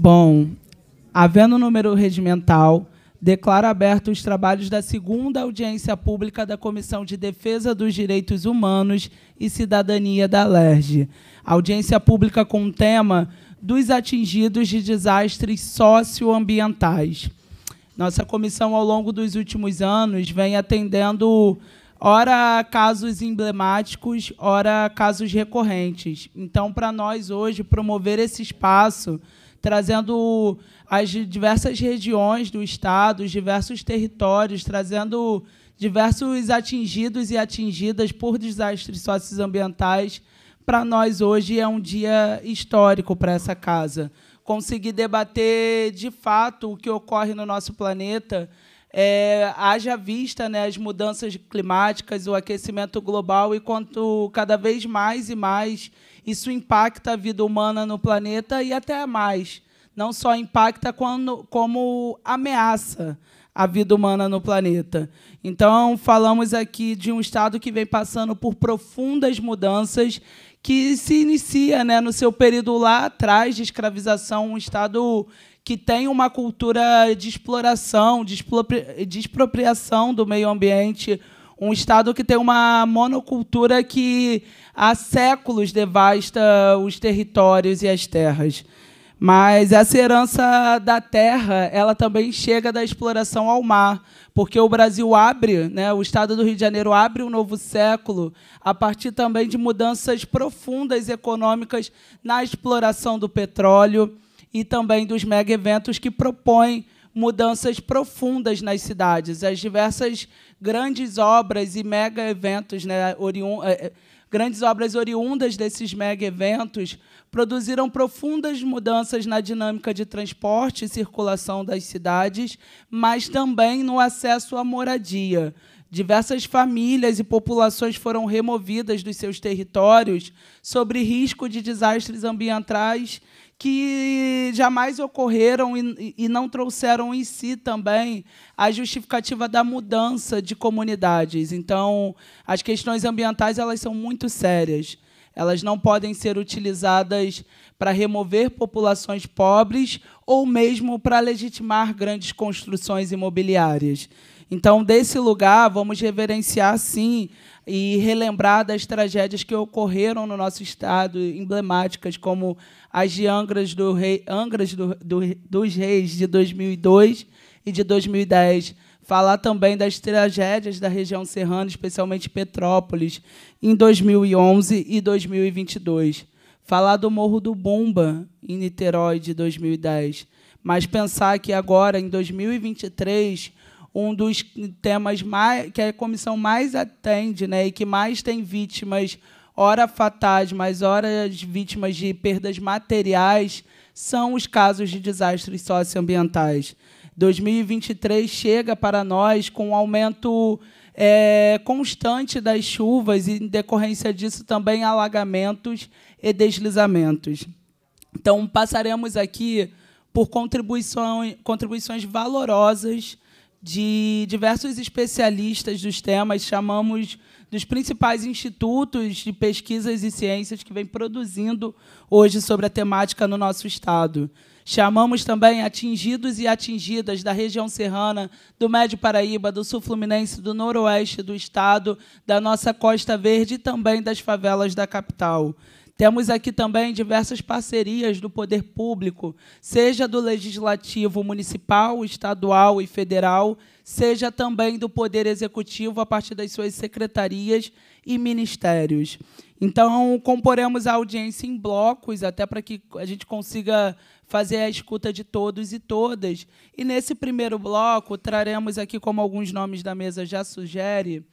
Bom, havendo número regimental, declaro aberto os trabalhos da segunda audiência pública da Comissão de Defesa dos Direitos Humanos e Cidadania da LERJ. Audiência pública com o tema dos atingidos de desastres socioambientais. Nossa comissão, ao longo dos últimos anos, vem atendendo, ora, casos emblemáticos, ora, casos recorrentes. Então, para nós, hoje, promover esse espaço trazendo as diversas regiões do estado, os diversos territórios, trazendo diversos atingidos e atingidas por desastres socioambientais. Para nós, hoje, é um dia histórico para essa casa. Conseguir debater, de fato, o que ocorre no nosso planeta é, haja vista né, as mudanças climáticas, o aquecimento global, e quanto cada vez mais e mais isso impacta a vida humana no planeta e até mais. Não só impacta quando, como ameaça a vida humana no planeta. Então, falamos aqui de um Estado que vem passando por profundas mudanças que se inicia né, no seu período lá atrás de escravização, um Estado que tem uma cultura de exploração, de, expropriação do meio ambiente, um Estado que tem uma monocultura que há séculos devasta os territórios e as terras. Mas essa herança da terra, ela também chega da exploração ao mar, porque o Brasil abre, né, o estado do Rio de Janeiro abre um novo século a partir também de mudanças profundas econômicas na exploração do petróleo, e também dos mega eventos que propõem mudanças profundas nas cidades. As diversas grandes obras e mega eventos, né, eh, eh, grandes obras oriundas desses mega eventos, produziram profundas mudanças na dinâmica de transporte e circulação das cidades, mas também no acesso à moradia. Diversas famílias e populações foram removidas dos seus territórios sob risco de desastres ambientais que jamais ocorreram e, e, não trouxeram em si também a justificativa da mudança de comunidades. Então, as questões ambientais elas são muito sérias. Elas não podem ser utilizadas para remover populações pobres ou mesmo para legitimar grandes construções imobiliárias. Então, desse lugar, vamos reverenciar, sim, e relembrar das tragédias que ocorreram no nosso Estado, emblemáticas como as de Angras, do Rei, Angras do, do, dos Reis de 2002 e de 2010. Falar também das tragédias da região serrana, especialmente Petrópolis, em 2011 e 2022. Falar do Morro do Bumba, em Niterói, de 2010. Mas pensar que agora, em 2023, um dos temas mais, que a comissão mais atende né, e que mais tem vítimas ora fatais, mas ora vítimas de perdas materiais, são os casos de desastres socioambientais. 2023 chega para nós com um aumento é, constante das chuvas e, em decorrência disso, também alagamentos e deslizamentos. Então, passaremos aqui por contribuições, contribuições valorosas de diversos especialistas dos temas, chamamos dos principais institutos de pesquisas e ciências que vem produzindo hoje sobre a temática no nosso estado. Chamamos também atingidos e atingidas da região serrana, do Médio Paraíba, do Sul Fluminense, do Noroeste do Estado, da nossa Costa Verde e também das favelas da capital. Temos aqui também diversas parcerias do poder público, seja do legislativo municipal, estadual e federal, seja também do Poder Executivo a partir das suas secretarias e ministérios. Então, comporemos a audiência em blocos, até para que a gente consiga fazer a escuta de todos e todas. E nesse primeiro bloco, traremos aqui, como alguns nomes da mesa já sugerem,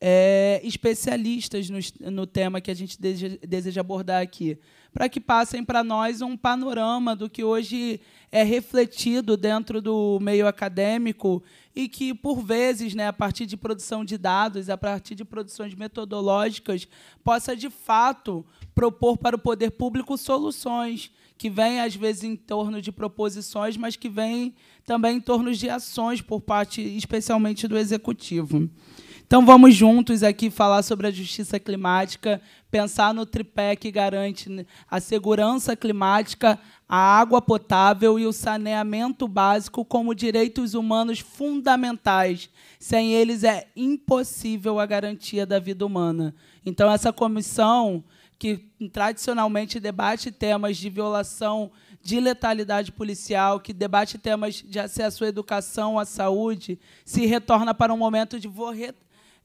é, eh, especialistas no, no, tema que a gente deseja abordar aqui para que passem para nós um panorama do que hoje é refletido dentro do meio acadêmico e que, por vezes, né, a partir de produção de dados, a partir de produções metodológicas, possa, de fato, propor para o poder público soluções que vêm, às vezes, em torno de proposições, mas que vêm também em torno de ações por parte, especialmente, do executivo. Então vamos juntos aqui falar sobre a justiça climática, pensar no tripé que garante a segurança climática, a água potável e o saneamento básico como direitos humanos fundamentais. Sem eles é impossível a garantia da vida humana. Então essa comissão que tradicionalmente debate temas de violação de letalidade policial, que debate temas de acesso à educação, à saúde, se retorna para um momento de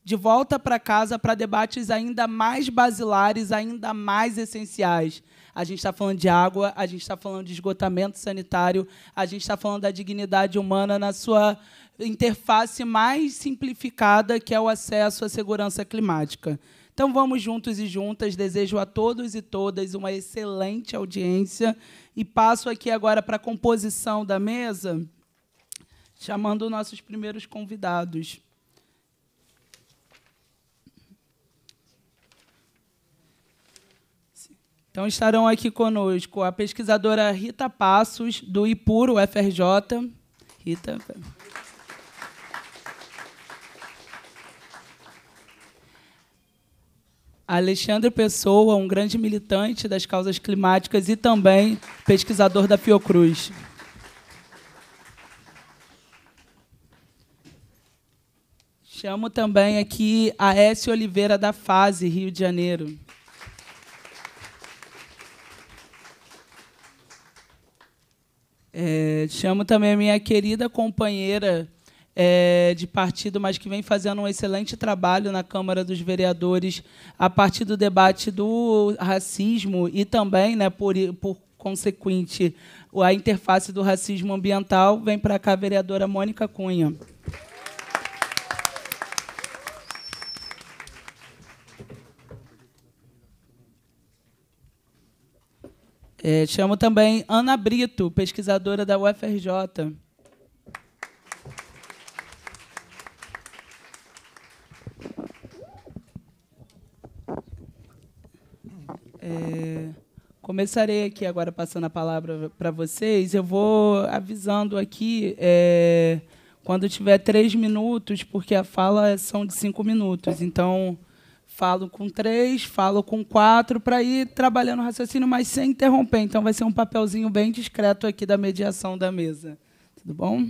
de volta para casa para debates ainda mais basilares, ainda mais essenciais. A gente está falando de água, a gente está falando de esgotamento sanitário, a gente está falando da dignidade humana na sua interface mais simplificada, que é o acesso à segurança climática. Então vamos juntos e juntas. Desejo a todos e todas uma excelente audiência e passo aqui agora para a composição da mesa, chamando nossos primeiros convidados. Então estarão aqui conosco a pesquisadora Rita Passos, do Ipuro UFRJ. Rita. Alexandre Pessoa, um grande militante das causas climáticas e também pesquisador da Fiocruz. Chamo também aqui a S. Oliveira da Fase, Rio de Janeiro. É, chamo também a minha querida companheira é, de partido, mas que vem fazendo um excelente trabalho na Câmara dos Vereadores a partir do debate do racismo e também, né, por, por consequente, a interface do racismo ambiental. Vem para cá a vereadora Mônica Cunha. É, chamo também Ana Brito, pesquisadora da UFRJ. É, começarei aqui agora passando a palavra para vocês. Eu vou avisando aqui é, quando tiver três minutos, porque a fala são de cinco minutos. Então, falo com três, falo com quatro, para ir trabalhando o raciocínio, mas sem interromper. Então, vai ser um papelzinho bem discreto aqui da mediação da mesa. Tudo bom?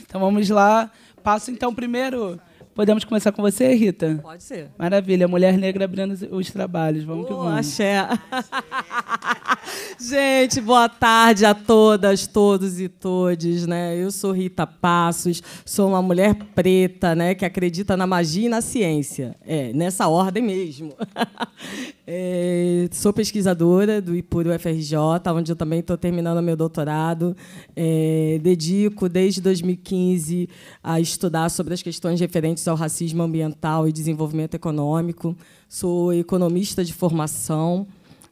Então, vamos lá. Passo, então, primeiro. Podemos começar com você, Rita? Pode ser. Maravilha. Mulher negra abrindo os trabalhos. Vamos que vamos. Axé. Gente, boa tarde a todas, todos e todes, né? Eu sou Rita Passos, sou uma mulher preta, né, que acredita na magia e na ciência. É, nessa ordem mesmo. É, sou pesquisadora do Ipuru FRJ, onde eu também estou terminando meu doutorado. É, dedico desde 2015 a estudar sobre as questões referentes ao racismo ambiental e desenvolvimento econômico. Sou economista de formação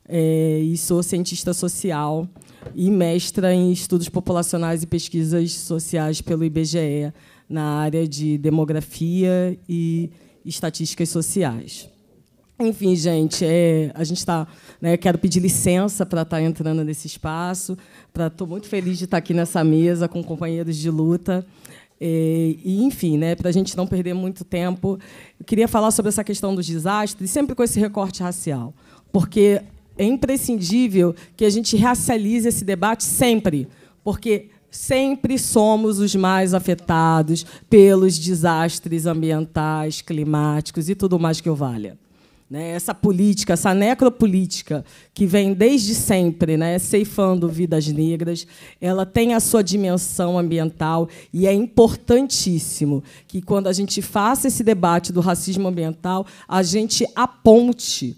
é, e sou cientista social e mestra em estudos populacionais e pesquisas sociais pelo IBGE na área de demografia e estatísticas sociais. Enfim, gente, é, a gente está. Né, quero pedir licença para estar tá entrando nesse espaço. Estou muito feliz de estar tá aqui nessa mesa com companheiros de luta. É, e, enfim, né, para a gente não perder muito tempo, eu queria falar sobre essa questão dos desastres, sempre com esse recorte racial, porque é imprescindível que a gente racialize esse debate sempre, porque sempre somos os mais afetados pelos desastres ambientais, climáticos e tudo mais que eu valha. Né? Essa política, essa necropolítica que vem desde sempre, né, ceifando vidas negras, ela tem a sua dimensão ambiental e é importantíssimo que quando a gente faça esse debate do racismo ambiental, a gente aponte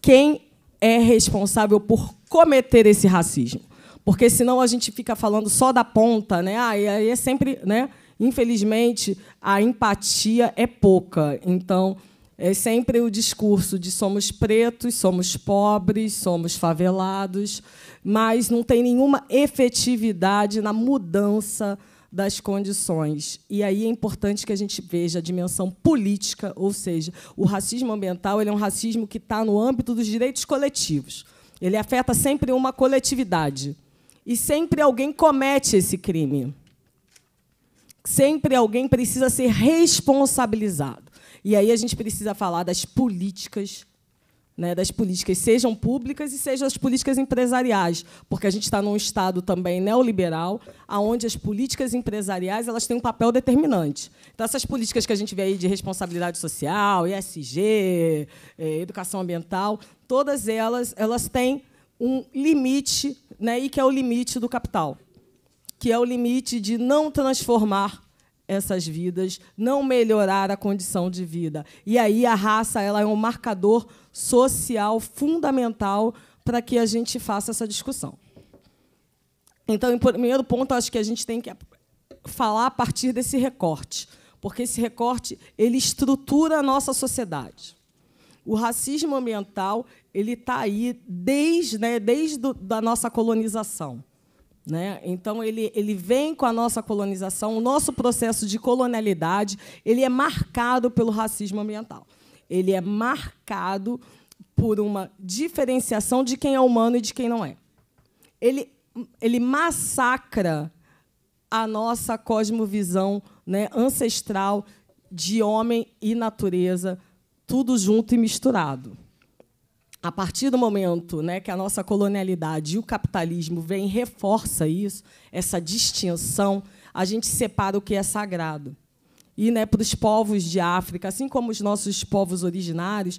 quem é responsável por cometer esse racismo. Porque senão a gente fica falando só da ponta, né? Ah, e aí é sempre, né? Infelizmente, a empatia é pouca. Então, é sempre o discurso de somos pretos, somos pobres, somos favelados, mas não tem nenhuma efetividade na mudança das condições. E aí é importante que a gente veja a dimensão política, ou seja, o racismo ambiental ele é um racismo que está no âmbito dos direitos coletivos. Ele afeta sempre uma coletividade. E sempre alguém comete esse crime. Sempre alguém precisa ser responsabilizado. E aí a gente precisa falar das políticas né, das políticas, sejam públicas e sejam as políticas empresariais, porque a gente está num Estado também neoliberal, onde as políticas empresariais elas têm um papel determinante. Então, essas políticas que a gente vê aí de responsabilidade social, ESG, eh, educação ambiental, todas elas, elas têm um limite, né, e que é o limite do capital, que é o limite de não transformar essas vidas, não melhorar a condição de vida. E aí a raça ela é um marcador social fundamental para que a gente faça essa discussão. Então, em primeiro ponto, acho que a gente tem que falar a partir desse recorte, porque esse recorte ele estrutura a nossa sociedade. O racismo ambiental ele está aí desde, né, desde da nossa colonização. Né? Então, ele, ele vem com a nossa colonização, o nosso processo de colonialidade, ele é marcado pelo racismo ambiental. Ele é marcado por uma diferenciação de quem é humano e de quem não é. Ele, ele massacra a nossa cosmovisão né, ancestral de homem e natureza, tudo junto e misturado a partir do momento né, que a nossa colonialidade e o capitalismo vem reforça isso, essa distinção, a gente separa o que é sagrado. E né, para os povos de África, assim como os nossos povos originários,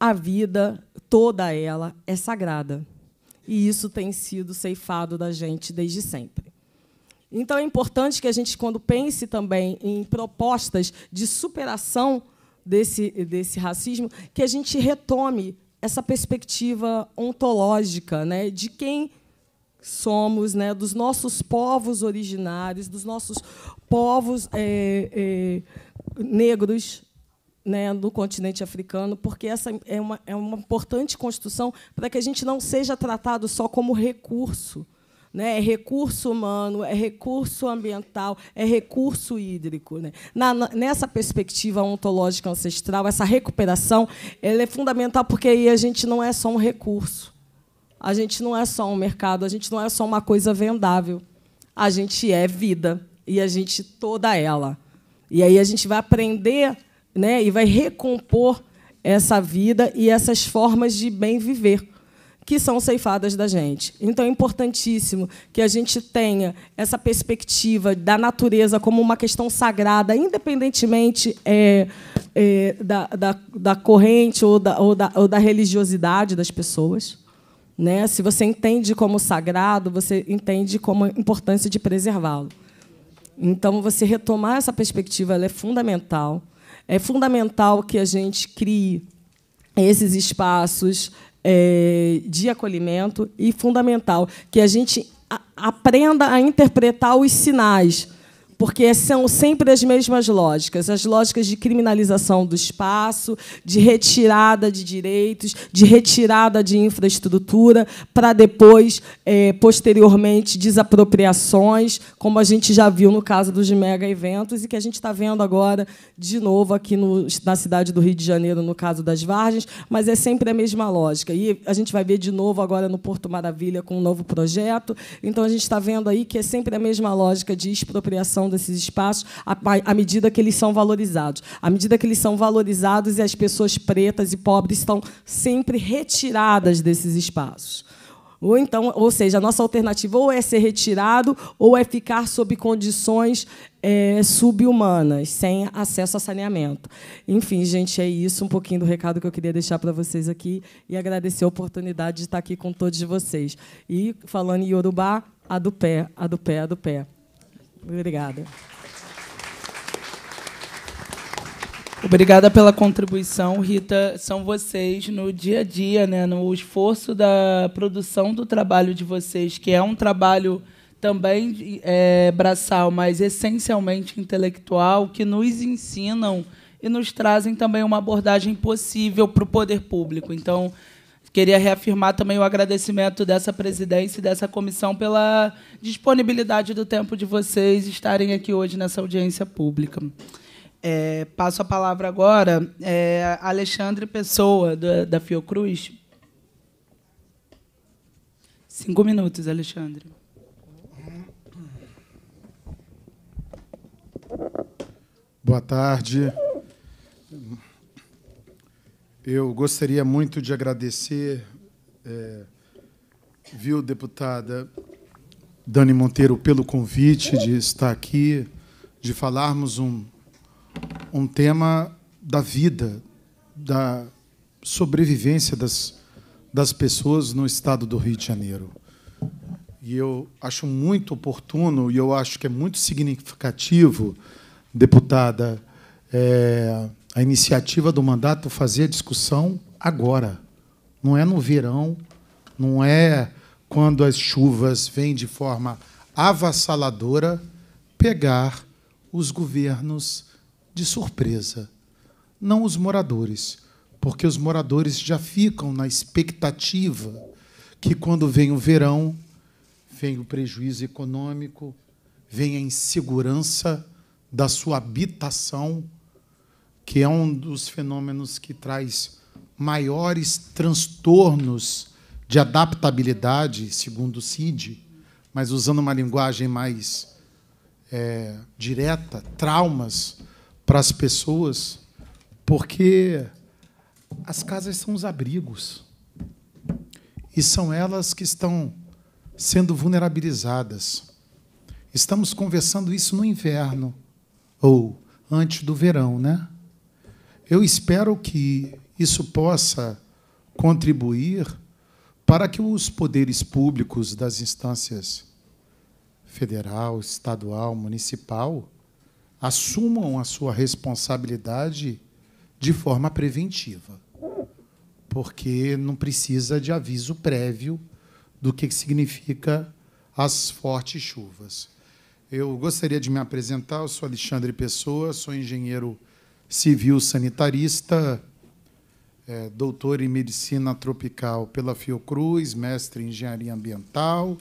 a vida, toda ela, é sagrada. E isso tem sido ceifado da gente desde sempre. Então é importante que a gente, quando pense também em propostas de superação desse, desse racismo, que a gente retome essa perspectiva ontológica né, de quem somos, né, dos nossos povos originários, dos nossos povos é, é, negros né, no continente africano, porque essa é uma, é uma importante construção para que a gente não seja tratado só como recurso, né? É recurso humano, é recurso ambiental, é recurso hídrico. Né? Na, nessa perspectiva ontológica ancestral, essa recuperação ela é fundamental porque aí a gente não é só um recurso, a gente não é só um mercado, a gente não é só uma coisa vendável. A gente é vida e a gente toda ela. E aí a gente vai aprender né, e vai recompor essa vida e essas formas de bem viver que são ceifadas da gente. Então é importantíssimo que a gente tenha essa perspectiva da natureza como uma questão sagrada, independentemente é, é, da, da, da, corrente ou da, ou, ou da, religiosidade das pessoas. Né? Se você entende como sagrado, você entende como a importância de preservá-lo. Então, você retomar essa perspectiva é fundamental. É fundamental que a gente crie esses espaços é, de acolhimento e fundamental que a gente aprenda a interpretar os sinais porque são sempre as mesmas lógicas, as lógicas de criminalização do espaço, de retirada de direitos, de retirada de infraestrutura, para depois, é, posteriormente, desapropriações, como a gente já viu no caso dos mega eventos e que a gente está vendo agora de novo aqui no, na cidade do Rio de Janeiro, no caso das Vargens, mas é sempre a mesma lógica. E a gente vai ver de novo agora no Porto Maravilha com um novo projeto. Então a gente está vendo aí que é sempre a mesma lógica de expropriação desses espaços à medida que eles são valorizados. À medida que eles são valorizados e as pessoas pretas e pobres estão sempre retiradas desses espaços. Ou então, ou seja, a nossa alternativa ou é ser retirado ou é ficar sob condições é, subhumanas, sem acesso a saneamento. Enfim, gente, é isso um pouquinho do recado que eu queria deixar para vocês aqui e agradecer a oportunidade de estar aqui com todos vocês. E falando em Yorubá, a do pé, a do pé, a do pé. Obrigada. Obrigada pela contribuição, Rita. São vocês no dia a dia, né, no esforço da produção do trabalho de vocês, que é um trabalho também é, braçal, mas essencialmente intelectual, que nos ensinam e nos trazem também uma abordagem possível para o poder público. Então, queria reafirmar também o agradecimento dessa presidência e dessa comissão pela disponibilidade do tempo de vocês estarem aqui hoje nessa audiência pública. É, passo a palavra agora a é, Alexandre Pessoa, da, da Fiocruz. Cinco minutos, Alexandre. Boa tarde. Eu gostaria muito de agradecer, é, viu, deputada Dani Monteiro, pelo convite de estar aqui, de falarmos um, um tema da vida, da sobrevivência das, das pessoas no estado do Rio de Janeiro. E eu acho muito oportuno e eu acho que é muito significativo, deputada, é, a iniciativa do mandato fazer a discussão agora. Não é no verão, não é quando as chuvas vêm de forma avassaladora pegar os governos de surpresa. Não os moradores, porque os moradores já ficam na expectativa que quando vem o verão, vem o prejuízo econômico, vem a insegurança da sua habitação que é um dos fenômenos que traz maiores transtornos de adaptabilidade, segundo o CID, mas usando uma linguagem mais é, direta, traumas para as pessoas, porque as casas são os abrigos e são elas que estão sendo vulnerabilizadas. Estamos conversando isso no inverno ou antes do verão, né? Eu espero que isso possa contribuir para que os poderes públicos das instâncias federal, estadual, municipal assumam a sua responsabilidade de forma preventiva, porque não precisa de aviso prévio do que significa as fortes chuvas. Eu gostaria de me apresentar, eu sou Alexandre Pessoa, sou engenheiro civil sanitarista, é, doutor em medicina tropical pela Fiocruz, mestre em engenharia ambiental,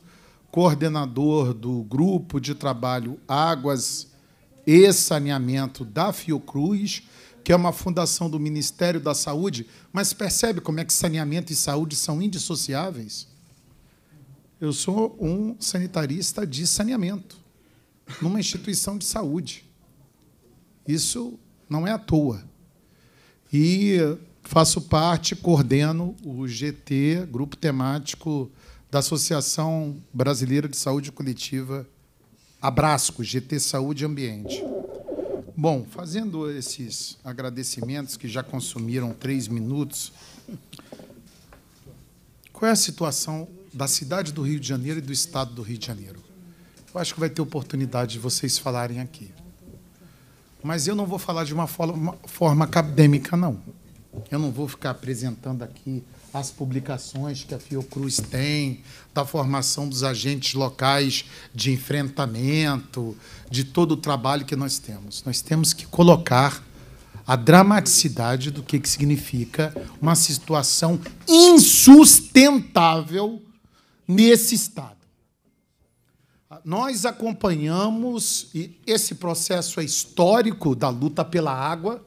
coordenador do grupo de trabalho Águas e Saneamento da Fiocruz, que é uma fundação do Ministério da Saúde, mas percebe como é que saneamento e saúde são indissociáveis? Eu sou um sanitarista de saneamento, numa instituição de saúde. Isso não é à toa. E faço parte, coordeno o GT, grupo temático da Associação Brasileira de Saúde Coletiva Abrasco, GT Saúde e Ambiente. Bom, fazendo esses agradecimentos que já consumiram três minutos, qual é a situação da cidade do Rio de Janeiro e do estado do Rio de Janeiro? Eu acho que vai ter oportunidade de vocês falarem aqui. Mas eu não vou falar de uma forma, forma acadêmica, não. Eu não vou ficar apresentando aqui as publicações que a Fiocruz tem, da formação dos agentes locais de enfrentamento, de todo o trabalho que nós temos. Nós temos que colocar a dramaticidade do que, que significa uma situação insustentável nesse Estado nós acompanhamos esse processo é histórico da luta pela água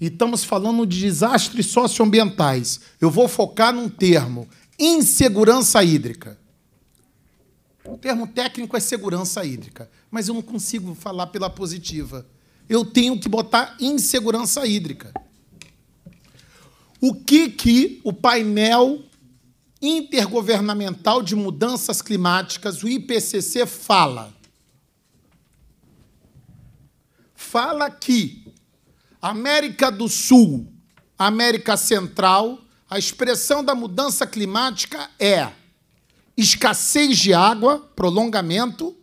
e estamos falando de desastres socioambientais. Eu vou focar num termo: insegurança hídrica. O termo técnico é segurança hídrica, mas eu não consigo falar pela positiva. Eu tenho que botar insegurança hídrica. O que que o painel Intergovernamental de Mudanças Climáticas, o IPCC, fala. Fala que América do Sul, América Central, a expressão da mudança climática é escassez de água, prolongamento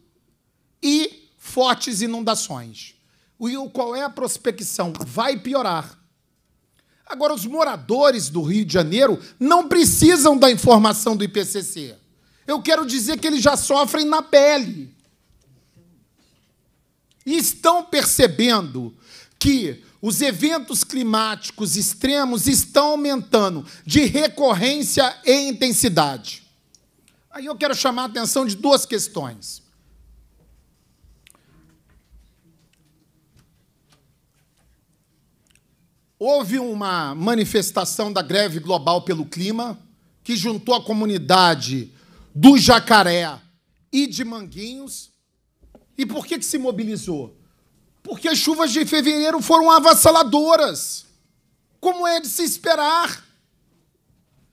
e fortes inundações. E qual é a prospecção? Vai piorar. Agora, os moradores do Rio de Janeiro não precisam da informação do IPCC. Eu quero dizer que eles já sofrem na pele. E estão percebendo que os eventos climáticos extremos estão aumentando de recorrência e intensidade. Aí eu quero chamar a atenção de duas questões. Houve uma manifestação da greve global pelo clima que juntou a comunidade do Jacaré e de Manguinhos. E por que, que se mobilizou? Porque as chuvas de fevereiro foram avassaladoras. Como é de se esperar?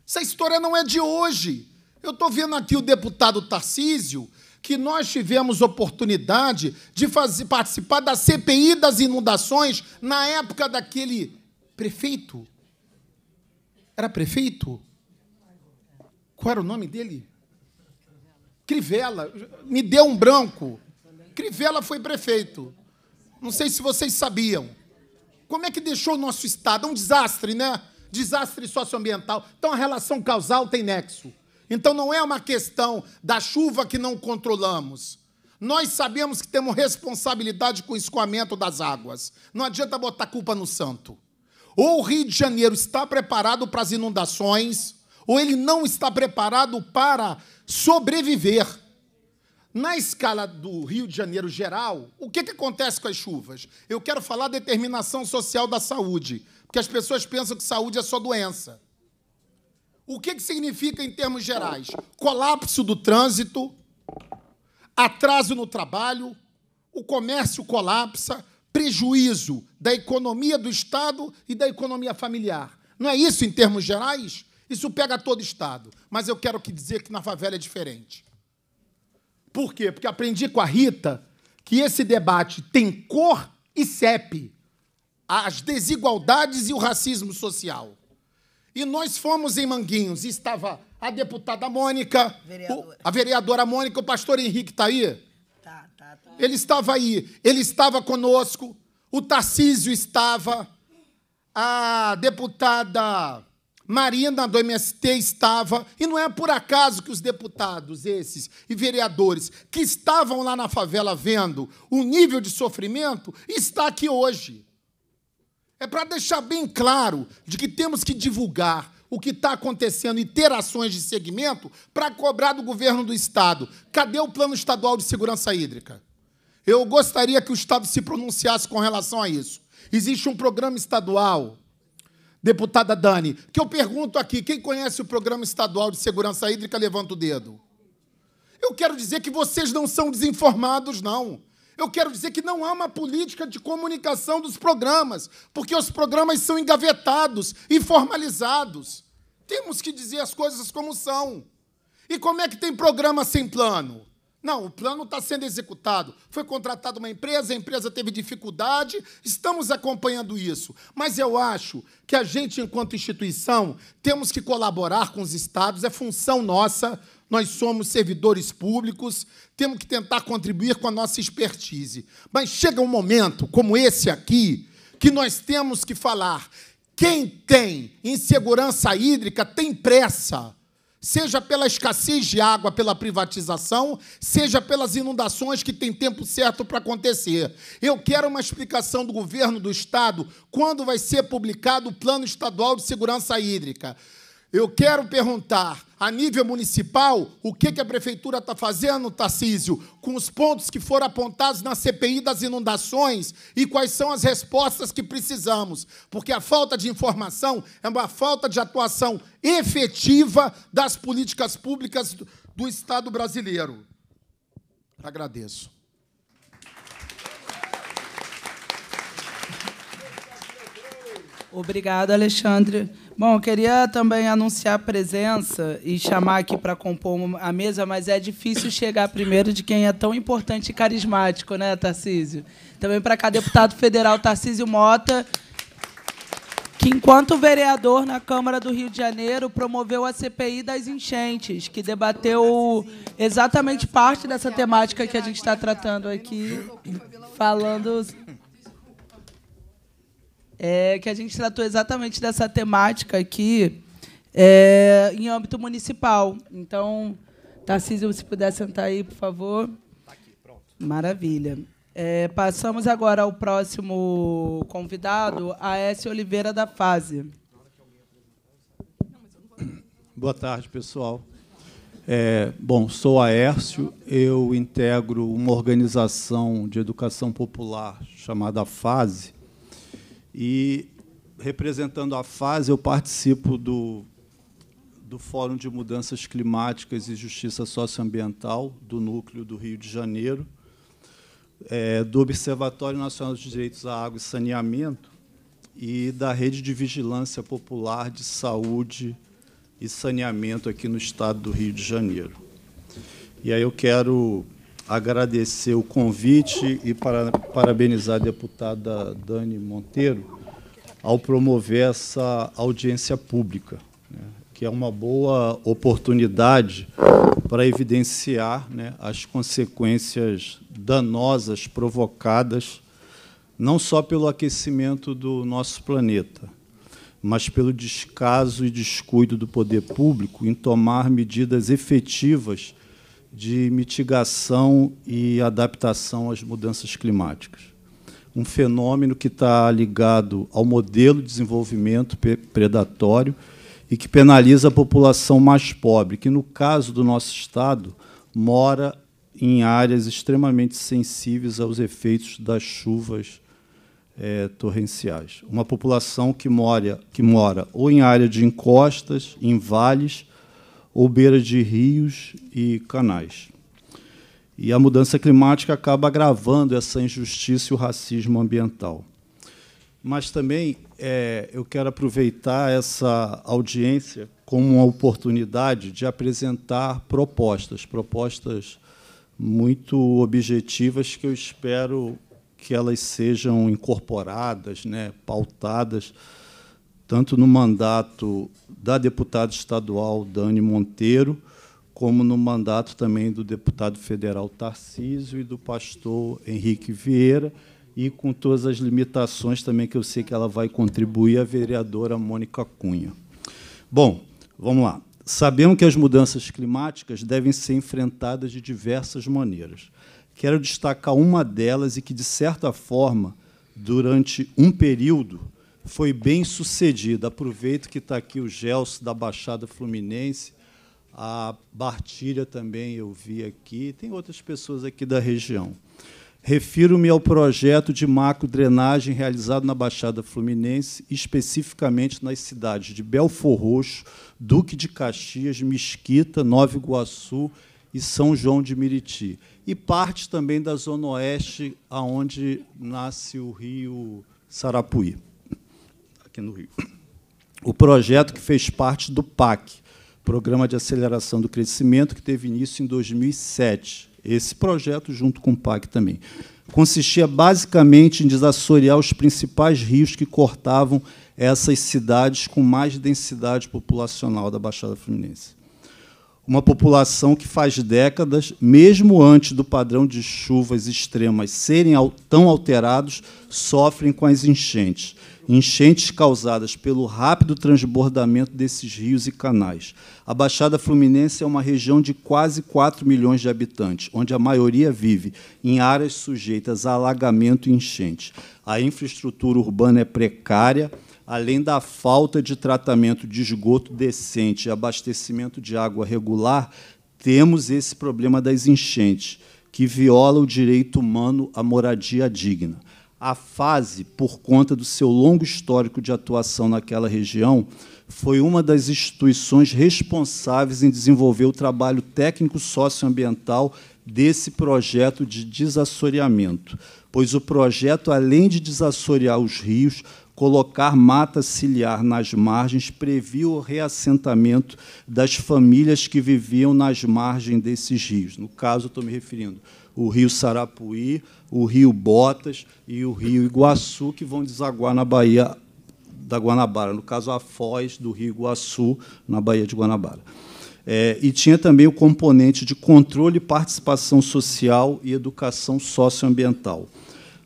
Essa história não é de hoje. Eu estou vendo aqui o deputado Tarcísio, que nós tivemos oportunidade de fazer, participar da CPI das inundações na época daquele prefeito. Era prefeito? Qual era o nome dele? Crivella. Me deu um branco. Crivella foi prefeito. Não sei se vocês sabiam. Como é que deixou o nosso Estado? É um desastre, né? Desastre socioambiental. Então a relação causal tem nexo. Então não é uma questão da chuva que não controlamos. Nós sabemos que temos responsabilidade com o escoamento das águas. Não adianta botar culpa no santo. Ou o Rio de Janeiro está preparado para as inundações, ou ele não está preparado para sobreviver. Na escala do Rio de Janeiro geral, o que, que acontece com as chuvas? Eu quero falar da determinação social da saúde, porque as pessoas pensam que saúde é só doença. O que, que significa em termos gerais? Colapso do trânsito, atraso no trabalho, o comércio colapsa, prejuízo da economia do Estado e da economia familiar. Não é isso em termos gerais? Isso pega todo Estado. Mas eu quero que dizer que na favela é diferente. Por quê? Porque aprendi com a Rita que esse debate tem cor e CEP, as desigualdades e o racismo social. E nós fomos em Manguinhos, estava a deputada Mônica, vereadora. O, a vereadora Mônica, o pastor Henrique está aí? Ele estava aí, ele estava conosco, o Tarcísio estava, a deputada Marina do MST estava, e não é por acaso que os deputados esses e vereadores que estavam lá na favela vendo o nível de sofrimento está aqui hoje. É para deixar bem claro de que temos que divulgar o que está acontecendo e ter ações de segmento para cobrar do governo do Estado. Cadê o Plano Estadual de Segurança Hídrica? Eu gostaria que o Estado se pronunciasse com relação a isso. Existe um programa estadual, deputada Dani, que eu pergunto aqui: quem conhece o Programa Estadual de Segurança Hídrica, levanta o dedo. Eu quero dizer que vocês não são desinformados, não. Eu quero dizer que não há uma política de comunicação dos programas, porque os programas são engavetados e formalizados. Temos que dizer as coisas como são. E como é que tem programa sem plano? Não, o plano está sendo executado. Foi contratada uma empresa, a empresa teve dificuldade, estamos acompanhando isso. Mas eu acho que a gente, enquanto instituição, temos que colaborar com os estados, é função nossa nós somos servidores públicos, temos que tentar contribuir com a nossa expertise. Mas chega um momento, como esse aqui, que nós temos que falar: quem tem insegurança hídrica tem pressa. Seja pela escassez de água, pela privatização, seja pelas inundações que tem tempo certo para acontecer. Eu quero uma explicação do governo do Estado quando vai ser publicado o Plano Estadual de Segurança Hídrica. Eu quero perguntar, a nível municipal, o que, a prefeitura está fazendo, Tarcísio, com os pontos que foram apontados na CPI das inundações e quais são as respostas que precisamos. Porque a falta de informação é uma falta de atuação efetiva das políticas públicas do Estado brasileiro. Agradeço. Obrigado, Alexandre. Bom, queria também anunciar a presença e chamar aqui para compor a mesa, mas é difícil chegar primeiro de quem é tão importante e carismático, né, Tarcísio? Também para cá, deputado federal Tarcísio Mota, que, enquanto vereador na Câmara do Rio de Janeiro, promoveu a CPI das enchentes, que debateu exatamente parte dessa temática que a gente está tratando aqui, falando é, que a gente tratou exatamente dessa temática aqui é, em âmbito municipal. Então, Tarcísio, se puder sentar aí, por favor. Está aqui, pronto. Maravilha. É, passamos agora ao próximo convidado, Aécio Oliveira da Fase. Boa tarde, pessoal. É, bom, sou Aércio, eu integro uma organização de educação popular chamada FASE, e, representando a fase, eu participo do, do Fórum de Mudanças Climáticas e Justiça Socioambiental, do Núcleo do Rio de Janeiro, é, do Observatório Nacional dos Direitos à Água e Saneamento e da Rede de Vigilância Popular de Saúde e Saneamento aqui no estado do Rio de Janeiro. E aí eu quero agradecer o convite e para, parabenizar a deputada Dani Monteiro ao promover essa audiência pública, né, que é uma boa oportunidade para evidenciar né, as consequências danosas provocadas não só pelo aquecimento do nosso planeta, mas pelo descaso e descuido do poder público em tomar medidas efetivas de mitigação e adaptação às mudanças climáticas. Um fenômeno que está ligado ao modelo de desenvolvimento predatório e que penaliza a população mais pobre, que, no caso do nosso Estado, mora em áreas extremamente sensíveis aos efeitos das chuvas é, torrenciais. Uma população que mora, que mora ou em área de encostas, em vales, ou beira de rios e canais. E a mudança climática acaba agravando essa injustiça e o racismo ambiental. Mas também é, eu quero aproveitar essa audiência como uma oportunidade de apresentar propostas, propostas muito objetivas que eu espero que elas sejam incorporadas, né, pautadas tanto no mandato da deputada estadual Dani Monteiro, como no mandato também do deputado federal Tarcísio e do pastor Henrique Vieira, e com todas as limitações também que eu sei que ela vai contribuir, a vereadora Mônica Cunha. Bom, vamos lá. Sabemos que as mudanças climáticas devem ser enfrentadas de diversas maneiras. Quero destacar uma delas e que, de certa forma, durante um período, foi bem sucedida. Aproveito que está aqui o Gelson da Baixada Fluminense, a Bartilha também eu vi aqui, tem outras pessoas aqui da região. Refiro-me ao projeto de macro-drenagem realizado na Baixada Fluminense, especificamente nas cidades de Belfor Roxo, Duque de Caxias, Mesquita, Nova Iguaçu e São João de Miriti. E parte também da Zona Oeste, aonde nasce o rio Sarapuí aqui no Rio. O projeto que fez parte do PAC, Programa de Aceleração do Crescimento, que teve início em 2007. Esse projeto, junto com o PAC também, consistia basicamente em desassorear os principais rios que cortavam essas cidades com mais densidade populacional da Baixada Fluminense uma população que faz décadas, mesmo antes do padrão de chuvas extremas serem tão alterados, sofrem com as enchentes. Enchentes causadas pelo rápido transbordamento desses rios e canais. A Baixada Fluminense é uma região de quase 4 milhões de habitantes, onde a maioria vive em áreas sujeitas a alagamento e enchente. A infraestrutura urbana é precária, além da falta de tratamento de esgoto decente e abastecimento de água regular, temos esse problema das enchentes, que viola o direito humano à moradia digna. A fase, por conta do seu longo histórico de atuação naquela região, foi uma das instituições responsáveis em desenvolver o trabalho técnico socioambiental desse projeto de desassoreamento, pois o projeto, além de desassorear os rios, colocar mata ciliar nas margens previu o reassentamento das famílias que viviam nas margens desses rios. No caso, estou me referindo o rio Sarapuí, o rio Botas e o rio Iguaçu, que vão desaguar na Bahia da Guanabara, no caso, a foz do rio Iguaçu, na Bahia de Guanabara. É, e tinha também o componente de controle, participação social e educação socioambiental.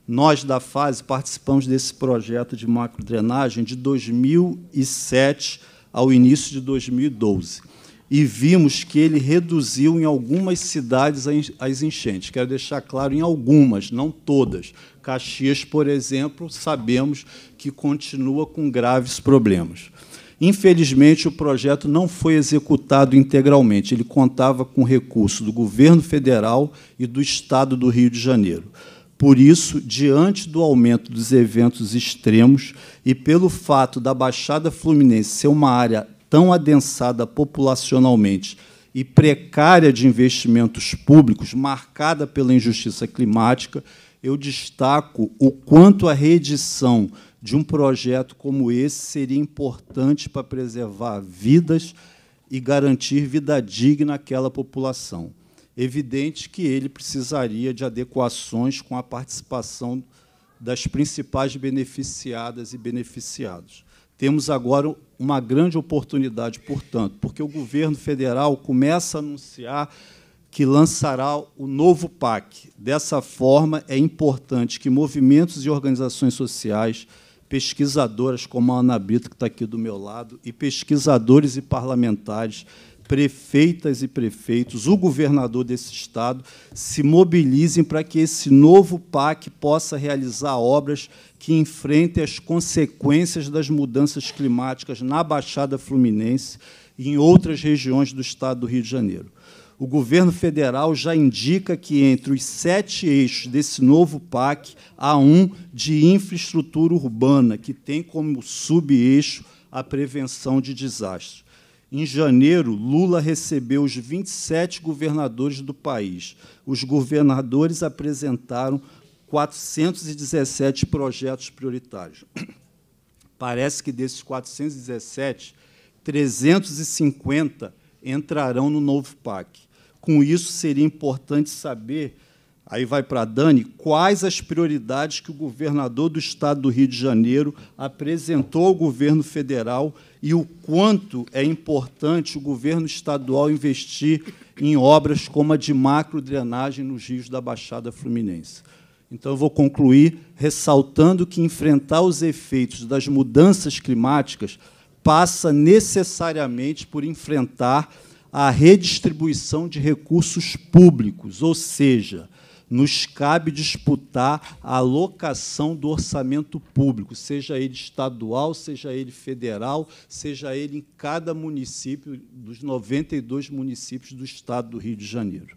Nós, da FASE, participamos desse projeto de macrodrenagem de 2007 ao início de 2012 e vimos que ele reduziu em algumas cidades as enchentes. Quero deixar claro, em algumas, não todas. Caxias, por exemplo, sabemos que continua com graves problemas. Infelizmente, o projeto não foi executado integralmente. Ele contava com recurso do governo federal e do estado do Rio de Janeiro. Por isso, diante do aumento dos eventos extremos e pelo fato da Baixada Fluminense ser uma área tão adensada populacionalmente e precária de investimentos públicos, marcada pela injustiça climática, eu destaco o quanto a reedição de um projeto como esse seria importante para preservar vidas e garantir vida digna àquela população evidente que ele precisaria de adequações com a participação das principais beneficiadas e beneficiados. Temos agora uma grande oportunidade, portanto, porque o governo federal começa a anunciar que lançará o novo PAC. Dessa forma, é importante que movimentos e organizações sociais, pesquisadoras como a Ana Brito, que está aqui do meu lado, e pesquisadores e parlamentares prefeitas e prefeitos, o governador desse estado, se mobilizem para que esse novo PAC possa realizar obras que enfrentem as consequências das mudanças climáticas na Baixada Fluminense e em outras regiões do estado do Rio de Janeiro. O governo federal já indica que entre os sete eixos desse novo PAC há um de infraestrutura urbana, que tem como sub-eixo a prevenção de desastres. Em janeiro, Lula recebeu os 27 governadores do país. Os governadores apresentaram 417 projetos prioritários. Parece que desses 417, 350 entrarão no novo PAC. Com isso, seria importante saber, aí vai para a Dani, quais as prioridades que o governador do Estado do Rio de Janeiro apresentou ao governo federal e o quanto é importante o governo estadual investir em obras como a de macro drenagem nos rios da Baixada Fluminense. Então, eu vou concluir ressaltando que enfrentar os efeitos das mudanças climáticas passa necessariamente por enfrentar a redistribuição de recursos públicos, ou seja, nos cabe disputar a alocação do orçamento público, seja ele estadual, seja ele federal, seja ele em cada município dos 92 municípios do estado do Rio de Janeiro.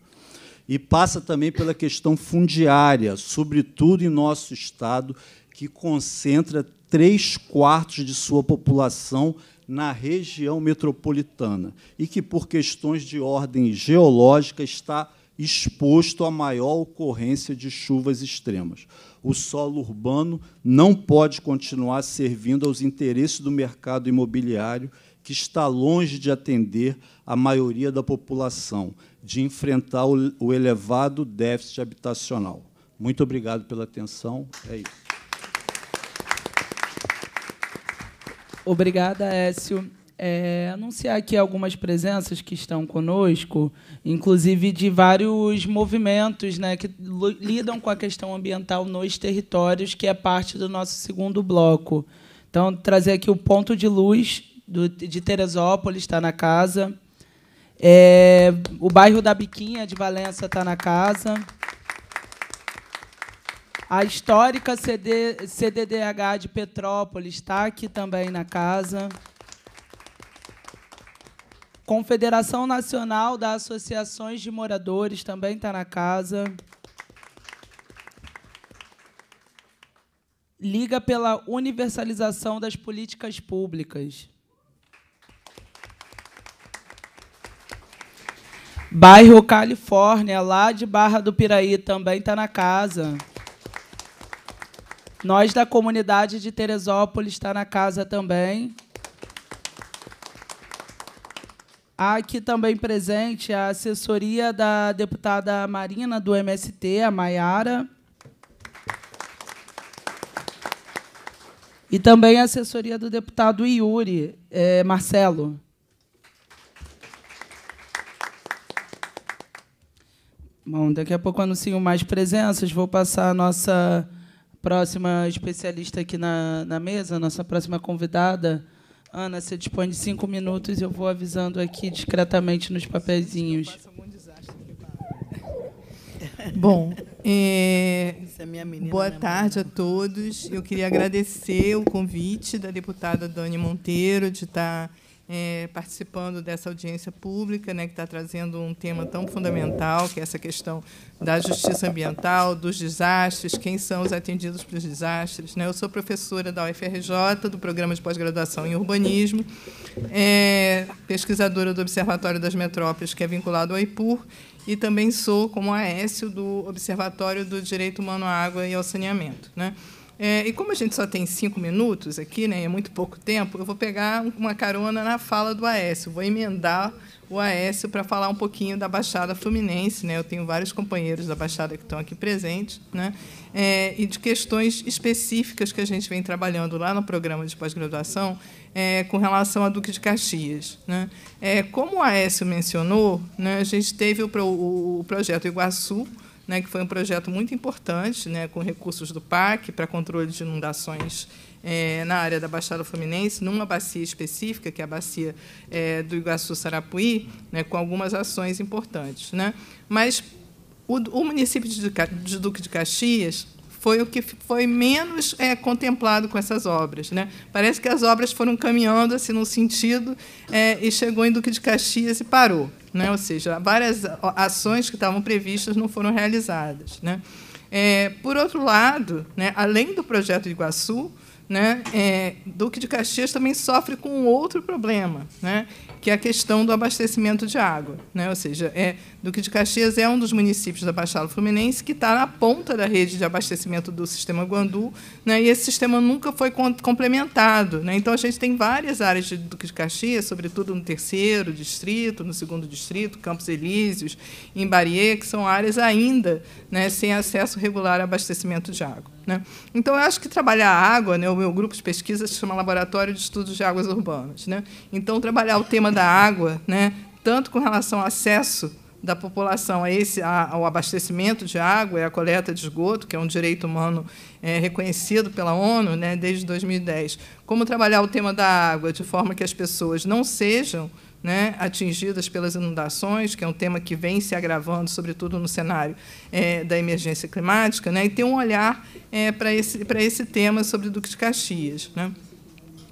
E passa também pela questão fundiária, sobretudo em nosso estado, que concentra três quartos de sua população na região metropolitana e que, por questões de ordem geológica, está exposto à maior ocorrência de chuvas extremas. O solo urbano não pode continuar servindo aos interesses do mercado imobiliário, que está longe de atender a maioria da população, de enfrentar o elevado déficit habitacional. Muito obrigado pela atenção. É isso. Obrigada, Écio é, anunciar aqui algumas presenças que estão conosco, inclusive de vários movimentos né, que lidam com a questão ambiental nos territórios, que é parte do nosso segundo bloco. Então, trazer aqui o Ponto de Luz do, de Teresópolis, está na casa. É, o bairro da Biquinha de Valença está na casa. A histórica CD, CDDH de Petrópolis está aqui também na casa. Confederação Nacional das Associações de Moradores também está na casa. Liga pela universalização das políticas públicas. Bairro Califórnia, lá de Barra do Piraí, também está na casa. Nós da comunidade de Teresópolis está na casa também. Aqui também presente a assessoria da deputada Marina do MST, a Maiara. E também a assessoria do deputado Yuri, é, Marcelo. Bom, daqui a pouco anuncio mais presenças. Vou passar a nossa próxima especialista aqui na, na mesa, nossa próxima convidada. Ana, você dispõe de cinco minutos, eu vou avisando aqui discretamente nos papezinhos. É tá? Bom, é, é boa tarde a todos. Eu queria agradecer o convite da deputada Dani Monteiro de estar é, participando dessa audiência pública, né, que está trazendo um tema tão fundamental, que é essa questão da justiça ambiental, dos desastres, quem são os atendidos pelos desastres. Né? Eu sou professora da UFRJ, do Programa de Pós-Graduação em Urbanismo, é, pesquisadora do Observatório das Metrópoles, que é vinculado ao IPUR, e também sou, como Aécio, do Observatório do Direito Humano à Água e ao Saneamento. Né? É, e como a gente só tem cinco minutos aqui, né, é muito pouco tempo, eu vou pegar uma carona na fala do Aécio, vou emendar o Aécio para falar um pouquinho da Baixada Fluminense. Né? Eu tenho vários companheiros da Baixada que estão aqui presentes, né? É, e de questões específicas que a gente vem trabalhando lá no programa de pós-graduação é, com relação a Duque de Caxias. Né? É, como o Aécio mencionou, né, a gente teve o, pro, o projeto Iguaçu, né, que foi um projeto muito importante, né, com recursos do PAC para controle de inundações é, na área da Baixada Fluminense, numa bacia específica, que é a bacia é, do Iguaçu-Sarapuí, né, com algumas ações importantes. Né? Mas o, o município de Duque de Caxias foi o que foi menos é, contemplado com essas obras. Né? Parece que as obras foram caminhando assim, num sentido é, e chegou em Duque de Caxias e parou. Né? Ou seja, várias ações que estavam previstas não foram realizadas. Né? É, por outro lado, né, além do projeto de Iguaçu, né, é, Duque de Caxias também sofre com outro problema, né, que é a questão do abastecimento de água. Né, ou seja, é, Duque de Caxias é um dos municípios da Baixada Fluminense que está na ponta da rede de abastecimento do sistema Guandu, né, e esse sistema nunca foi complementado. Né, então, a gente tem várias áreas de Duque de Caxias, sobretudo no terceiro distrito, no segundo distrito, Campos Elíseos, em Barier, que são áreas ainda né, sem acesso regular a abastecimento de água. Né? Então, eu acho que trabalhar a água, né, o meu grupo de pesquisa se chama Laboratório de Estudos de Águas Urbanas. Né? Então, trabalhar o tema da água, né, tanto com relação ao acesso da população a esse, ao abastecimento de água e à coleta de esgoto, que é um direito humano é, reconhecido pela ONU né, desde 2010, como trabalhar o tema da água de forma que as pessoas não sejam né, atingidas pelas inundações, que é um tema que vem se agravando, sobretudo no cenário é, da emergência climática, né, e ter um olhar é, para esse, para esse tema sobre Duque de Caxias. Né.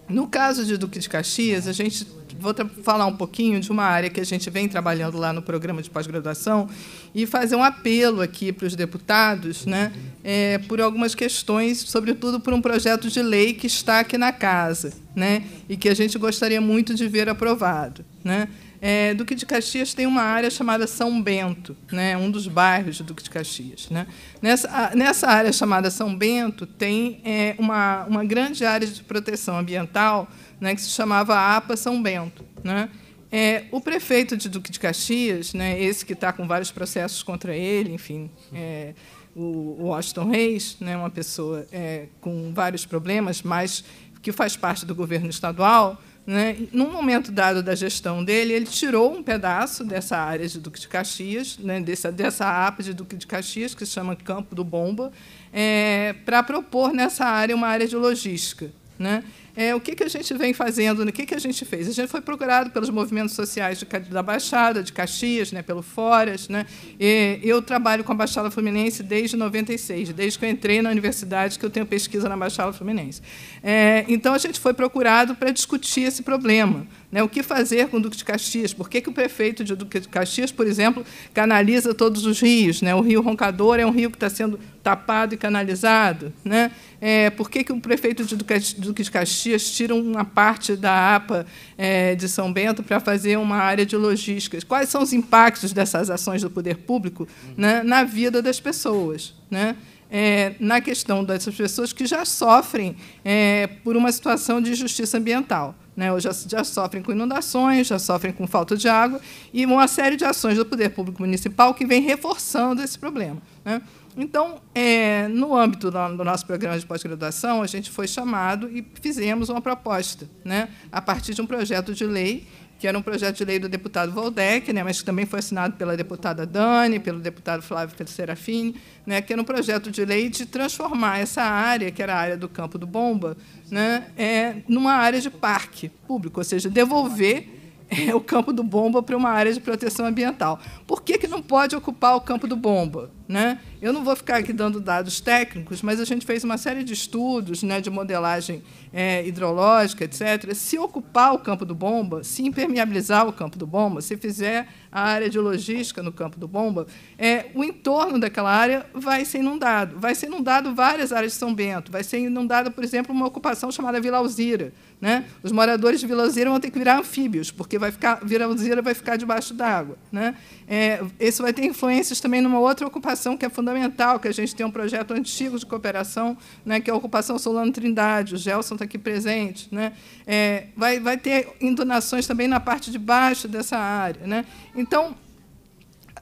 No caso de Duque de Caxias, a gente vou falar um pouquinho de uma área que a gente vem trabalhando lá no programa de pós-graduação e fazer um apelo aqui para os deputados né, é, por algumas questões, sobretudo por um projeto de lei que está aqui na casa né, e que a gente gostaria muito de ver aprovado. Né. É, Duque de Caxias tem uma área chamada São Bento, né, um dos bairros de Duque de Caxias. Né. Nessa, nessa área chamada São Bento tem é, uma, uma grande área de proteção ambiental né, que se chamava APA São Bento. Né? É, o prefeito de Duque de Caxias, né, esse que está com vários processos contra ele, enfim, é, o Washington Reis, né, uma pessoa é, com vários problemas, mas que faz parte do governo estadual, né, num momento dado da gestão dele, ele tirou um pedaço dessa área de Duque de Caxias, né, dessa, dessa APA de Duque de Caxias, que se chama Campo do Bomba, é, para propor nessa área uma área de logística. Né? é, o que, que a gente vem fazendo, o que, que a gente fez? A gente foi procurado pelos movimentos sociais de, da Baixada, de Caxias, né, pelo Foras. Né? E eu trabalho com a Baixada Fluminense desde 96, desde que eu entrei na universidade, que eu tenho pesquisa na Baixada Fluminense. É, então, a gente foi procurado para discutir esse problema, né, o que fazer com o Duque de Caxias? Por que, que o prefeito de Duque de Caxias, por exemplo, canaliza todos os rios? Né? O rio Roncador é um rio que está sendo tapado e canalizado. Né? É, por que, que o prefeito de Duque de Caxias tira uma parte da APA é, de São Bento para fazer uma área de logística? Quais são os impactos dessas ações do poder público né, na vida das pessoas? Né? É, na questão dessas pessoas que já sofrem é, por uma situação de injustiça ambiental né, ou já, já sofrem com inundações, já sofrem com falta de água, e uma série de ações do Poder Público Municipal que vem reforçando esse problema. Né? Então, é, no âmbito do nosso programa de pós-graduação, a gente foi chamado e fizemos uma proposta, né, a partir de um projeto de lei que era um projeto de lei do deputado Valdec, né, mas que também foi assinado pela deputada Dani, pelo deputado Flávio Serafini, né, que era um projeto de lei de transformar essa área, que era a área do campo do Bomba, né, é, numa área de parque público, ou seja, devolver é, o campo do Bomba para uma área de proteção ambiental. Por que, que não pode ocupar o campo do Bomba? Né? Eu não vou ficar aqui dando dados técnicos, mas a gente fez uma série de estudos né, de modelagem é, hidrológica, etc. Se ocupar o campo do bomba, se impermeabilizar o campo do bomba, se fizer a área de logística no campo do bomba, é, o entorno daquela área vai ser inundado. Vai ser inundado várias áreas de São Bento. Vai ser inundada, por exemplo, uma ocupação chamada Vila Alzira. Né? Os moradores de Vila Alzira vão ter que virar anfíbios, porque vai ficar, Vila Alzira vai ficar debaixo d'água. Né? É, isso vai ter influências também numa outra ocupação que é fundamental, que a gente tem um projeto antigo de cooperação, né, que é a Ocupação Solano Trindade, o Gelson está aqui presente. Né, é, vai, vai ter indonações também na parte de baixo dessa área. Né. Então,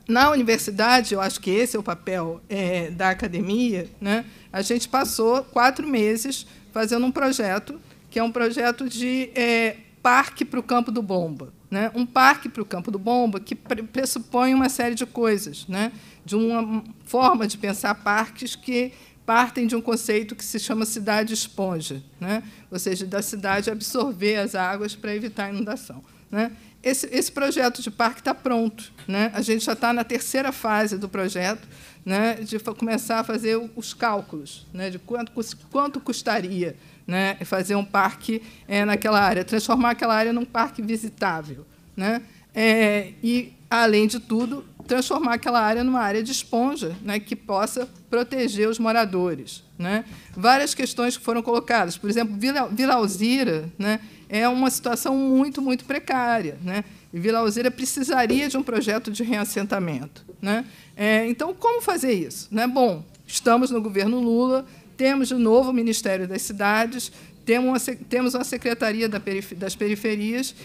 na universidade, eu acho que esse é o papel é, da academia, né, a gente passou quatro meses fazendo um projeto, que é um projeto de é, parque para o campo do Bomba. Né? Um parque para o campo do Bomba que pressupõe uma série de coisas. Né? de uma forma de pensar parques que partem de um conceito que se chama cidade esponja, né? ou seja, da cidade absorver as águas para evitar a inundação. Né? Esse, esse projeto de parque está pronto. Né? A gente já está na terceira fase do projeto, né, de começar a fazer os cálculos né, de quanto, quanto custaria né, fazer um parque é, naquela área, transformar aquela área num parque visitável. Né? É, e, além de tudo, transformar aquela área numa área de esponja, né, que possa proteger os moradores. Né? Várias questões que foram colocadas, por exemplo, Vila, Vila Alzira né, é uma situação muito, muito precária. Né? E Vila Alzira precisaria de um projeto de reassentamento. Né? É, então, como fazer isso? Né? Bom, estamos no governo Lula, temos de novo o Ministério das Cidades, temos uma, temos uma Secretaria das Periferias,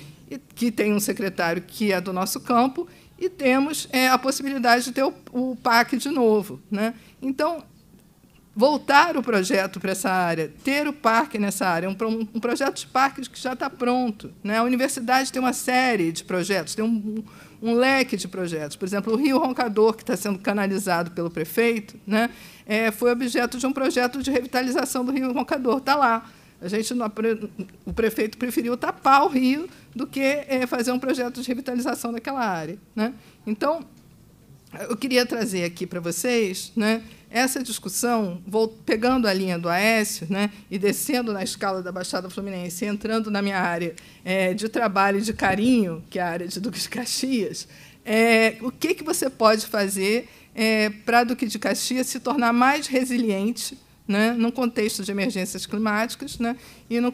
que tem um secretário que é do nosso campo, e temos é, a possibilidade de ter o, o PAC de novo. Né? Então, voltar o projeto para essa área, ter o parque nessa área, um, um projeto de parques que já está pronto. Né? A universidade tem uma série de projetos, tem um, um leque de projetos. Por exemplo, o Rio Roncador, que está sendo canalizado pelo prefeito, né? É, foi objeto de um projeto de revitalização do Rio Roncador, está lá. A gente não, o prefeito preferiu tapar o rio do que é, fazer um projeto de revitalização daquela área. Né? Então, eu queria trazer aqui para vocês né, essa discussão, vou pegando a linha do Aécio né, e descendo na escala da Baixada Fluminense, entrando na minha área é, de trabalho e de carinho, que é a área de Duque de Caxias, é, o que, que você pode fazer é, para Duque de Caxias se tornar mais resiliente né, num contexto de emergências climáticas, né, e, no,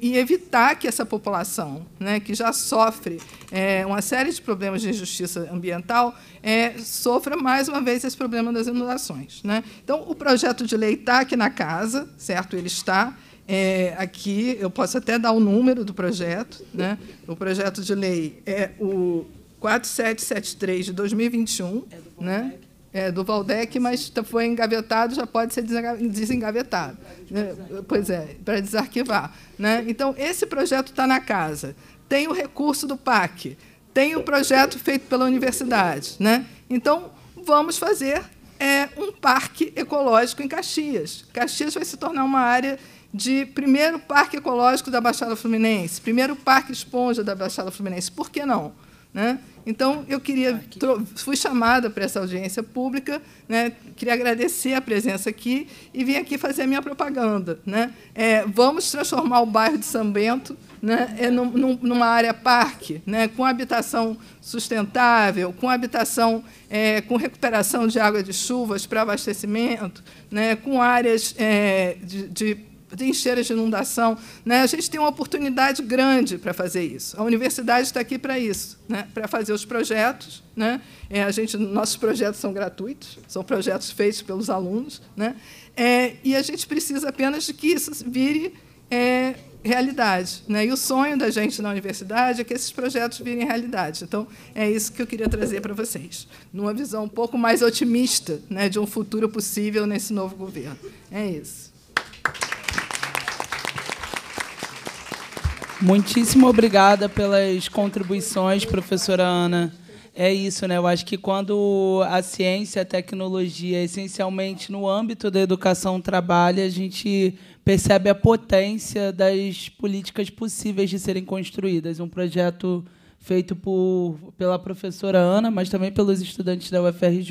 e evitar que essa população, né, que já sofre é, uma série de problemas de injustiça ambiental, é, sofra mais uma vez esse problema das inundações. Né. Então, o projeto de lei está aqui na casa, certo? Ele está. É, aqui, eu posso até dar o número do projeto. Né? O projeto de lei é o 4773 de 2021. É do né? é, do Valdec, mas tá, foi engavetado, já pode ser desengavetado. Né? Pois é, para desarquivar. Né? Então, esse projeto está na casa. Tem o recurso do PAC, tem o projeto feito pela universidade. Né? Então, vamos fazer é, um parque ecológico em Caxias. Caxias vai se tornar uma área de primeiro parque ecológico da Baixada Fluminense, primeiro parque esponja da Baixada Fluminense. Por que não? Né? Então, eu queria. Fui chamada para essa audiência pública, né? queria agradecer a presença aqui e vim aqui fazer a minha propaganda. Né? É, vamos transformar o bairro de São Bento né? é num, num, numa área parque, né? com habitação sustentável, com habitação é, com recuperação de água de chuvas para abastecimento, né? com áreas é, de, de de encher de inundação. Né? A gente tem uma oportunidade grande para fazer isso. A universidade está aqui para isso, né? para fazer os projetos. Né? É, a gente, nossos projetos são gratuitos, são projetos feitos pelos alunos. Né? É, e a gente precisa apenas de que isso vire é, realidade. Né? E o sonho da gente na universidade é que esses projetos virem realidade. Então, é isso que eu queria trazer para vocês, numa visão um pouco mais otimista né, de um futuro possível nesse novo governo. É isso. Muitíssimo obrigada pelas contribuições, professora Ana. É isso, né? Eu acho que quando a ciência, a tecnologia, essencialmente no âmbito da educação trabalha, a gente percebe a potência das políticas possíveis de serem construídas. Um projeto feito por, pela professora Ana, mas também pelos estudantes da UFRJ,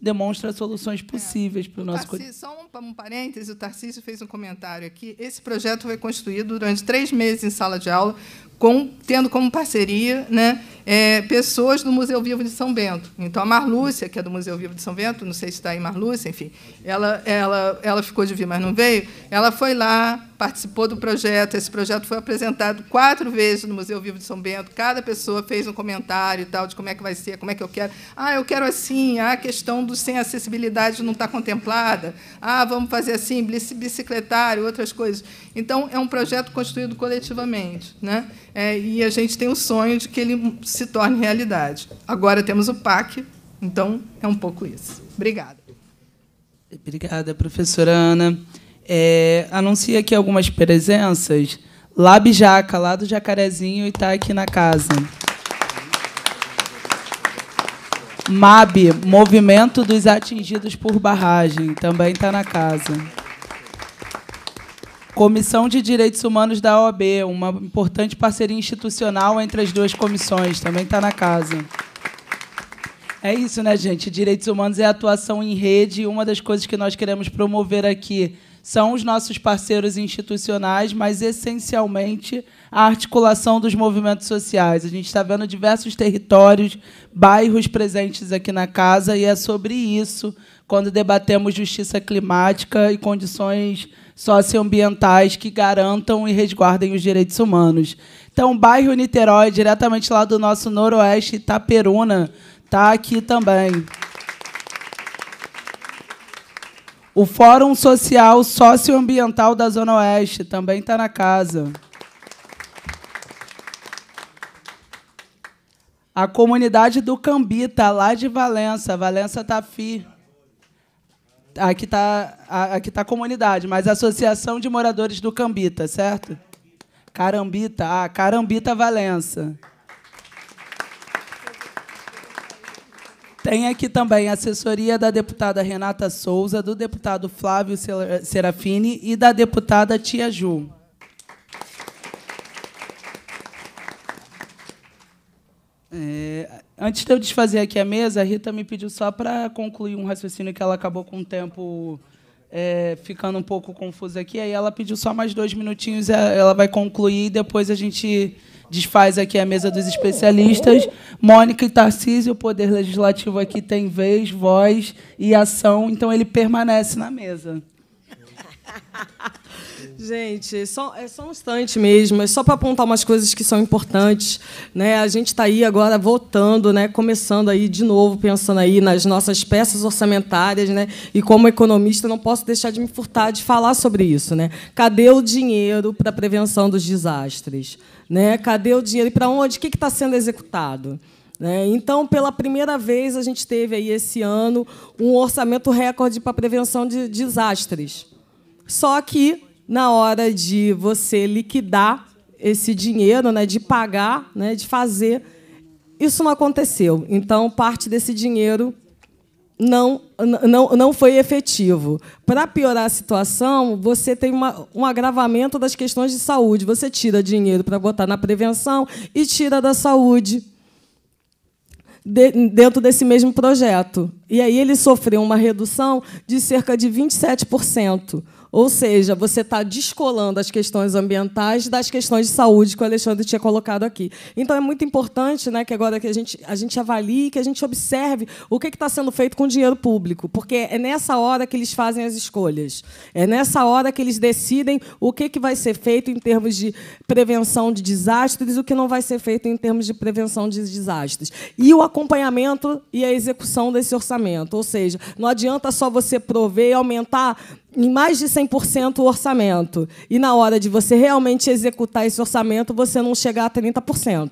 demonstra soluções é. possíveis é. para o nosso... Tarcísio, só um, um parêntese, o Tarcísio fez um comentário aqui. Esse projeto foi construído durante três meses em sala de aula com, tendo como parceria né, é, pessoas do Museu Vivo de São Bento. Então, a Marlúcia, que é do Museu Vivo de São Bento, não sei se está aí Marlúcia, enfim, ela, ela, ela ficou de vir, mas não veio, ela foi lá, participou do projeto, esse projeto foi apresentado quatro vezes no Museu Vivo de São Bento, cada pessoa fez um comentário e tal, de como é que vai ser, como é que eu quero. Ah, eu quero assim, ah, a questão do sem acessibilidade não está contemplada, ah, vamos fazer assim, bicicletário, outras coisas. Então, é um projeto construído coletivamente. Né? é, e a gente tem o sonho de que ele se torne realidade. Agora temos o PAC, então é um pouco isso. Obrigada. Obrigada, professora Ana. É, anuncia aqui algumas presenças. Labijaca, lá do Jacarezinho, e está aqui na casa. MAB, Movimento dos Atingidos por Barragem, também está na casa. Comissão de Direitos Humanos da OAB, uma importante parceria institucional entre as duas comissões, também está na casa. É isso, né, gente? Direitos humanos é atuação em rede e uma das coisas que nós queremos promover aqui são os nossos parceiros institucionais, mas essencialmente a articulação dos movimentos sociais. A gente está vendo diversos territórios, bairros presentes aqui na casa, e é sobre isso quando debatemos justiça climática e condições socioambientais que garantam e resguardem os direitos humanos. Então, bairro Niterói, diretamente lá do nosso noroeste, Itaperuna, está aqui também. O Fórum Social Socioambiental da Zona Oeste também está na casa. A comunidade do Cambita, lá de Valença, Valença Tafi. Tá aqui está aqui tá a tá comunidade, mas a Associação de Moradores do Cambita, certo? Carambita, ah, Carambita Valença. Tem aqui também a assessoria da deputada Renata Souza, do deputado Flávio eh, Serafini e da deputada Tia Ju. É, Antes de eu desfazer aqui a mesa, a Rita me pediu só para concluir um raciocínio que ela acabou com o tempo é, ficando um pouco confusa aqui. Aí ela pediu só mais dois minutinhos, é, ela vai concluir e depois a gente desfaz aqui a mesa dos especialistas. Mônica e Tarcísio, o Poder Legislativo aqui tem vez, voz e ação, então ele permanece na mesa. Gente, é só, é só um instante mesmo, é só para apontar umas coisas que são importantes. Né? A gente está aí agora votando, né? começando aí de novo, pensando aí nas nossas peças orçamentárias, né? e como economista não posso deixar de me furtar de falar sobre isso. Né? Cadê o dinheiro para a prevenção dos desastres? Né? Cadê o dinheiro? E para onde? O que está sendo executado? Né? Então, pela primeira vez, a gente teve aí esse ano um orçamento recorde para a prevenção de desastres. Só que na hora de você liquidar esse dinheiro, né, de pagar, né, de fazer, isso não aconteceu. Então, parte desse dinheiro não, não, não foi efetivo. Para piorar a situação, você tem uma, um agravamento das questões de saúde. Você tira dinheiro para botar na prevenção e tira da saúde de, dentro desse mesmo projeto. E aí ele sofreu uma redução de cerca de 27%. Ou seja, você está descolando as questões ambientais das questões de saúde que o Alexandre tinha colocado aqui. Então, é muito importante né, que agora que a gente, a gente avalie, que a gente observe o que está sendo feito com o dinheiro público, porque é nessa hora que eles fazem as escolhas, é nessa hora que eles decidem o que, que vai ser feito em termos de prevenção de desastres e o que não vai ser feito em termos de prevenção de desastres. E o acompanhamento e a execução desse orçamento. Ou seja, não adianta só você prover e aumentar em mais de 100% o orçamento. E na hora de você realmente executar esse orçamento, você não chegar a 30%.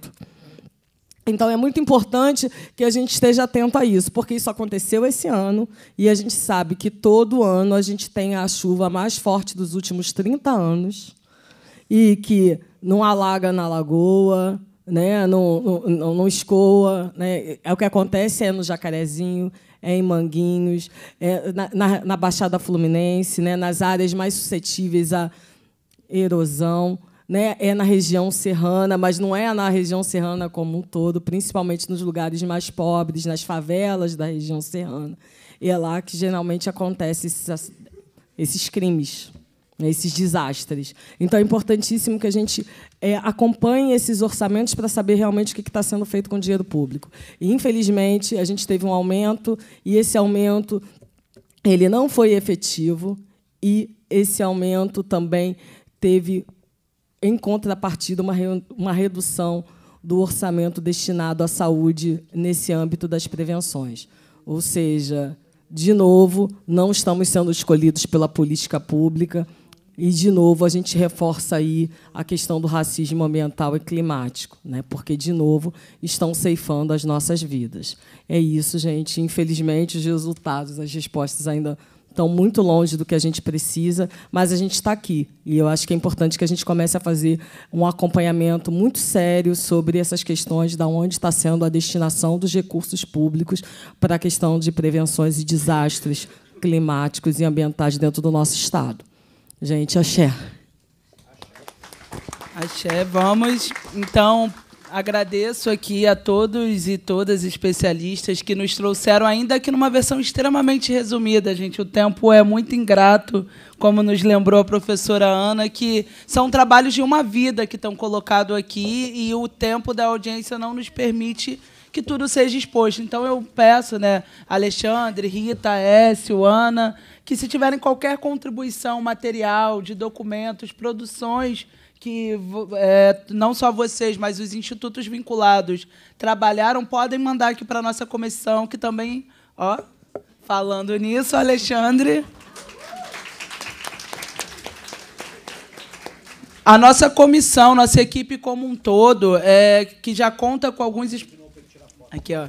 Então é muito importante que a gente esteja atento a isso, porque isso aconteceu esse ano e a gente sabe que todo ano a gente tem a chuva mais forte dos últimos 30 anos e que não alaga na lagoa, né? não, não, não escoa. Né? É o que acontece é no Jacarezinho, é, em Manguinhos, é, na, na, na, Baixada Fluminense, né, nas áreas mais suscetíveis à erosão. Né, é na região serrana, mas não é na região serrana como um todo, principalmente nos lugares mais pobres, nas favelas da região serrana. E é lá que geralmente acontecem esses, esses crimes. Né, esses desastres. Então é importantíssimo que a gente é, acompanhe esses orçamentos para saber realmente o que está sendo feito com o dinheiro público. E, infelizmente, a gente teve um aumento e esse aumento ele não foi efetivo e esse aumento também teve, em contrapartida, uma, re uma redução do orçamento destinado à saúde nesse âmbito das prevenções. Ou seja, de novo, não estamos sendo escolhidos pela política pública, e, de novo, a gente reforça aí a questão do racismo ambiental e climático, né? porque, de novo, estão ceifando as nossas vidas. É isso, gente. Infelizmente, os resultados, as respostas ainda estão muito longe do que a gente precisa, mas a gente está aqui. E eu acho que é importante que a gente comece a fazer um acompanhamento muito sério sobre essas questões, de onde está sendo a destinação dos recursos públicos para a questão de prevenções e desastres climáticos e ambientais dentro do nosso Estado. Gente, axé. Axé, vamos. Então, agradeço aqui a todos e todas especialistas que nos trouxeram, ainda que numa versão extremamente resumida, gente. O tempo é muito ingrato, como nos lembrou a professora Ana, que são trabalhos de uma vida que estão colocados aqui e o tempo da audiência não nos permite que tudo seja exposto. Então eu peço, né, Alexandre, Rita, Écio, Ana, que se tiverem qualquer contribuição material, de documentos, produções que é, não só vocês, mas os institutos vinculados trabalharam, podem mandar aqui para a nossa comissão, que também, ó, falando nisso, Alexandre. A nossa comissão, nossa equipe como um todo, é, que já conta com alguns. Aqui, ó.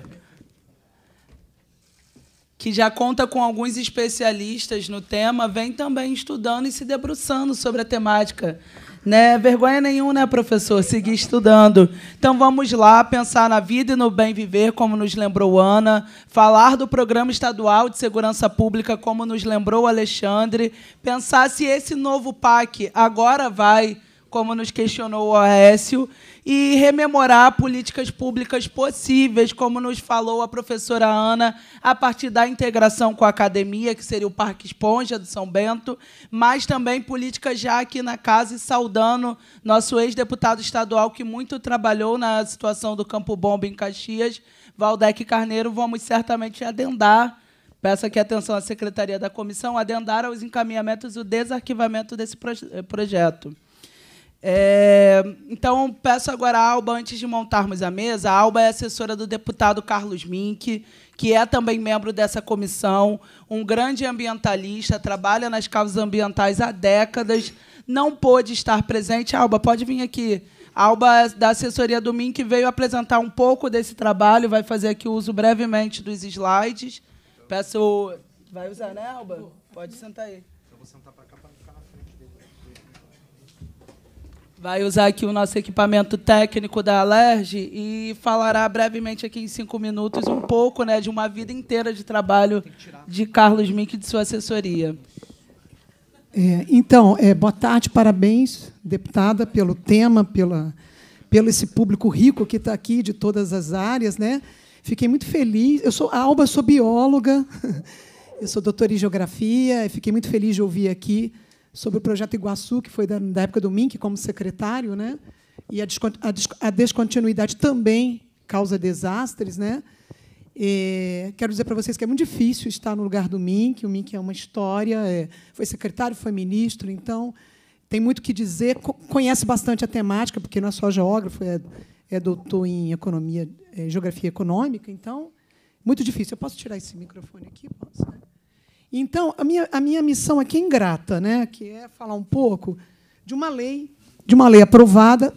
Que já conta com alguns especialistas no tema, vem também estudando e se debruçando sobre a temática. Né? Vergonha nenhuma, né, professor? Seguir estudando. Então vamos lá pensar na vida e no bem viver, como nos lembrou Ana, falar do Programa Estadual de Segurança Pública, como nos lembrou Alexandre, pensar se esse novo PAC agora vai como nos questionou o Aécio, e rememorar políticas públicas possíveis, como nos falou a professora Ana, a partir da integração com a academia, que seria o Parque Esponja do São Bento, mas também políticas já aqui na casa e saudando nosso ex-deputado estadual que muito trabalhou na situação do Campo Bomba em Caxias, Valdec Carneiro, vamos certamente adendar Peço aqui atenção à Secretaria da Comissão adendar aos encaminhamentos e o desarquivamento desse projeto. É, então, peço agora a Alba, antes de montarmos a mesa, a Alba é assessora do deputado Carlos Mink, que é também membro dessa comissão, um grande ambientalista, trabalha nas causas ambientais há décadas, não pôde estar presente. Alba, pode vir aqui. A Alba, da assessoria do Mink, veio apresentar um pouco desse trabalho, vai fazer aqui o uso brevemente dos slides. Peço. Vai usar, né, Alba? Pode sentar aí. vai usar aqui o nosso equipamento técnico da Alerj e falará brevemente aqui em cinco minutos um pouco né, de uma vida inteira de trabalho de Carlos Mink e de sua assessoria. É, então, é, boa tarde, parabéns, deputada, pelo tema, pela, pelo esse público rico que está aqui de todas as áreas. Né? Fiquei muito feliz. Eu sou Alba, sou bióloga, eu sou doutora em geografia, e fiquei muito feliz de ouvir aqui sobre o projeto Iguaçu, que foi da, da época do MINC como secretário, né? e a, descontinuidade também causa desastres. Né? E quero dizer para vocês que é muito difícil estar no lugar do MINC, o MINC é uma história, é, foi secretário, foi ministro, então tem muito que dizer, conhece bastante a temática, porque não é só geógrafo, é, é doutor em economia, é, geografia econômica, então muito difícil. Eu posso tirar esse microfone aqui? Posso, né? Então, a minha, a minha missão aqui é ingrata, né? que é falar um pouco de uma lei, de uma lei aprovada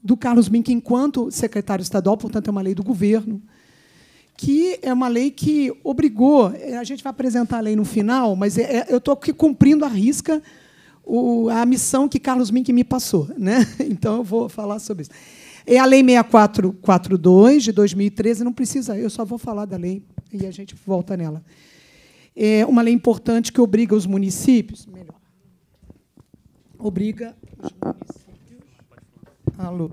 do Carlos Mink enquanto secretário estadual, portanto, é uma lei do governo, que é uma lei que obrigou. É, a gente vai apresentar a lei no final, mas é, é eu estou cumprindo a risca o, a missão que Carlos Mink me passou. Né? Então, eu vou falar sobre isso. É a Lei 6442, de 2013, não precisa, eu só vou falar da lei e a gente volta nela é uma lei importante que obriga os municípios. Melhor, obriga os municípios. Alô.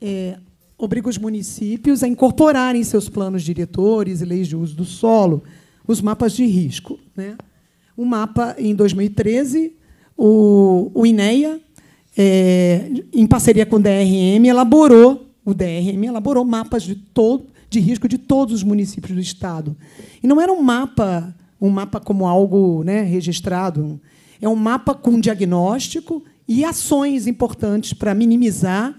É, obriga os municípios a incorporarem em seus planos diretores e leis de uso do solo os mapas de risco. Né? O mapa, em 2013, o, o INEA, é, em parceria com o DRM, elaborou o DRM elaborou mapas de todo de risco de todos os municípios do estado. E não era um mapa, um mapa como algo né, registrado. É um mapa com diagnóstico e ações importantes para minimizar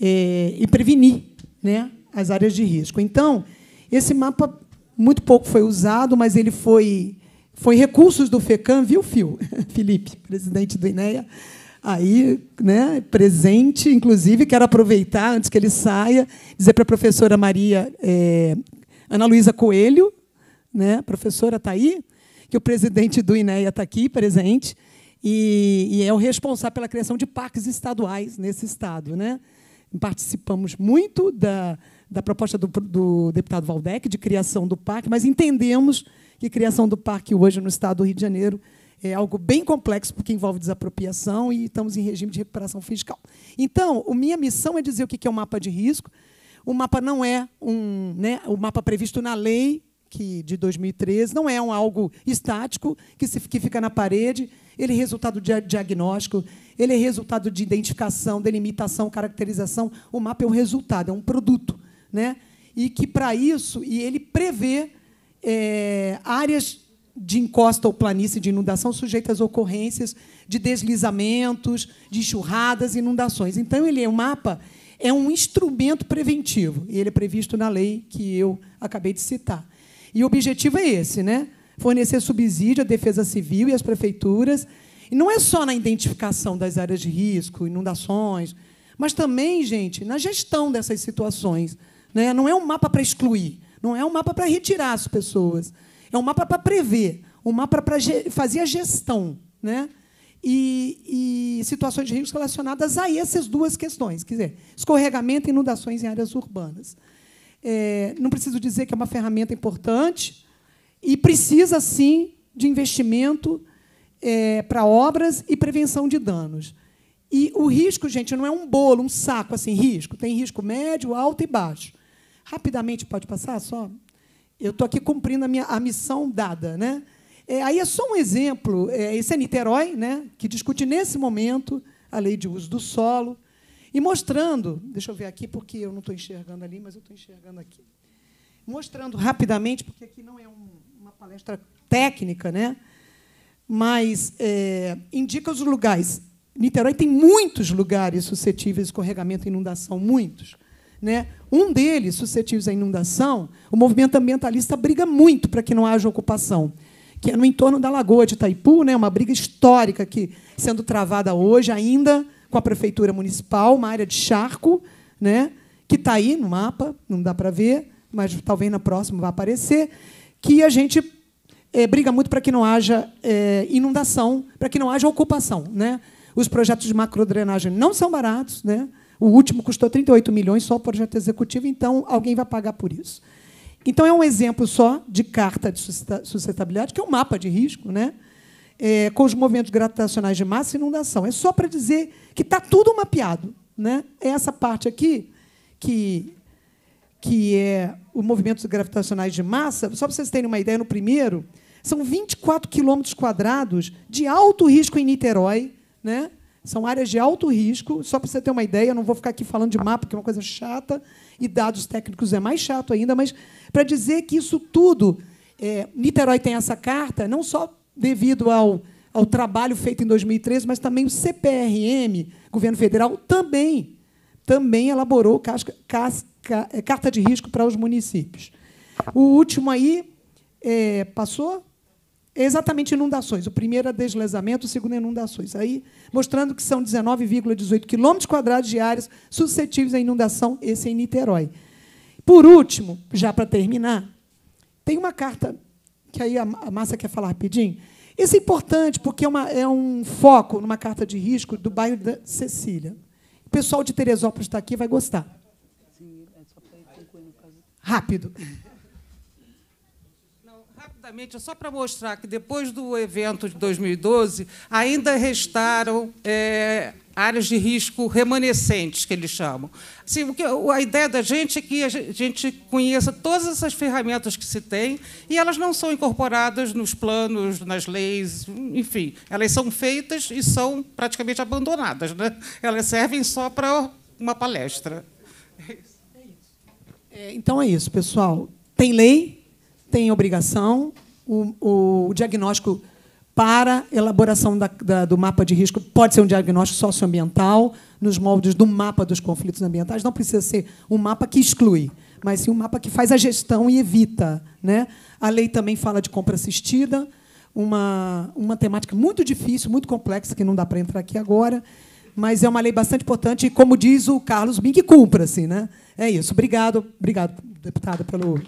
é, e prevenir né, as áreas de risco. Então, esse mapa muito pouco foi usado, mas ele foi foi recursos do FECAM, viu, Fio? Felipe, presidente do INEA, aí, né, presente, inclusive, quero aproveitar, antes que ele saia, dizer para a professora Maria é, Ana Luísa Coelho, né, professora está aí, que o presidente do INEA está aqui presente, e, e, é o responsável pela criação de parques estaduais nesse estado. Né? Participamos muito da, da proposta do, do deputado Valdec de criação do parque, mas entendemos que a criação do parque hoje no estado do Rio de Janeiro é algo bem complexo, porque envolve desapropriação e estamos em regime de recuperação fiscal. Então, a minha missão é dizer o que é o mapa de risco. O mapa não é um, né, o mapa previsto na lei que de 2013, não é um algo estático que, se, que fica na parede, ele é resultado de diagnóstico, ele é resultado de identificação, delimitação, caracterização. O mapa é um resultado, é um produto. Né? E que, para isso, e ele prevê é, áreas de encosta ou planície de inundação sujeitas a ocorrências de deslizamentos, de enxurradas, inundações. Então, ele é um mapa, é um instrumento preventivo, e ele é previsto na lei que eu acabei de citar. E o objetivo é esse, né? Fornecer subsídio à Defesa Civil e às prefeituras, e não é só na identificação das áreas de risco, inundações, mas também, gente, na gestão dessas situações. Né? Não é um mapa para excluir, não é um mapa para retirar as pessoas é um mapa para prever, um mapa para fazer a gestão. Né? E, e, situações de risco relacionadas a essas duas questões, quer dizer, escorregamento e inundações em áreas urbanas. É, não preciso dizer que é uma ferramenta importante e precisa, sim, de investimento é, para obras e prevenção de danos. E o risco, gente, não é um bolo, um saco assim, risco. Tem risco médio, alto e baixo. Rapidamente, pode passar só? Eu estou aqui cumprindo a, minha, a missão dada. Né? É, aí é só um exemplo. É, esse é Niterói, né, que discute nesse momento a lei de uso do solo. E mostrando, deixa eu ver aqui, porque eu não estou enxergando ali, mas eu estou enxergando aqui. Mostrando rapidamente, porque aqui não é um, uma palestra técnica, né? mas é, indica os lugares. Niterói tem muitos lugares suscetíveis de escorregamento e inundação, muitos. Né? Um deles, suscetíveis à inundação, o movimento ambientalista briga muito para que não haja ocupação, que é no entorno da Lagoa de Itaipu, né? uma briga histórica que sendo travada hoje ainda com a prefeitura municipal, uma área de charco, né? que está aí no mapa, não dá para ver, mas talvez na próxima vá aparecer, que a gente é, briga muito para que não haja é, inundação, para que não haja ocupação. Né? Os projetos de macrodrenagem não são baratos, né? O último custou 38 milhões só o projeto executivo, então alguém vai pagar por isso. Então é um exemplo só de carta de sustentabilidade, que é um mapa de risco, né? É, com os movimentos gravitacionais de massa e inundação. É só para dizer que está tudo mapeado. Né? É essa parte aqui, que, que é os movimentos gravitacionais de massa, só para vocês terem uma ideia, no primeiro, são 24 quilômetros quadrados de alto risco em Niterói, né? São áreas de alto risco, só para você ter uma ideia, não vou ficar aqui falando de mapa, que é uma coisa chata, e dados técnicos é mais chato ainda, mas para dizer que isso tudo. É, Niterói tem essa carta, não só devido ao, ao trabalho feito em 2013, mas também o CPRM, governo federal, também, também elaborou casca, casca, é, carta de risco para os municípios. O último aí é, passou? Exatamente inundações. O primeiro é deslizamento, o segundo é inundações. Aí, mostrando que são 19,18 quilômetros quadrados de áreas suscetíveis à inundação, esse é em Niterói. Por último, já para terminar, tem uma carta que aí a Massa quer falar rapidinho. Isso é importante porque é, uma, é um foco numa carta de risco do bairro da Cecília. O pessoal de Teresópolis está aqui, vai gostar. É Rápido. Exatamente, só para mostrar que depois do evento de 2012, ainda restaram é, áreas de risco remanescentes, que eles chamam. Assim, a ideia da gente é que a gente conheça todas essas ferramentas que se tem e elas não são incorporadas nos planos, nas leis, enfim. Elas são feitas e são praticamente abandonadas. Né? Elas servem só para uma palestra. É, é, é, então é isso, pessoal. Tem lei, tem obrigação, o, o diagnóstico para elaboração da, da, do mapa de risco pode ser um diagnóstico socioambiental, nos moldes do mapa dos conflitos ambientais. Não precisa ser um mapa que exclui, mas sim um mapa que faz a gestão e evita. Né? A lei também fala de compra assistida, uma, uma temática muito difícil, muito complexa, que não dá para entrar aqui agora, mas é uma lei bastante importante, e, como diz o Carlos Bing, cumpra-se. Né? É isso. Obrigado, obrigado deputada, pelo.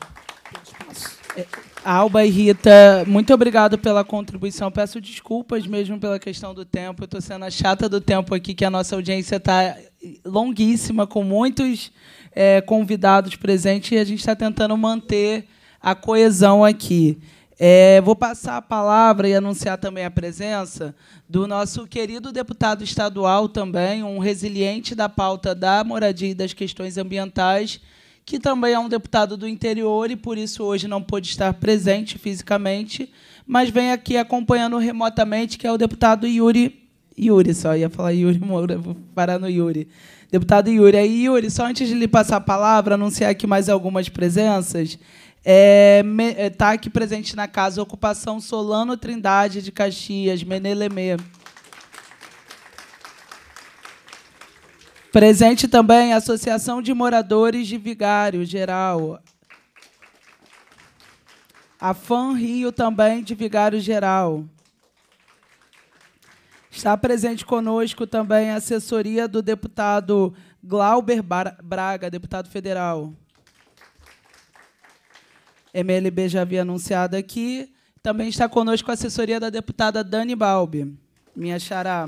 Alba e Rita, muito obrigado pela contribuição. Peço desculpas mesmo pela questão do tempo. estou sendo a chata do tempo aqui, que a nossa audiência está longuíssima, com muitos é, convidados presentes, e a gente está tentando manter a coesão aqui. É, vou passar a palavra e anunciar também a presença do nosso querido deputado estadual também, um resiliente da pauta da moradia e das questões ambientais, que também é um deputado do interior e por isso hoje não pôde estar presente fisicamente, mas vem aqui acompanhando remotamente, que é o deputado Yuri. Yuri, só ia falar Yuri Moura, vou parar no Yuri. Deputado Yuri. Aí, Yuri, só antes de lhe passar a palavra, anunciar aqui mais algumas presenças. Está é, é tá aqui presente na casa Ocupação Solano Trindade de Caxias, Menelemê. Presente também a Associação de Moradores de Vigário Geral. A FAN Rio também de Vigário Geral. Está presente conosco também a assessoria do deputado Glauber Braga, deputado federal. MLB já havia anunciado aqui. Também está conosco a assessoria da deputada Dani Balbi, minha xará.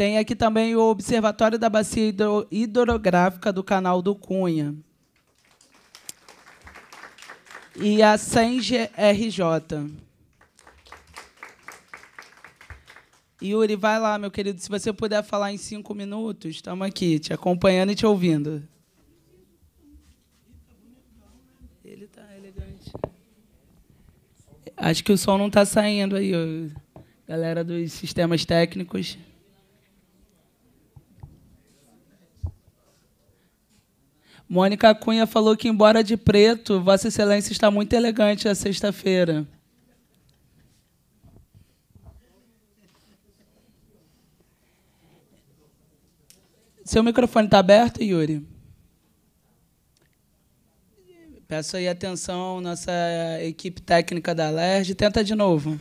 Tem aqui também o Observatório da Bacia Hidro Hidrográfica do Canal do Cunha. E a SEMG-RJ. Yuri, vai lá, meu querido. Se você puder falar em cinco minutos, estamos aqui, te acompanhando e te ouvindo. Ele está elegante. Acho que o som não está saindo aí, galera dos sistemas técnicos. Mônica Cunha falou que, embora de preto, Vossa Excelência está muito elegante a sexta-feira. Seu microfone está aberto, Yuri? Peço aí atenção, nossa equipe técnica da LERJ. Tenta de novo.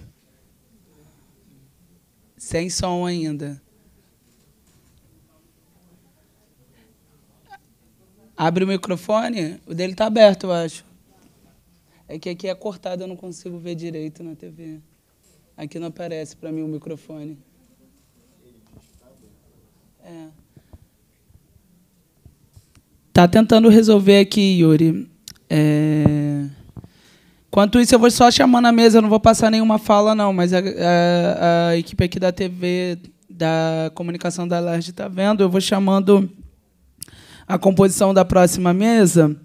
Sem som ainda. Abre o microfone, o dele tá aberto, eu acho. É que aqui é cortado, eu não consigo ver direito na TV. Aqui não aparece para mim o microfone. É. Tá tentando resolver aqui, Yuri. É... Enquanto isso, eu vou só chamando a mesa, eu não vou passar nenhuma fala, não, mas a, a, a equipe aqui da TV, da comunicação da LARD, está vendo. Eu vou chamando a composição da próxima mesa,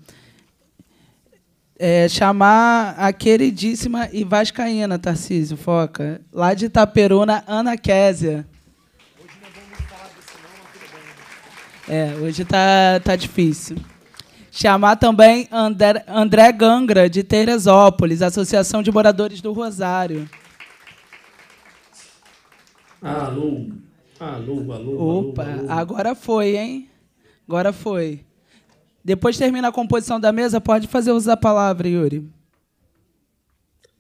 é, chamar a queridíssima e vascaína, Tarcísio Foca, lá de Itaperuna, Ana Késia. Hoje não não, é, hoje tá, tá difícil. Chamar também André, André Gangra, de Teresópolis, Associação de Moradores do Rosário. Alô, alô, alô. Opa, alô, alô. agora foi, hein? Agora foi. Depois termina a composição da mesa, pode fazer uso da palavra, Yuri.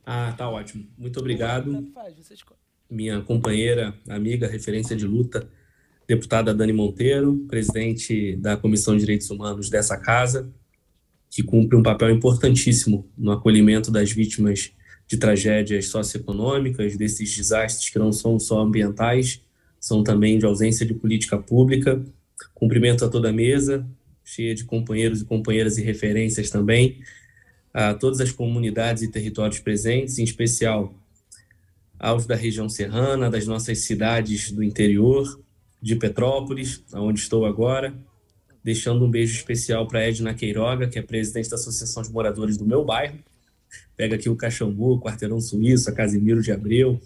Ah, tá ótimo. Muito obrigado. Minha companheira, amiga, referência de luta, deputada Dani Monteiro, presidente da Comissão de Direitos Humanos dessa casa, que cumpre um papel importantíssimo no acolhimento das vítimas de tragédias socioeconômicas, desses desastres que não são só ambientais, são também de ausência de política pública Cumprimento a toda a mesa, cheia de companheiros e companheiras e referências também, a todas as comunidades e territórios presentes, em especial aos da região serrana, das nossas cidades do interior, de Petrópolis, onde estou agora, deixando um beijo especial para Edna Queiroga, que é presidente da Associação de Moradores do meu bairro. Pega aqui o Caxambu, o Quarteirão Suíço, a Casimiro de Abreu,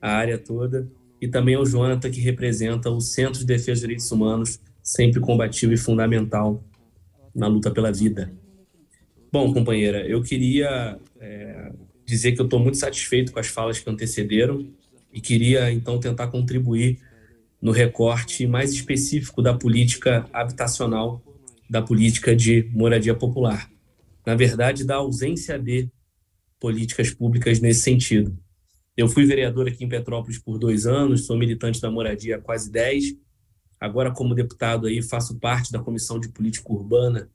a área toda e também ao Joanta, que representa o Centro de Defesa dos Direitos Humanos, sempre combativo e fundamental na luta pela vida. Bom, companheira, eu queria é, dizer que eu estou muito satisfeito com as falas que antecederam e queria então tentar contribuir no recorte mais específico da política habitacional, da política de moradia popular. Na verdade, da ausência de políticas públicas nesse sentido. Eu fui vereador aqui em Petrópolis por dois anos, sou militante da moradia há quase dez. Agora, como deputado, aí, faço parte da Comissão de Política Urbana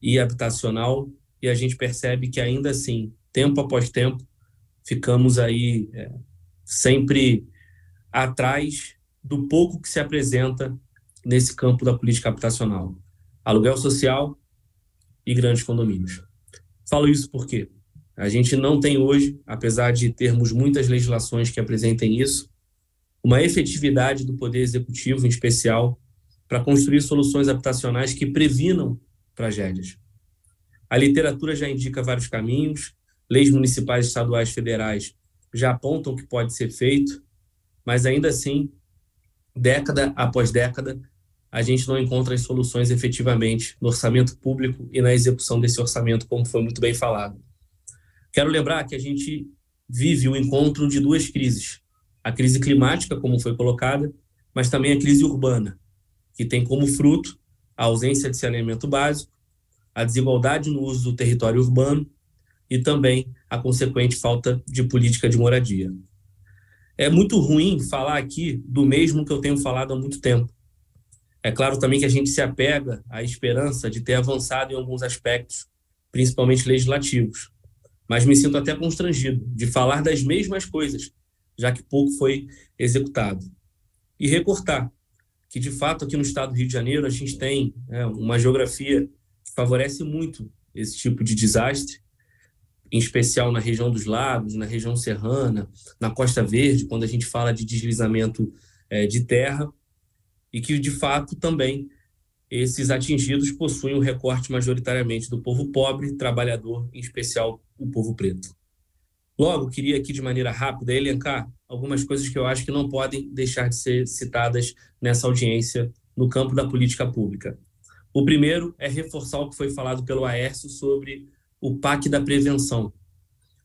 e Habitacional e a gente percebe que ainda assim, tempo após tempo, ficamos aí é, sempre atrás do pouco que se apresenta nesse campo da política habitacional. Aluguel social e grandes condomínios. Falo isso porque a gente não tem hoje, apesar de termos muitas legislações que apresentem isso, uma efetividade do poder executivo, em especial, para construir soluções habitacionais que previnam tragédias. A literatura já indica vários caminhos, leis municipais, estaduais, federais já apontam o que pode ser feito, mas ainda assim, década após década, a gente não encontra as soluções efetivamente no orçamento público e na execução desse orçamento, como foi muito bem falado. Quero lembrar que a gente vive o encontro de duas crises: a crise climática, como foi colocada, mas também a crise urbana, que tem como fruto a ausência de saneamento básico, a desigualdade no uso do território urbano e também a consequente falta de política de moradia. É muito ruim falar aqui do mesmo que eu tenho falado há muito tempo. É claro também que a gente se apega à esperança de ter avançado em alguns aspectos, principalmente legislativos mas me sinto até constrangido de falar das mesmas coisas, já que pouco foi executado. E recortar, que de fato aqui no estado do Rio de Janeiro a gente tem né, uma geografia que favorece muito esse tipo de desastre, em especial na região dos lagos, na região serrana, na Costa Verde, quando a gente fala de deslizamento é, de terra, e que de fato também esses atingidos possuem um recorte majoritariamente do povo pobre, trabalhador, em especial o povo preto. Logo, queria aqui de maneira rápida elencar algumas coisas que eu acho que não podem deixar de ser citadas nessa audiência no campo da política pública. O primeiro é reforçar o que foi falado pelo Aércio sobre o PAC da prevenção.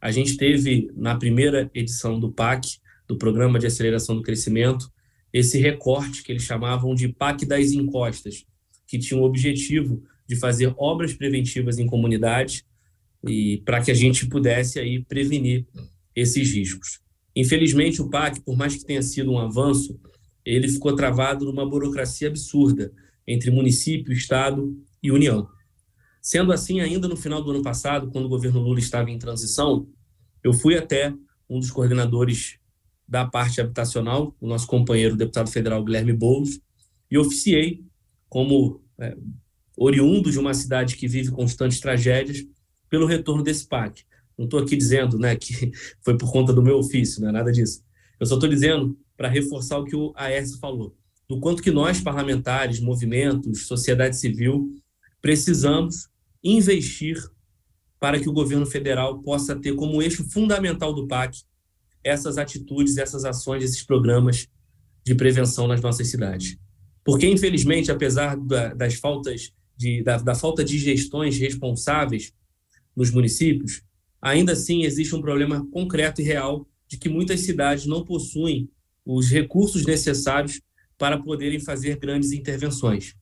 A gente teve na primeira edição do PAC, do Programa de Aceleração do Crescimento, esse recorte que eles chamavam de PAC das encostas, que tinha o objetivo de fazer obras preventivas em comunidades e para que a gente pudesse aí prevenir esses riscos. Infelizmente, o PAC, por mais que tenha sido um avanço, ele ficou travado numa burocracia absurda entre município, Estado e União. Sendo assim, ainda no final do ano passado, quando o governo Lula estava em transição, eu fui até um dos coordenadores da parte habitacional, o nosso companheiro o deputado federal Guilherme Boulos, e oficiei como é, oriundo de uma cidade que vive constantes tragédias, pelo retorno desse PAC. Não estou aqui dizendo né, que foi por conta do meu ofício, não é nada disso. Eu só estou dizendo para reforçar o que o Aécio falou, do quanto que nós, parlamentares, movimentos, sociedade civil, precisamos investir para que o governo federal possa ter como eixo fundamental do PAC essas atitudes, essas ações, esses programas de prevenção nas nossas cidades. Porque, infelizmente, apesar da, das faltas de, da, da falta de gestões responsáveis, nos municípios, ainda assim existe um problema concreto e real de que muitas cidades não possuem os recursos necessários para poderem fazer grandes intervenções.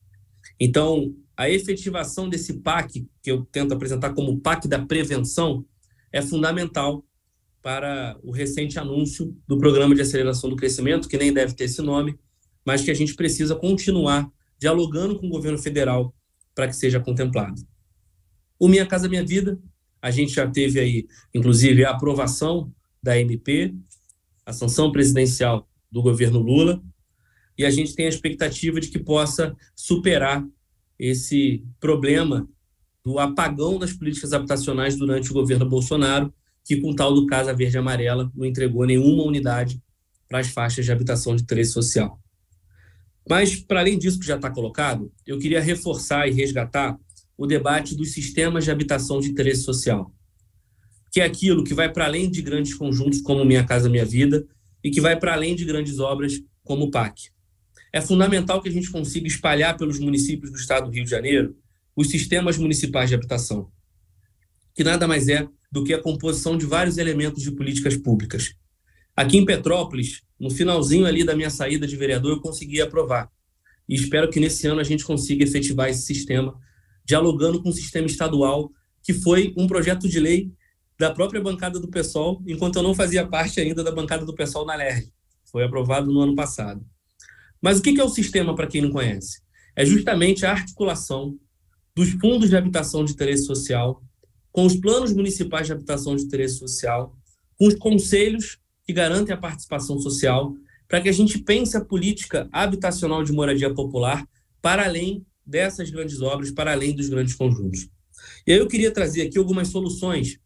Então, a efetivação desse PAC, que eu tento apresentar como PAC da prevenção, é fundamental para o recente anúncio do Programa de Aceleração do Crescimento, que nem deve ter esse nome, mas que a gente precisa continuar dialogando com o governo federal para que seja contemplado. O Minha Casa Minha Vida, a gente já teve aí, inclusive, a aprovação da MP, a sanção presidencial do governo Lula, e a gente tem a expectativa de que possa superar esse problema do apagão das políticas habitacionais durante o governo Bolsonaro, que com tal do Casa Verde e Amarela não entregou nenhuma unidade para as faixas de habitação de interesse social. Mas, para além disso que já está colocado, eu queria reforçar e resgatar o debate dos sistemas de habitação de interesse social, que é aquilo que vai para além de grandes conjuntos como Minha Casa Minha Vida e que vai para além de grandes obras como o PAC. É fundamental que a gente consiga espalhar pelos municípios do estado do Rio de Janeiro os sistemas municipais de habitação, que nada mais é do que a composição de vários elementos de políticas públicas. Aqui em Petrópolis, no finalzinho ali da minha saída de vereador, eu consegui aprovar. E espero que nesse ano a gente consiga efetivar esse sistema dialogando com o sistema estadual, que foi um projeto de lei da própria bancada do PSOL, enquanto eu não fazia parte ainda da bancada do PSOL na LER. Foi aprovado no ano passado. Mas o que é o sistema, para quem não conhece? É justamente a articulação dos fundos de habitação de interesse social com os planos municipais de habitação de interesse social, com os conselhos que garantem a participação social, para que a gente pense a política habitacional de moradia popular para além dessas grandes obras para além dos grandes conjuntos. E aí eu queria trazer aqui algumas soluções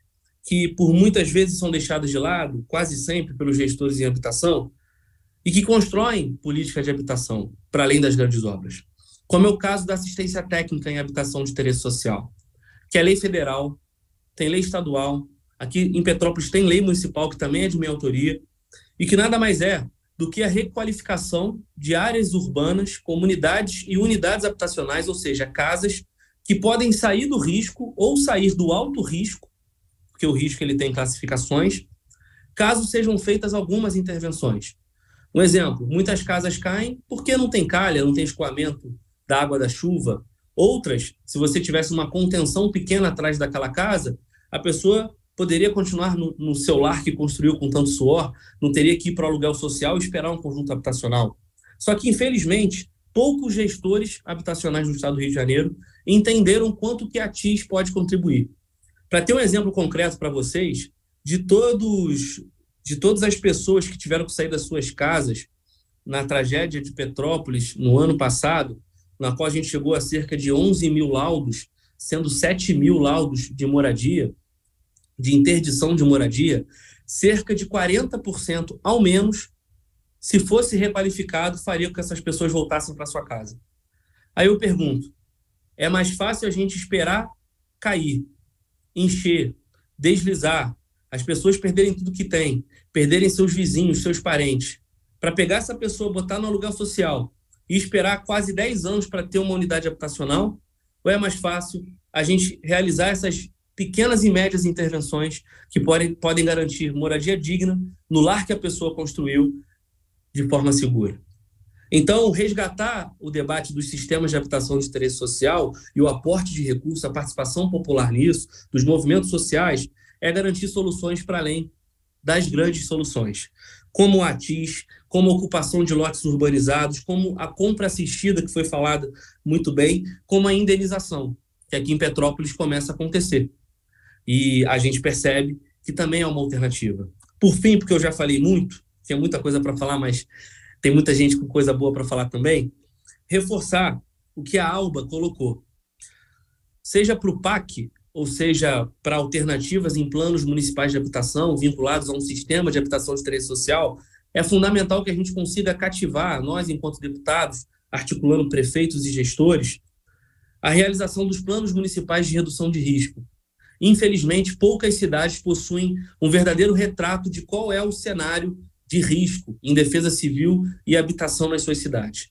que por muitas vezes são deixadas de lado, quase sempre pelos gestores em habitação, e que constroem políticas de habitação para além das grandes obras. Como é o caso da assistência técnica em habitação de interesse social, que é lei federal, tem lei estadual, aqui em Petrópolis tem lei municipal que também é de minha autoria, e que nada mais é do que a requalificação de áreas urbanas, comunidades e unidades habitacionais, ou seja, casas que podem sair do risco ou sair do alto risco, porque o risco ele tem classificações, caso sejam feitas algumas intervenções. Um exemplo, muitas casas caem porque não tem calha, não tem escoamento da água da chuva. Outras, se você tivesse uma contenção pequena atrás daquela casa, a pessoa poderia continuar no, no seu lar que construiu com tanto suor, não teria que ir para o aluguel social e esperar um conjunto habitacional. Só que, infelizmente, poucos gestores habitacionais no estado do Rio de Janeiro entenderam quanto que a TIS pode contribuir. Para ter um exemplo concreto para vocês, de todos de todas as pessoas que tiveram que sair das suas casas na tragédia de Petrópolis no ano passado, na qual a gente chegou a cerca de 11 mil laudos, sendo 7 mil laudos de moradia, de interdição de moradia, cerca de 40% ao menos, se fosse requalificado, faria com que essas pessoas voltassem para sua casa. Aí eu pergunto: é mais fácil a gente esperar cair, encher, deslizar, as pessoas perderem tudo que têm, perderem seus vizinhos, seus parentes, para pegar essa pessoa, botar no aluguel social e esperar quase 10 anos para ter uma unidade habitacional? Ou é mais fácil a gente realizar essas pequenas e médias intervenções que podem, podem garantir moradia digna no lar que a pessoa construiu de forma segura. Então, resgatar o debate dos sistemas de habitação de interesse social e o aporte de recursos, a participação popular nisso, dos movimentos sociais, é garantir soluções para além das grandes soluções, como o ATIS, como a ocupação de lotes urbanizados, como a compra assistida, que foi falada muito bem, como a indenização, que aqui em Petrópolis começa a acontecer. E a gente percebe que também é uma alternativa. Por fim, porque eu já falei muito, tinha muita coisa para falar, mas tem muita gente com coisa boa para falar também, reforçar o que a Alba colocou. Seja para o PAC, ou seja, para alternativas em planos municipais de habitação vinculados a um sistema de habitação de interesse social, é fundamental que a gente consiga cativar, nós, enquanto deputados, articulando prefeitos e gestores, a realização dos planos municipais de redução de risco, Infelizmente, poucas cidades possuem um verdadeiro retrato de qual é o cenário de risco em defesa civil e habitação nas suas cidades.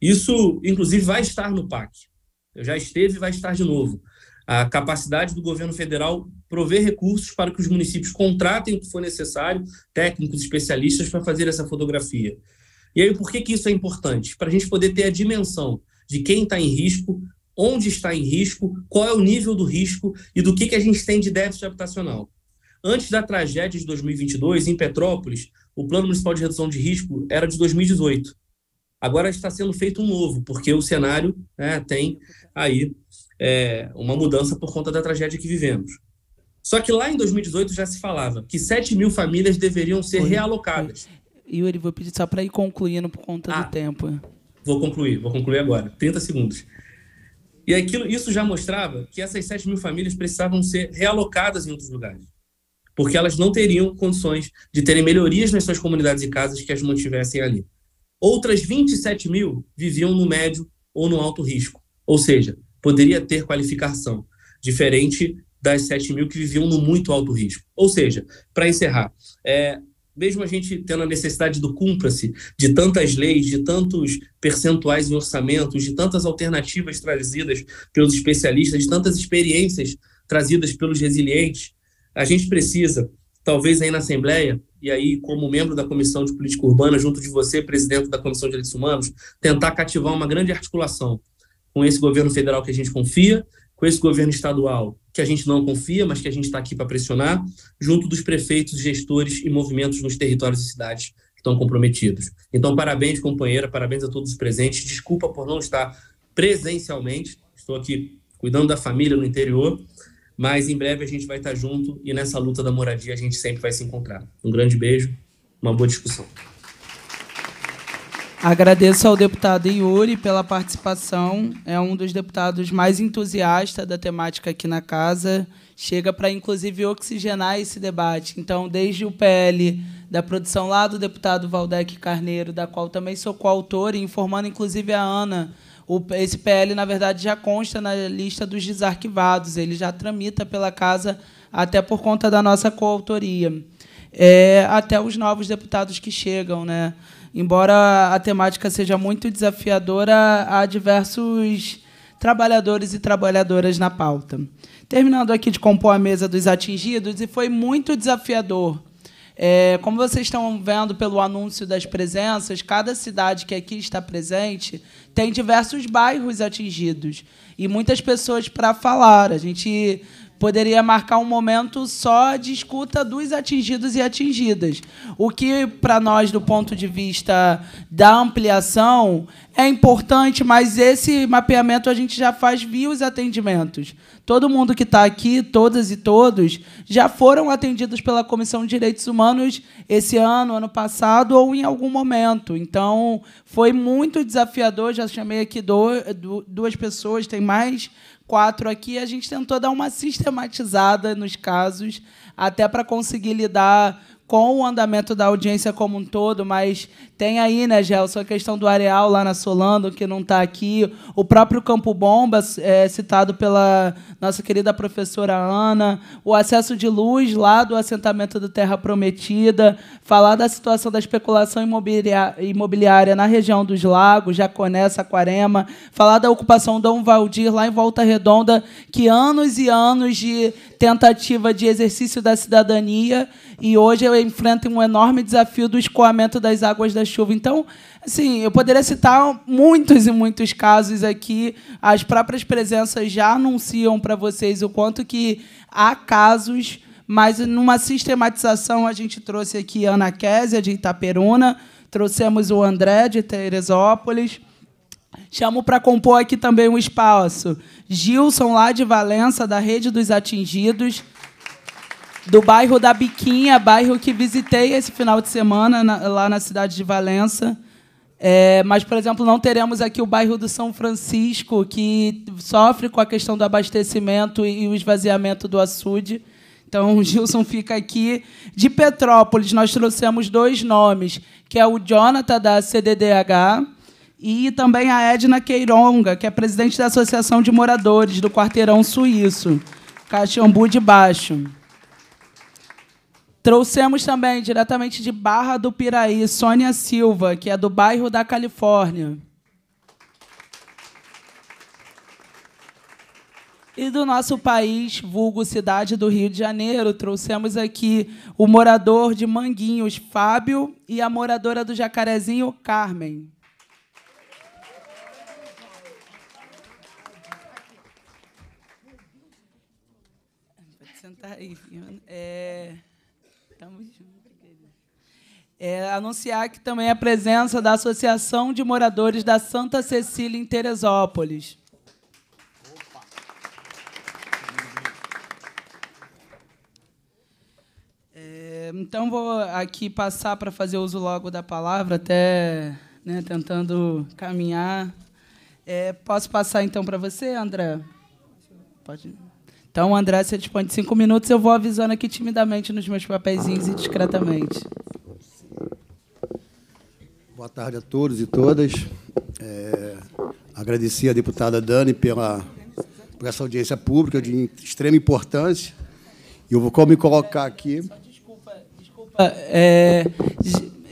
Isso, inclusive, vai estar no PAC. Eu já esteve e vai estar de novo. A capacidade do governo federal prover recursos para que os municípios contratem o que for necessário, técnicos, especialistas, para fazer essa fotografia. E aí, por que, que isso é importante? Para a gente poder ter a dimensão de quem está em risco, onde está em risco, qual é o nível do risco e do que, que a gente tem de déficit habitacional. Antes da tragédia de 2022, em Petrópolis, o Plano Municipal de Redução de Risco era de 2018. Agora está sendo feito um novo, porque o cenário né, tem aí é, uma mudança por conta da tragédia que vivemos. Só que lá em 2018 já se falava que 7 mil famílias deveriam ser Oi. realocadas. Yuri, vou pedir só para ir concluindo por conta ah, do tempo. Vou concluir, vou concluir agora. 30 segundos. E aquilo, isso já mostrava que essas 7 mil famílias precisavam ser realocadas em outros lugares, porque elas não teriam condições de terem melhorias nas suas comunidades e casas que as mantivessem ali. Outras 27 mil viviam no médio ou no alto risco, ou seja, poderia ter qualificação, diferente das 7 mil que viviam no muito alto risco. Ou seja, para encerrar, é, mesmo a gente tendo a necessidade do cumpra-se, de tantas leis, de tantos percentuais em orçamentos, de tantas alternativas trazidas pelos especialistas, de tantas experiências trazidas pelos resilientes, a gente precisa, talvez aí na Assembleia, e aí como membro da Comissão de Política Urbana, junto de você, presidente da Comissão de Direitos Humanos, tentar cativar uma grande articulação com esse governo federal que a gente confia, com esse governo estadual, que a gente não confia, mas que a gente está aqui para pressionar, junto dos prefeitos, gestores e movimentos nos territórios e cidades que estão comprometidos. Então, parabéns, companheira, parabéns a todos os presentes. Desculpa por não estar presencialmente, estou aqui cuidando da família no interior, mas em breve a gente vai estar junto e nessa luta da moradia a gente sempre vai se encontrar. Um grande beijo, uma boa discussão. Agradeço ao deputado Yuri pela participação. É um dos deputados mais entusiastas da temática aqui na casa. Chega para, inclusive, oxigenar esse debate. Então, desde o PL da produção lá do deputado Valdec Carneiro, da qual também sou coautor, informando, inclusive, a Ana, esse PL, na verdade, já consta na lista dos desarquivados. Ele já tramita pela casa, até por conta da nossa coautoria. É, até os novos deputados que chegam. Né? embora a temática seja muito desafiadora há diversos trabalhadores e trabalhadoras na pauta. Terminando aqui de compor a mesa dos atingidos, e foi muito desafiador. É, como vocês estão vendo pelo anúncio das presenças, cada cidade que aqui está presente tem diversos bairros atingidos e muitas pessoas para falar. A gente poderia marcar um momento só de escuta dos atingidos e atingidas. O que, para nós, do ponto de vista da ampliação, é importante, mas esse mapeamento a gente já faz via os atendimentos. Todo mundo que está aqui, todas e todos, já foram atendidos pela Comissão de Direitos Humanos esse ano, ano passado ou em algum momento. Então, foi muito desafiador. Já chamei aqui duas pessoas, tem mais quatro aqui, a gente tentou dar uma sistematizada nos casos, até para conseguir lidar com o andamento da audiência como um todo, mas tem aí, né, Gelson, a questão do Areal lá na Solando, que não está aqui, o próprio Campo Bomba, é, citado pela nossa querida professora Ana, o acesso de luz lá do assentamento do Terra Prometida, falar da situação da especulação imobiliária na região dos lagos, Jaconé, Saquarema, falar da ocupação Dom Valdir lá em Volta Redonda, que anos e anos de tentativa de exercício da cidadania, e hoje enfrenta um enorme desafio do escoamento das águas da chuva. Então, assim, eu poderia citar muitos e muitos casos aqui. As próprias presenças já anunciam para vocês o quanto que há casos, mas numa sistematização a gente trouxe aqui a Ana Késia, de Itaperuna, trouxemos o André, de Teresópolis. Chamo para compor aqui também um espaço. Gilson, lá de Valença, da Rede dos Atingidos do bairro da Biquinha, bairro que visitei esse final de semana na, lá na cidade de Valença. É, mas, por exemplo, não teremos aqui o bairro do São Francisco, que sofre com a questão do abastecimento e o esvaziamento do açude. Então, o Gilson fica aqui. De Petrópolis, nós trouxemos dois nomes, que é o Jonathan, da CDDH, e também a Edna Queironga, que é presidente da Associação de Moradores do Quarteirão Suíço, Caxambu de Baixo. Trouxemos também, diretamente de Barra do Piraí, Sônia Silva, que é do bairro da Califórnia. E do nosso país, vulgo cidade do Rio de Janeiro, trouxemos aqui o morador de Manguinhos, Fábio, e a moradora do Jacarezinho, Carmen. Pode sentar aí. É... É, anunciar que também a presença da Associação de Moradores da Santa Cecília em Teresópolis. Opa. É, então vou aqui passar para fazer uso logo da palavra, até né, tentando caminhar. É, posso passar então para você, André? Pode. Então, André, você dispõe de cinco minutos. Eu vou avisando aqui timidamente nos meus papezinhos e discretamente. Boa tarde a todos e todas. É, agradecer à deputada Dani pela, por essa audiência pública de extrema importância. E eu vou como me colocar aqui. Desculpa, desculpa. É,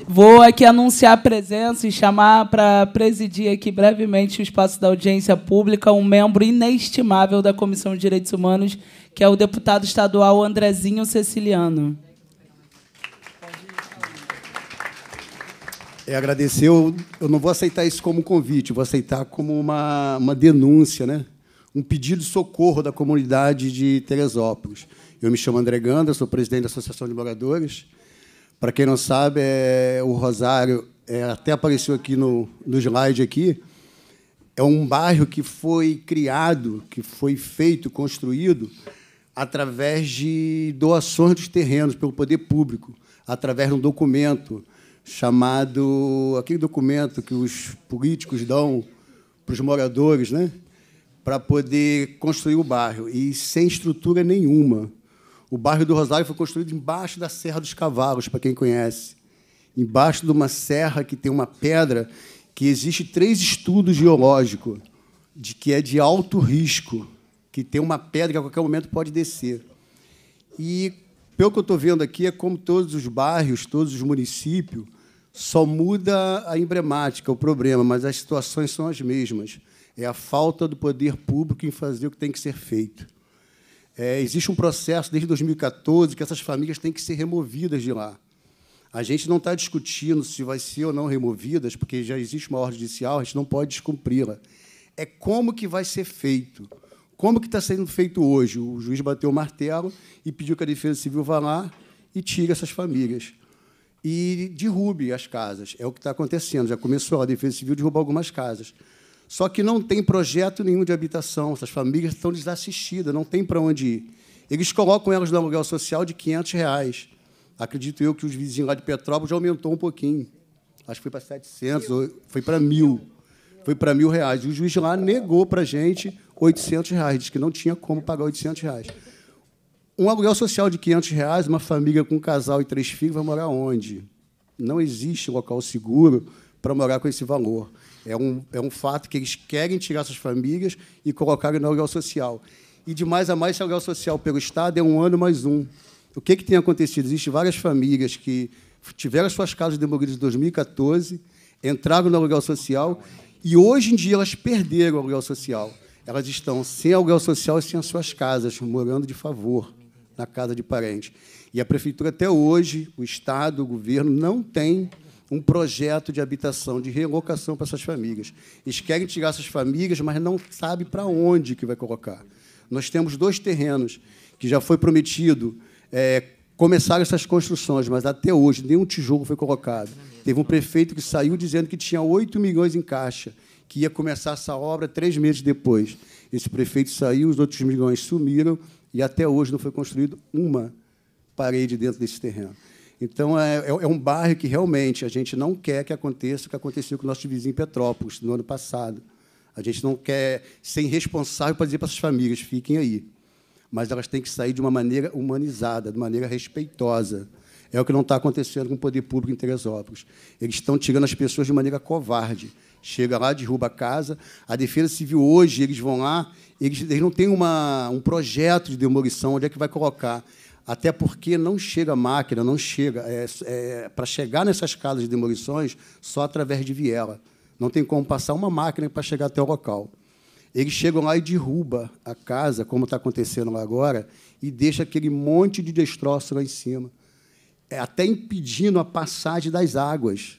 vou aqui anunciar a presença e chamar para presidir aqui brevemente o espaço da audiência pública um membro inestimável da Comissão de Direitos Humanos, que é o deputado estadual Andrezinho Ceciliano. é agradecer. Eu, eu não vou aceitar isso como convite, vou aceitar como uma, uma denúncia, né? um pedido de socorro da comunidade de Teresópolis. Eu me chamo André Ganda, sou presidente da Associação de Moradores. Para quem não sabe, é, o Rosário é, até apareceu aqui no, no slide aqui. É um bairro que foi criado, que foi feito, construído através de doações dos terrenos pelo poder público, através de um documento, chamado aquele documento que os políticos dão para os moradores, né? para poder construir o bairro e sem estrutura nenhuma. O bairro do Rosário foi construído embaixo da Serra dos Cavalos, para quem conhece, embaixo de uma serra que tem uma pedra que existe três estudos geológicos de que é de alto risco, que tem uma pedra que a qualquer momento pode descer. E pelo que eu estou vendo aqui, é como todos os bairros, todos os municípios, só muda a emblemática, o problema, mas as situações são as mesmas. É a falta do poder público em fazer o que tem que ser feito. É, existe um processo desde 2014 que essas famílias têm que ser removidas de lá. A gente não está discutindo se vai ser ou não removidas, porque já existe uma ordem judicial, a gente não pode descumpri-la. É como que vai ser feito. Como que está sendo feito hoje? O juiz bateu o martelo e pediu que a Defesa Civil vá lá e tire essas famílias. E derrube as casas. É o que está acontecendo. Já começou a Defesa Civil derrubar algumas casas. Só que não tem projeto nenhum de habitação. Essas famílias estão desassistidas, não tem para onde ir. Eles colocam elas no aluguel social de 500 reais. Acredito eu que os vizinhos lá de Petrópolis já aumentou um pouquinho. Acho que foi para 700, mil. foi para mil. Foi para mil reais. E o juiz lá negou para a gente 800 reais, diz que não tinha como pagar 800 reais. Um aluguel social de 500 reais, uma família com um casal e três filhos vai morar onde? Não existe local seguro para morar com esse valor. É um, é um fato que eles querem tirar suas famílias e colocar no aluguel social. E de mais a mais, esse aluguel social pelo Estado é um ano mais um. O que, que tem acontecido? Existem várias famílias que tiveram suas casas demolidas em 2014, entraram no aluguel social e hoje em dia elas perderam o aluguel social elas estão sem aluguel social e sem as suas casas, morando de favor na casa de parentes. E a prefeitura, até hoje, o Estado, o governo, não tem um projeto de habitação, de relocação para essas famílias. Eles querem tirar essas famílias, mas não sabe para onde que vai colocar. Nós temos dois terrenos que já foi prometido é, começaram essas construções, mas até hoje nenhum tijolo foi colocado. Teve um prefeito que saiu dizendo que tinha 8 milhões em caixa que ia começar essa obra três meses depois. Esse prefeito saiu, os outros milhões sumiram e até hoje não foi construído uma parede dentro desse terreno. Então, é, é, é um bairro que realmente a gente não quer que aconteça o que aconteceu com o nosso vizinho Petrópolis no ano passado. A gente não quer ser responsável para dizer para essas famílias: fiquem aí. Mas elas têm que sair de uma maneira humanizada, de maneira respeitosa. É o que não está acontecendo com o poder público em Teresópolis. Eles estão tirando as pessoas de maneira covarde. Chega lá, derruba a casa. A Defesa Civil hoje, eles vão lá, eles, eles não têm uma, um projeto de demolição, onde é que vai colocar até porque não chega máquina, não chega. É, é, para chegar nessas casas de demolições, só através de viela. Não tem como passar uma máquina para chegar até o local. Eles chegam lá e derrubam a casa, como está acontecendo lá agora, e deixa aquele monte de destroço lá em cima. É até impedindo a passagem das águas.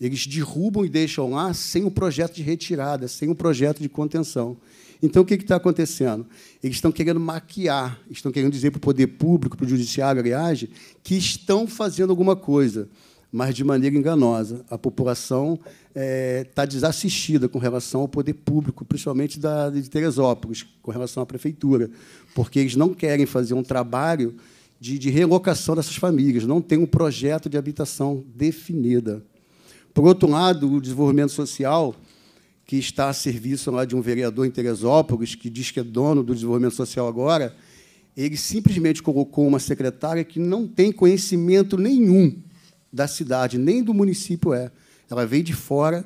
Eles derrubam e deixam lá sem o um projeto de retirada, sem o um projeto de contenção. Então, o que está acontecendo? Eles estão querendo maquiar, estão querendo dizer para o poder público, para o judiciário, aliás, que estão fazendo alguma coisa, mas de maneira enganosa. A população é, está desassistida com relação ao poder público, principalmente da, de Teresópolis, com relação à prefeitura, porque eles não querem fazer um trabalho de, de relocação dessas famílias, não tem um projeto de habitação definida. Por outro lado, o desenvolvimento social, que está a serviço lá de um vereador em Teresópolis, que diz que é dono do desenvolvimento social agora, ele simplesmente colocou uma secretária que não tem conhecimento nenhum da cidade, nem do município é. Ela veio de fora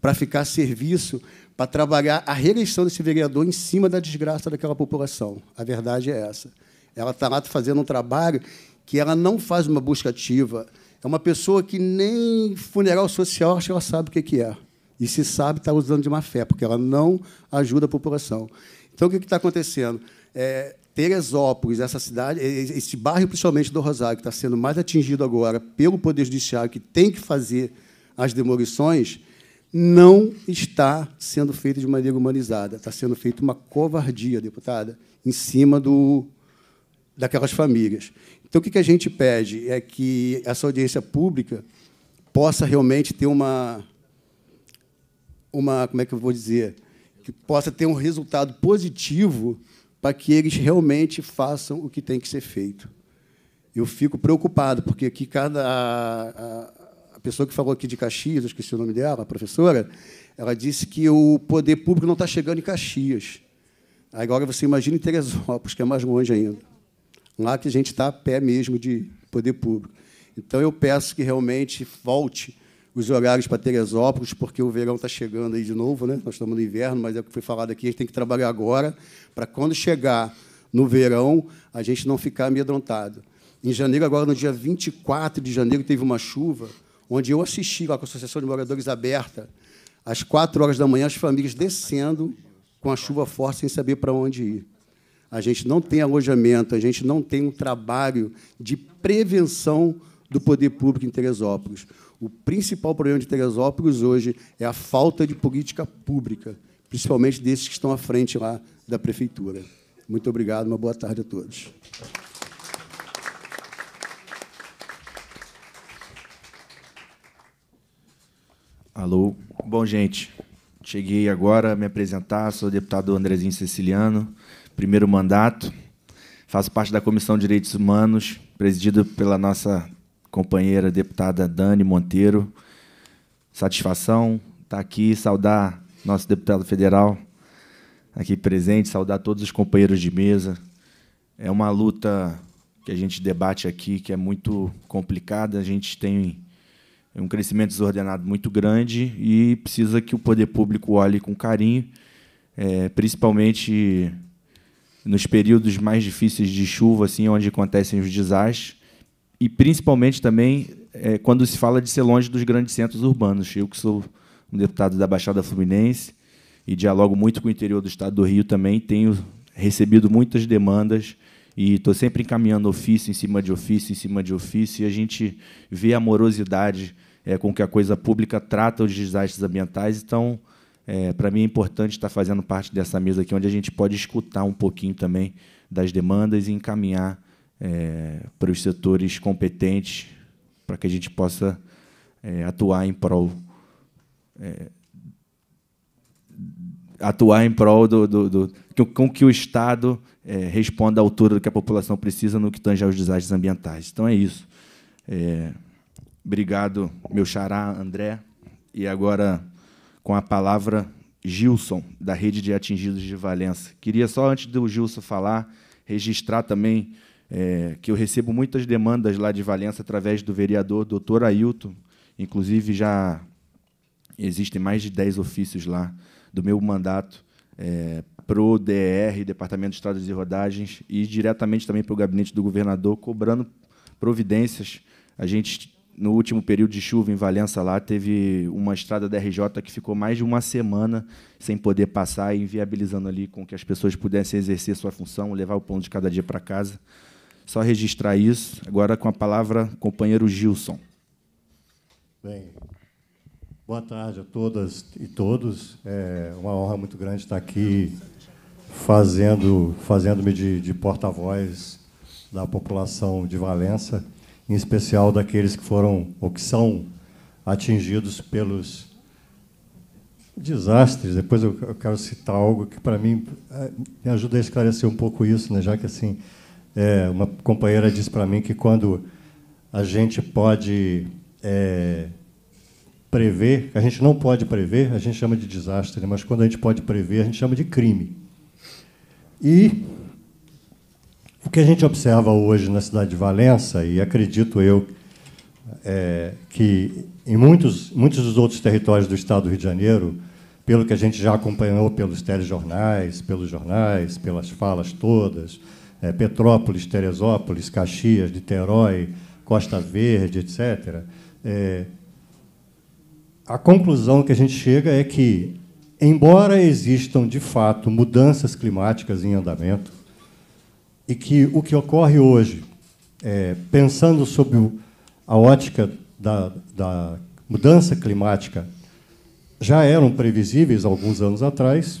para ficar a serviço, para trabalhar a reeleição desse vereador em cima da desgraça daquela população. A verdade é essa. Ela está lá fazendo um trabalho que ela não faz uma busca ativa. É uma pessoa que nem funeral social que ela sabe o que é. E se sabe, está usando de má fé, porque ela não ajuda a população. Então, o que está acontecendo? É, Teresópolis, essa cidade, esse bairro, principalmente do Rosário, que está sendo mais atingido agora pelo Poder Judiciário, que tem que fazer as demolições, não está sendo feito de maneira humanizada. Está sendo feita uma covardia, deputada, em cima do daquelas famílias. Então, o que a gente pede é que essa audiência pública possa realmente ter uma, uma como é que eu vou dizer, que possa ter um resultado positivo para que eles realmente façam o que tem que ser feito. Eu fico preocupado porque aqui cada a, a pessoa que falou aqui de Caxias, eu esqueci o nome dela, a professora, ela disse que o poder público não está chegando em Caxias. Agora você imagina em Teresópolis, que é mais longe ainda lá que a gente está a pé mesmo de poder público. Então, eu peço que realmente volte os horários para Teresópolis, porque o verão está chegando aí de novo, né? nós estamos no inverno, mas é o que foi falado aqui, a gente tem que trabalhar agora, para quando chegar no verão, a gente não ficar amedrontado. Em janeiro, agora no dia 24 de janeiro, teve uma chuva, onde eu assisti lá com a Associação de Moradores Aberta, às quatro horas da manhã, as famílias descendo com a chuva forte, sem saber para onde ir a gente não tem alojamento, a gente não tem um trabalho de prevenção do poder público em Teresópolis. O principal problema de Teresópolis hoje é a falta de política pública, principalmente desses que estão à frente lá da prefeitura. Muito obrigado, uma boa tarde a todos. Alô. Bom, gente, cheguei agora a me apresentar, sou o deputado Andrezinho Ceciliano, primeiro mandato. Faço parte da Comissão de Direitos Humanos, presidida pela nossa companheira deputada Dani Monteiro. Satisfação estar tá aqui, saudar nosso deputado federal aqui presente, saudar todos os companheiros de mesa. É uma luta que a gente debate aqui que é muito complicada. A gente tem um crescimento desordenado muito grande e precisa que o poder público olhe com carinho, é, principalmente nos períodos mais difíceis de chuva, assim, onde acontecem os desastres, e principalmente também é, quando se fala de ser longe dos grandes centros urbanos. Eu que sou um deputado da Baixada Fluminense e dialogo muito com o interior do estado do Rio também, tenho recebido muitas demandas e estou sempre encaminhando ofício em cima de ofício, em cima de ofício, e a gente vê a morosidade é, com que a coisa pública trata os desastres ambientais. Então, é, Para mim é importante estar fazendo parte dessa mesa aqui, onde a gente pode escutar um pouquinho também das demandas e encaminhar é, para os setores competentes, para que a gente possa é, atuar em prol é, atuar em prol do, do, do, do, com que o Estado é, responda à altura do que a população precisa no que tange aos desastres ambientais. Então é isso. É, obrigado, meu xará André. E agora com a palavra Gilson, da Rede de Atingidos de Valença. Queria só, antes do Gilson falar, registrar também é, que eu recebo muitas demandas lá de Valença através do vereador doutor Ailton. Inclusive, já existem mais de 10 ofícios lá do meu mandato é, para o DR, Departamento de Estradas e Rodagens, e diretamente também para o gabinete do governador, cobrando providências. A gente no último período de chuva em Valença lá teve uma estrada da RJ que ficou mais de uma semana sem poder passar e inviabilizando ali com que as pessoas pudessem exercer sua função, levar o pão de cada dia para casa. Só registrar isso. Agora com a palavra companheiro Gilson. Bem, boa tarde a todas e todos. É uma honra muito grande estar aqui fazendo fazendo-me de, de porta-voz da população de Valença em especial daqueles que foram ou que são atingidos pelos desastres. Depois eu quero citar algo que para mim é, me ajuda a esclarecer um pouco isso, né? Já que assim é, uma companheira disse para mim que quando a gente pode é, prever, a gente não pode prever, a gente chama de desastre, né? mas quando a gente pode prever, a gente chama de crime. E o que a gente observa hoje na cidade de Valença, e acredito eu é, que em muitos, muitos dos outros territórios do estado do Rio de Janeiro, pelo que a gente já acompanhou pelos telejornais, pelos jornais, pelas falas todas, é, Petrópolis, Teresópolis, Caxias, Niterói, Costa Verde, etc., é, a conclusão que a gente chega é que, embora existam de fato mudanças climáticas em andamento, e que o que ocorre hoje, é, pensando sob a ótica da, da mudança climática, já eram previsíveis alguns anos atrás,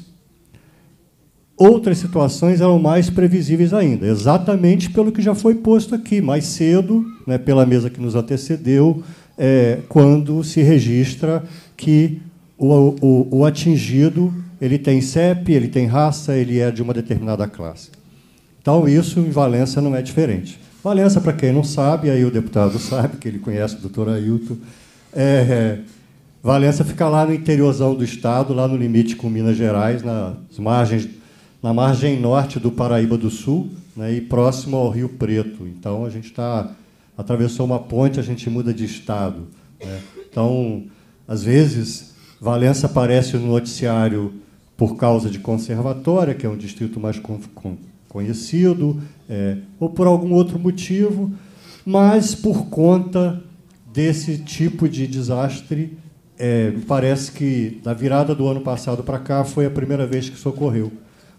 outras situações eram mais previsíveis ainda, exatamente pelo que já foi posto aqui mais cedo, né, pela mesa que nos antecedeu, é, quando se registra que o, o, o atingido ele tem CEP, ele tem raça, ele é de uma determinada classe. Então, isso em Valença não é diferente. Valença, para quem não sabe, aí o deputado sabe, que ele conhece o doutor Ailton, é, é Valença fica lá no interiorzão do estado, lá no limite com Minas Gerais, nas margens, na margem norte do Paraíba do Sul, né, e próximo ao Rio Preto. Então, a gente está atravessou uma ponte, a gente muda de estado. Né? Então, às vezes, Valença aparece no noticiário por causa de Conservatória, que é um distrito mais conhecido, é, ou por algum outro motivo, mas por conta desse tipo de desastre, é, parece que da virada do ano passado para cá foi a primeira vez que isso ocorreu.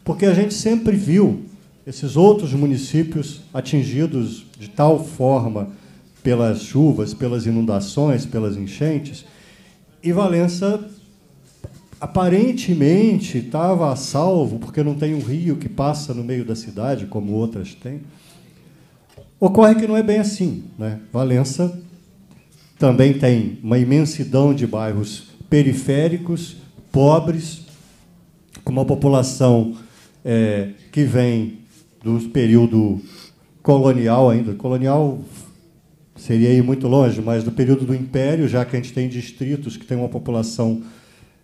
Porque a gente sempre viu esses outros municípios atingidos de tal forma pelas chuvas, pelas inundações, pelas enchentes, e Valença aparentemente estava a salvo, porque não tem um rio que passa no meio da cidade, como outras têm, ocorre que não é bem assim. Né? Valença também tem uma imensidão de bairros periféricos, pobres, com uma população é, que vem do período colonial ainda. Colonial seria ir muito longe, mas do período do Império, já que a gente tem distritos que têm uma população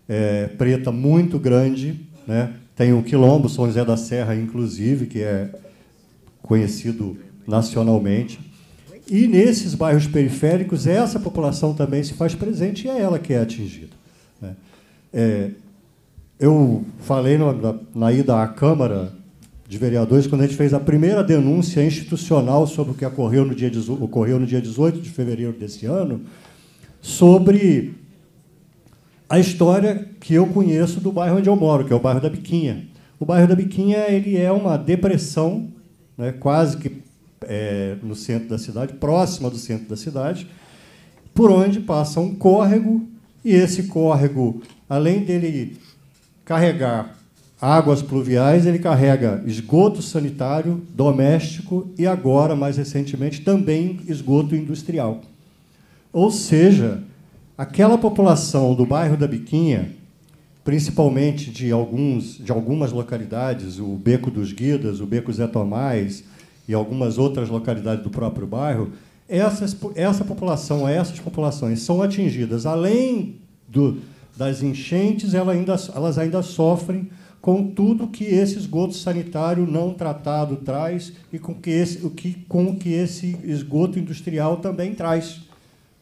é, preta muito grande, né? Tem o Quilombo, São José da Serra, inclusive, que é conhecido nacionalmente. E nesses bairros periféricos, essa população também se faz presente e é ela que é atingida. Né? É, eu falei na, na, ida à Câmara de Vereadores, quando a gente fez a primeira denúncia institucional sobre o que ocorreu no dia, ocorreu no dia 18 de fevereiro desse ano, sobre a história que eu conheço do bairro onde eu moro, que é o bairro da Biquinha. O bairro da Biquinha ele é uma depressão, né, quase que é, no centro da cidade, próxima do centro da cidade, por onde passa um córrego, e esse córrego, além dele carregar águas pluviais, ele carrega esgoto sanitário, doméstico e agora, mais recentemente, também esgoto industrial. Ou seja, Aquela população do bairro da Biquinha, principalmente de, alguns, de algumas localidades, o Beco dos Guidas, o Beco Zé Tomás e algumas outras localidades do próprio bairro, essas, essa população, essas populações são atingidas, além do, das enchentes, elas ainda, elas ainda sofrem com tudo que esse esgoto sanitário não tratado traz e com que esse, o que, com que esse esgoto industrial também traz.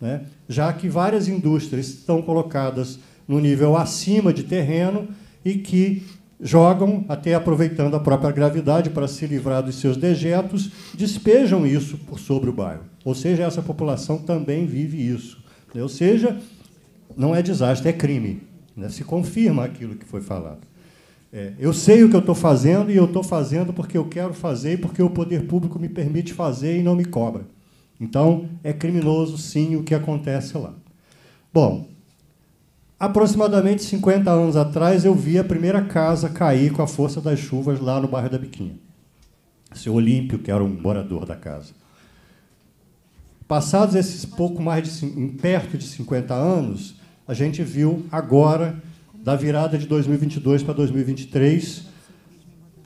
Né? já que várias indústrias estão colocadas no nível acima de terreno e que jogam, até aproveitando a própria gravidade para se livrar dos seus dejetos, despejam isso por sobre o bairro. Ou seja, essa população também vive isso. Ou seja, não é desastre, é crime. Né? Se confirma aquilo que foi falado. É, eu sei o que eu estou fazendo e eu estou fazendo porque eu quero fazer e porque o poder público me permite fazer e não me cobra. Então, é criminoso, sim, o que acontece lá. Bom, aproximadamente 50 anos atrás, eu vi a primeira casa cair com a força das chuvas lá no bairro da Biquinha. O seu Olímpio, que era um morador da casa. Passados esses pouco mais de perto de 50 anos, a gente viu agora, da virada de 2022 para 2023,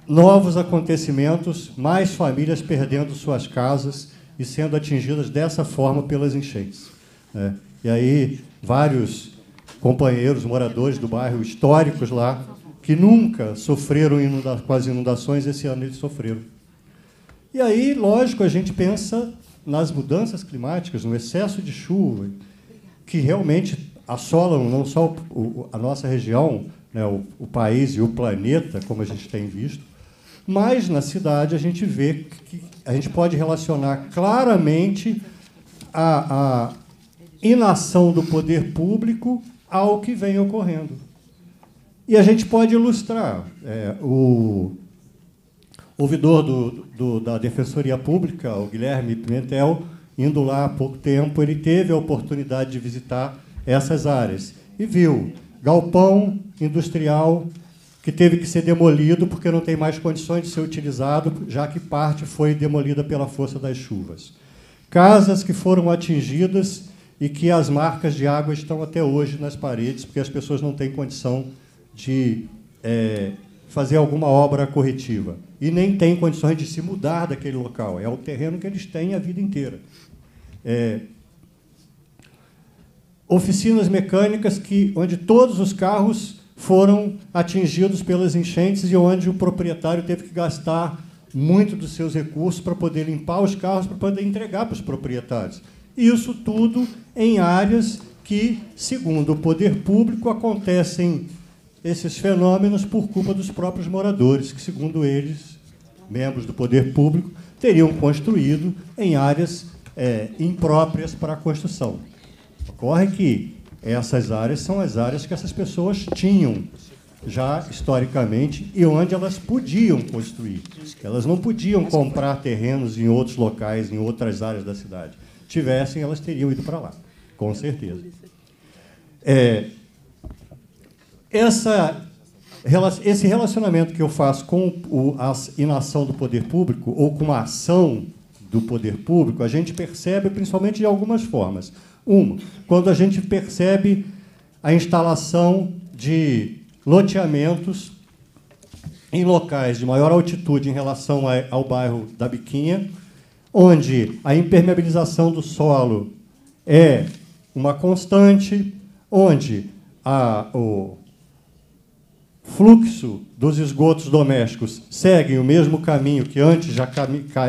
novos acontecimentos, mais famílias perdendo suas casas, e sendo atingidas dessa forma pelas enchentes. Né? E aí, vários companheiros, moradores do bairro, históricos lá, que nunca sofreram inunda com as inundações, esse ano eles sofreram. E aí, lógico, a gente pensa nas mudanças climáticas, no excesso de chuva, que realmente assolam não só a nossa região, né, o, o país e o planeta, como a gente tem visto, mas na cidade a gente vê que a gente pode relacionar claramente a, a inação do poder público ao que vem ocorrendo. E a gente pode ilustrar. É, o ouvidor do, do, da Defensoria Pública, o Guilherme Pimentel, indo lá há pouco tempo, ele teve a oportunidade de visitar essas áreas e viu galpão industrial que teve que ser demolido porque não tem mais condições de ser utilizado, já que parte foi demolida pela força das chuvas. Casas que foram atingidas e que as marcas de água estão até hoje nas paredes, porque as pessoas não têm condição de é, fazer alguma obra corretiva. E nem têm condições de se mudar daquele local. É o terreno que eles têm a vida inteira. É, oficinas mecânicas que, onde todos os carros foram atingidos pelas enchentes e onde o proprietário teve que gastar muito dos seus recursos para poder limpar os carros, para poder entregar para os proprietários. Isso tudo em áreas que, segundo o poder público, acontecem esses fenômenos por culpa dos próprios moradores, que, segundo eles, membros do poder público, teriam construído em áreas é, impróprias para a construção. Ocorre que essas áreas são as áreas que essas pessoas tinham já historicamente e onde elas podiam construir. Elas não podiam comprar terrenos em outros locais, em outras áreas da cidade. Tivessem, elas teriam ido para lá, com certeza. É, essa, esse relacionamento que eu faço com a inação do poder público ou com a ação do poder público, a gente percebe principalmente de algumas formas. Um, quando a gente percebe a instalação de loteamentos em locais de maior altitude em relação ao bairro da Biquinha, onde a impermeabilização do solo é uma constante, onde a, o fluxo dos esgotos domésticos segue o mesmo caminho que antes já,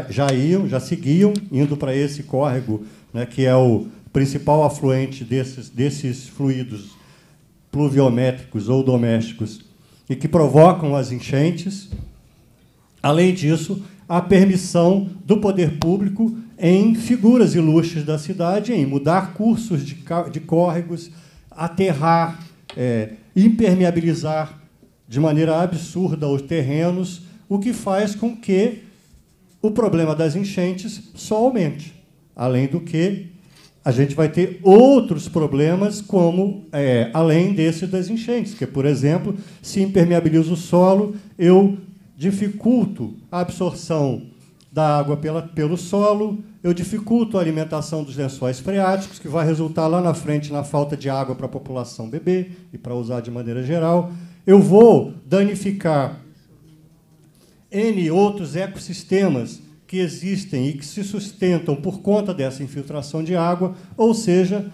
já iam, já seguiam, indo para esse córrego, né, que é o principal afluente desses, desses fluidos pluviométricos ou domésticos e que provocam as enchentes. Além disso, a permissão do poder público em figuras ilustres da cidade, em mudar cursos de, de córregos, aterrar, é, impermeabilizar de maneira absurda os terrenos, o que faz com que o problema das enchentes só aumente. Além do que a gente vai ter outros problemas, como é, além desse das enchentes, que, por exemplo, se impermeabiliza o solo, eu dificulto a absorção da água pela, pelo solo, eu dificulto a alimentação dos lençóis freáticos, que vai resultar lá na frente na falta de água para a população beber e para usar de maneira geral. Eu vou danificar N outros ecossistemas que existem e que se sustentam por conta dessa infiltração de água, ou seja,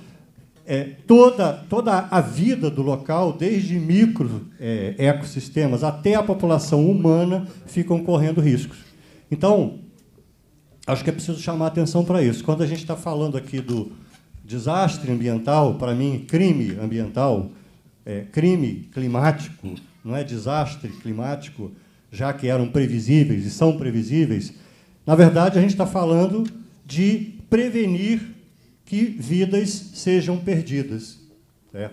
é, toda, toda a vida do local, desde micro é, ecossistemas até a população humana, ficam correndo riscos. Então, acho que é preciso chamar atenção para isso. Quando a gente está falando aqui do desastre ambiental, para mim, crime ambiental, é, crime climático, não é desastre climático, já que eram previsíveis e são previsíveis, na verdade, a gente está falando de prevenir que vidas sejam perdidas. Né?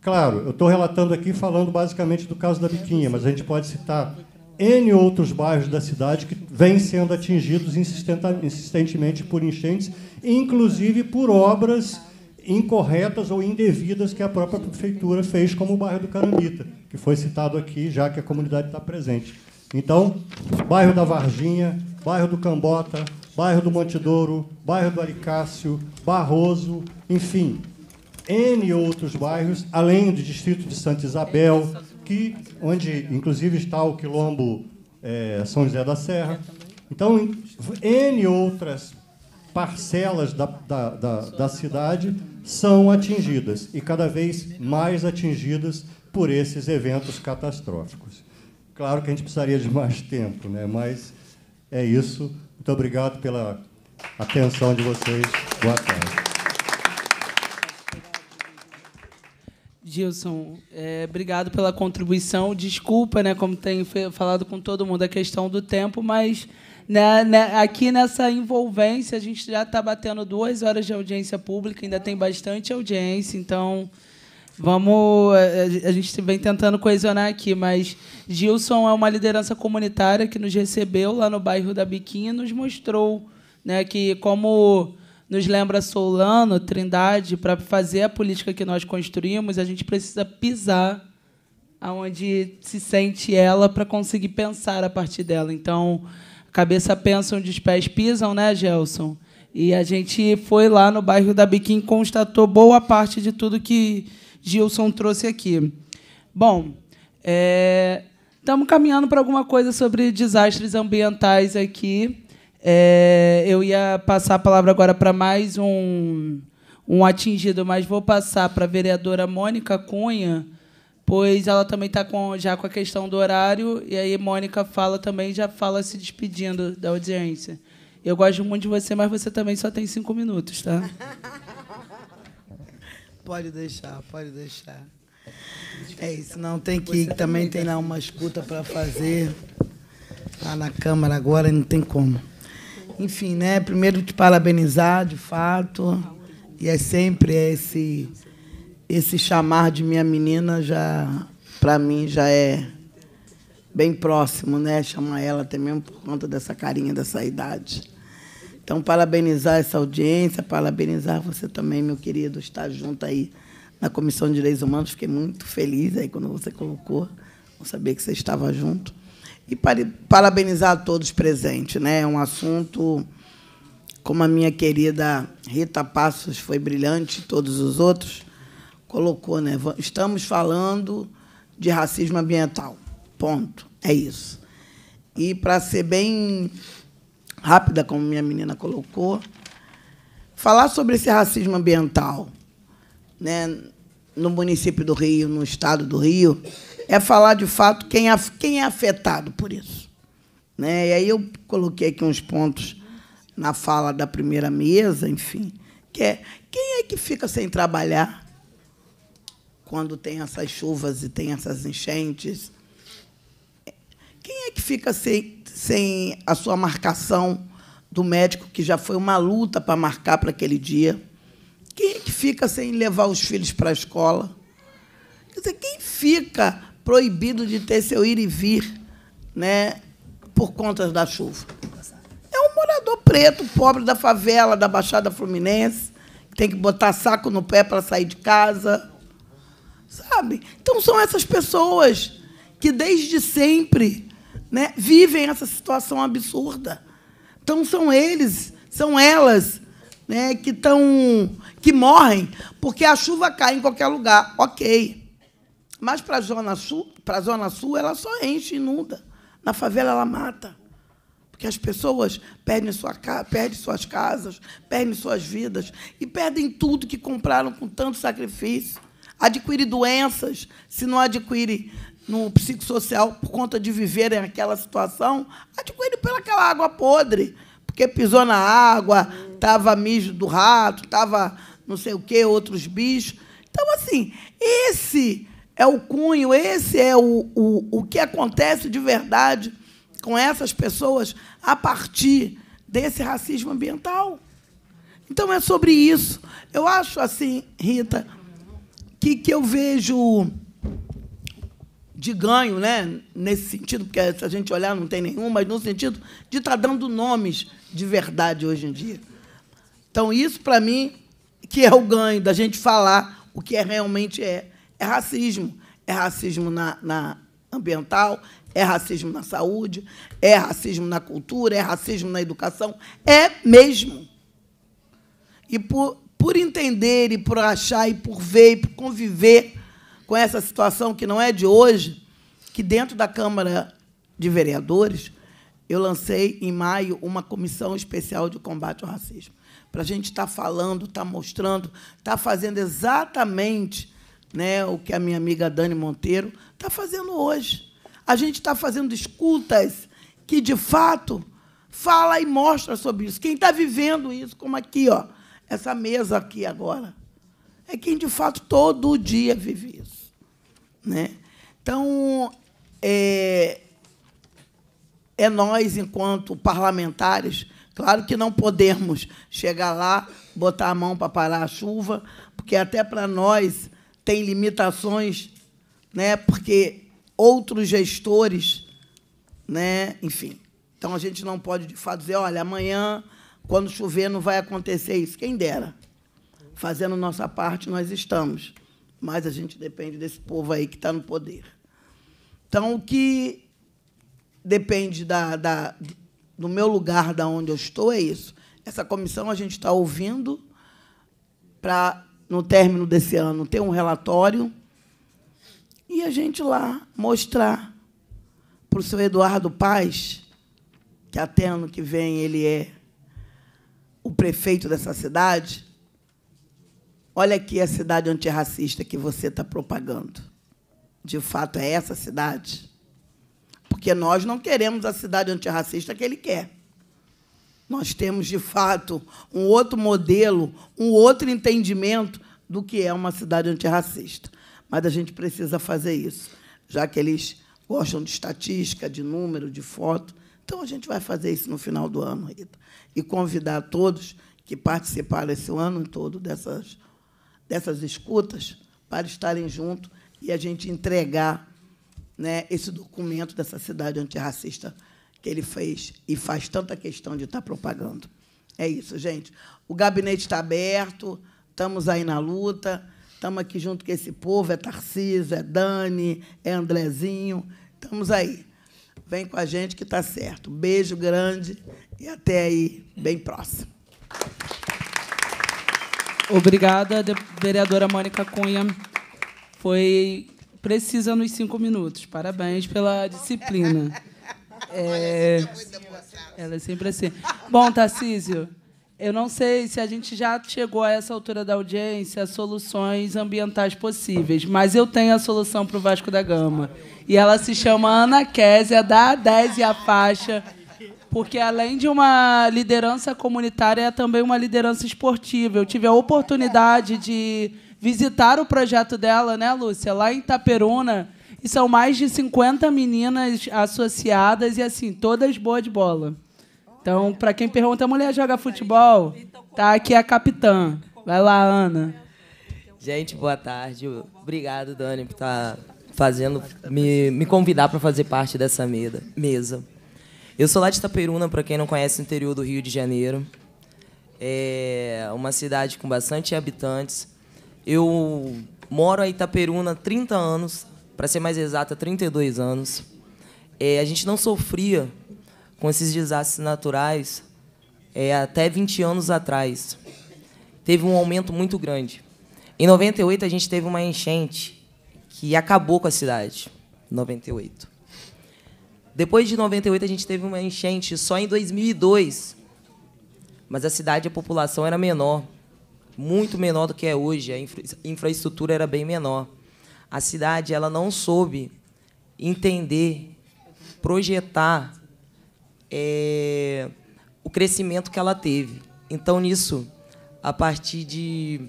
Claro, eu estou relatando aqui falando basicamente do caso da Biquinha, mas a gente pode citar N outros bairros da cidade que vêm sendo atingidos insistentemente por enchentes, inclusive por obras incorretas ou indevidas que a própria prefeitura fez, como o bairro do Carambita, que foi citado aqui, já que a comunidade está presente. Então, bairro da Varginha, bairro do Cambota, bairro do Montedouro, bairro do Alicácio, Barroso, enfim, N outros bairros, além do distrito de Santa Isabel, que, onde inclusive está o quilombo é, São José da Serra. Então, N outras parcelas da, da, da, da cidade são atingidas e cada vez mais atingidas por esses eventos catastróficos. Claro que a gente precisaria de mais tempo, né? mas é isso. Muito obrigado pela atenção de vocês. Boa tarde. Gilson, é, obrigado pela contribuição. Desculpa, né, como tenho falado com todo mundo, a questão do tempo, mas né, né, aqui nessa envolvência a gente já está batendo duas horas de audiência pública, ainda tem bastante audiência, então Vamos. É, é, a gente vem tentando coesionar aqui, mas Gilson é uma liderança comunitária que nos recebeu lá no bairro da Biquinha e nos mostrou né, que, como nos lembra Solano, Trindade, para fazer a política que nós construímos, a gente precisa pisar aonde se sente ela para conseguir pensar a partir dela. Então, a cabeça pensa onde os pés pisam, né, Gelson? E a gente foi lá no bairro da Biquim e constatou boa parte de tudo que Gilson trouxe aqui. Bom, estamos é, caminhando para alguma coisa sobre desastres ambientais aqui. É, eu ia passar a palavra agora para mais um, um atingido, mas vou passar para a vereadora Mônica Cunha, pois ela também está com, já com a questão do horário, e aí Mônica fala também, já fala se despedindo da audiência. Eu gosto muito de você, mas você também só tem cinco minutos, tá? pode deixar, pode deixar. É isso, não tá tem que ir, também tem lá uma escuta para fazer lá tá na Câmara agora, não tem como. Enfim, né? Primeiro te parabenizar, de fato. E é sempre esse esse chamar de minha menina já para mim já é bem próximo, né? Chamar ela até mesmo por conta dessa carinha dessa idade. Então, parabenizar essa audiência, parabenizar você também, meu querido, estar junto aí na Comissão de Direitos Humanos. Fiquei muito feliz aí quando você colocou, não sabia que você estava junto. E parabenizar a todos presentes. Né? É um assunto, como a minha querida Rita Passos foi brilhante, todos os outros, colocou, né? estamos falando de racismo ambiental. Ponto. É isso. E, para ser bem rápida, como minha menina colocou, falar sobre esse racismo ambiental né, no município do Rio, no estado do Rio, é falar de fato quem é, quem é afetado por isso. Né? E aí eu coloquei aqui uns pontos na fala da primeira mesa, enfim, que é quem é que fica sem trabalhar quando tem essas chuvas e tem essas enchentes? Quem é que fica sem sem a sua marcação do médico, que já foi uma luta para marcar para aquele dia. Quem é que fica sem levar os filhos para a escola? Quer dizer, quem fica proibido de ter seu ir e vir né, por conta da chuva? É um morador preto, pobre da favela, da Baixada Fluminense, que tem que botar saco no pé para sair de casa. Sabe? Então são essas pessoas que desde sempre né, vivem essa situação absurda. Então são eles, são elas, né, que tão, que morrem porque a chuva cai em qualquer lugar, ok. Mas para a zona sul, para a zona sul ela só enche, inunda. Na favela ela mata, porque as pessoas perdem, sua, perdem suas casas, perdem suas vidas e perdem tudo que compraram com tanto sacrifício. Adquire doenças, se não adquire no psicossocial por conta de viverem aquela situação, pela pelaquela água podre, porque pisou na água, estava mijo do rato, estava não sei o quê, outros bichos. Então, assim, esse é o cunho, esse é o, o, o que acontece de verdade com essas pessoas a partir desse racismo ambiental. Então é sobre isso. Eu acho assim, Rita, que, que eu vejo de ganho, né? nesse sentido, porque se a gente olhar não tem nenhum, mas no sentido de estar tá dando nomes de verdade hoje em dia. Então, isso, para mim, que é o ganho da gente falar o que é, realmente é. É racismo. É racismo na, na ambiental, é racismo na saúde, é racismo na cultura, é racismo na educação. É mesmo. E por, por entender, e por achar, e por ver, e por conviver com essa situação que não é de hoje, que dentro da Câmara de Vereadores eu lancei em maio uma comissão especial de combate ao racismo, para a gente estar tá falando, estar tá mostrando, estar tá fazendo exatamente né, o que a minha amiga Dani Monteiro está fazendo hoje. A gente está fazendo escutas que, de fato, fala e mostra sobre isso. Quem está vivendo isso, como aqui, ó, essa mesa aqui agora, é quem, de fato, todo dia vive isso. Né? Então, é, é nós, enquanto parlamentares, claro que não podemos chegar lá, botar a mão para parar a chuva, porque até para nós tem limitações, né? porque outros gestores, né? enfim. Então, a gente não pode, de fato, dizer, olha, amanhã, quando chover, não vai acontecer isso. Quem dera. Fazendo nossa parte, nós estamos mas a gente depende desse povo aí que está no poder. Então, o que depende da, da, do meu lugar, da onde eu estou, é isso. Essa comissão a gente está ouvindo para, no término desse ano, ter um relatório e a gente lá mostrar para o seu Eduardo Paz, que até ano que vem ele é o prefeito dessa cidade, Olha aqui a cidade antirracista que você está propagando. De fato, é essa cidade? Porque nós não queremos a cidade antirracista que ele quer. Nós temos, de fato, um outro modelo, um outro entendimento do que é uma cidade antirracista. Mas a gente precisa fazer isso, já que eles gostam de estatística, de número, de foto. Então, a gente vai fazer isso no final do ano, Rita, e convidar todos que participaram esse ano todo dessas dessas escutas para estarem junto e a gente entregar né, esse documento dessa cidade antirracista que ele fez e faz tanta questão de estar tá propagando. É isso, gente. O gabinete está aberto, estamos aí na luta, estamos aqui junto com esse povo, é Tarcísio, é Dani, é Andrezinho, estamos aí. Vem com a gente que está certo. Beijo grande e até aí, bem próximo. Obrigada, vereadora Mônica Cunha. Foi precisa nos cinco minutos. Parabéns pela disciplina. É, ela é sempre assim. Bom, Tarcísio, eu não sei se a gente já chegou a essa altura da audiência soluções ambientais possíveis, mas eu tenho a solução para o Vasco da Gama. E ela se chama Ana Késia, da 10 e a faixa porque além de uma liderança comunitária, é também uma liderança esportiva. Eu tive a oportunidade de visitar o projeto dela, né, Lúcia, lá em Itaperuna. E são mais de 50 meninas associadas e assim, todas boas de bola. Então, para quem pergunta, a mulher joga futebol? Tá aqui a capitã. Vai lá, Ana. Gente, boa tarde. Obrigado, Dani, por estar tá fazendo me, me convidar para fazer parte dessa mesa. Eu sou lá de Itaperuna, para quem não conhece, o interior do Rio de Janeiro. É uma cidade com bastante habitantes. Eu moro em Itaperuna há 30 anos, para ser mais exata, 32 anos. É, a gente não sofria com esses desastres naturais é, até 20 anos atrás. Teve um aumento muito grande. Em 98, a gente teve uma enchente que acabou com a cidade. 98. Depois de 98, a gente teve uma enchente só em 2002. Mas a cidade, a população era menor, muito menor do que é hoje. A infra infraestrutura era bem menor. A cidade ela não soube entender, projetar é, o crescimento que ela teve. Então, nisso, a partir de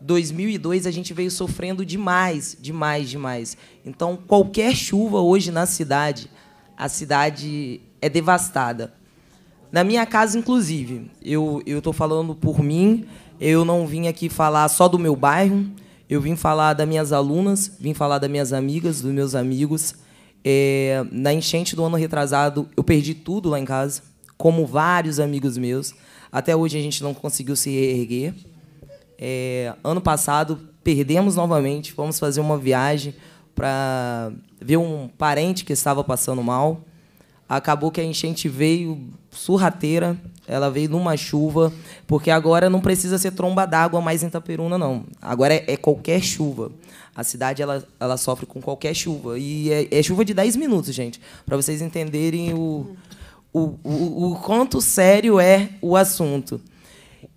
2002 a gente veio sofrendo demais, demais, demais. Então, qualquer chuva hoje na cidade, a cidade é devastada. Na minha casa, inclusive, eu estou falando por mim, eu não vim aqui falar só do meu bairro, eu vim falar das minhas alunas, vim falar das minhas amigas, dos meus amigos. É, na enchente do ano retrasado, eu perdi tudo lá em casa, como vários amigos meus. Até hoje a gente não conseguiu se reerguer. É, ano passado, perdemos novamente, fomos fazer uma viagem para viu um parente que estava passando mal. Acabou que a enchente veio surrateira, ela veio numa chuva, porque agora não precisa ser tromba d'água mais em Itaperuna, não. Agora é, é, qualquer chuva. A cidade ela, ela sofre com qualquer chuva. E é, é chuva de 10 minutos, gente, para vocês entenderem o, o, o, o, quanto sério é o assunto.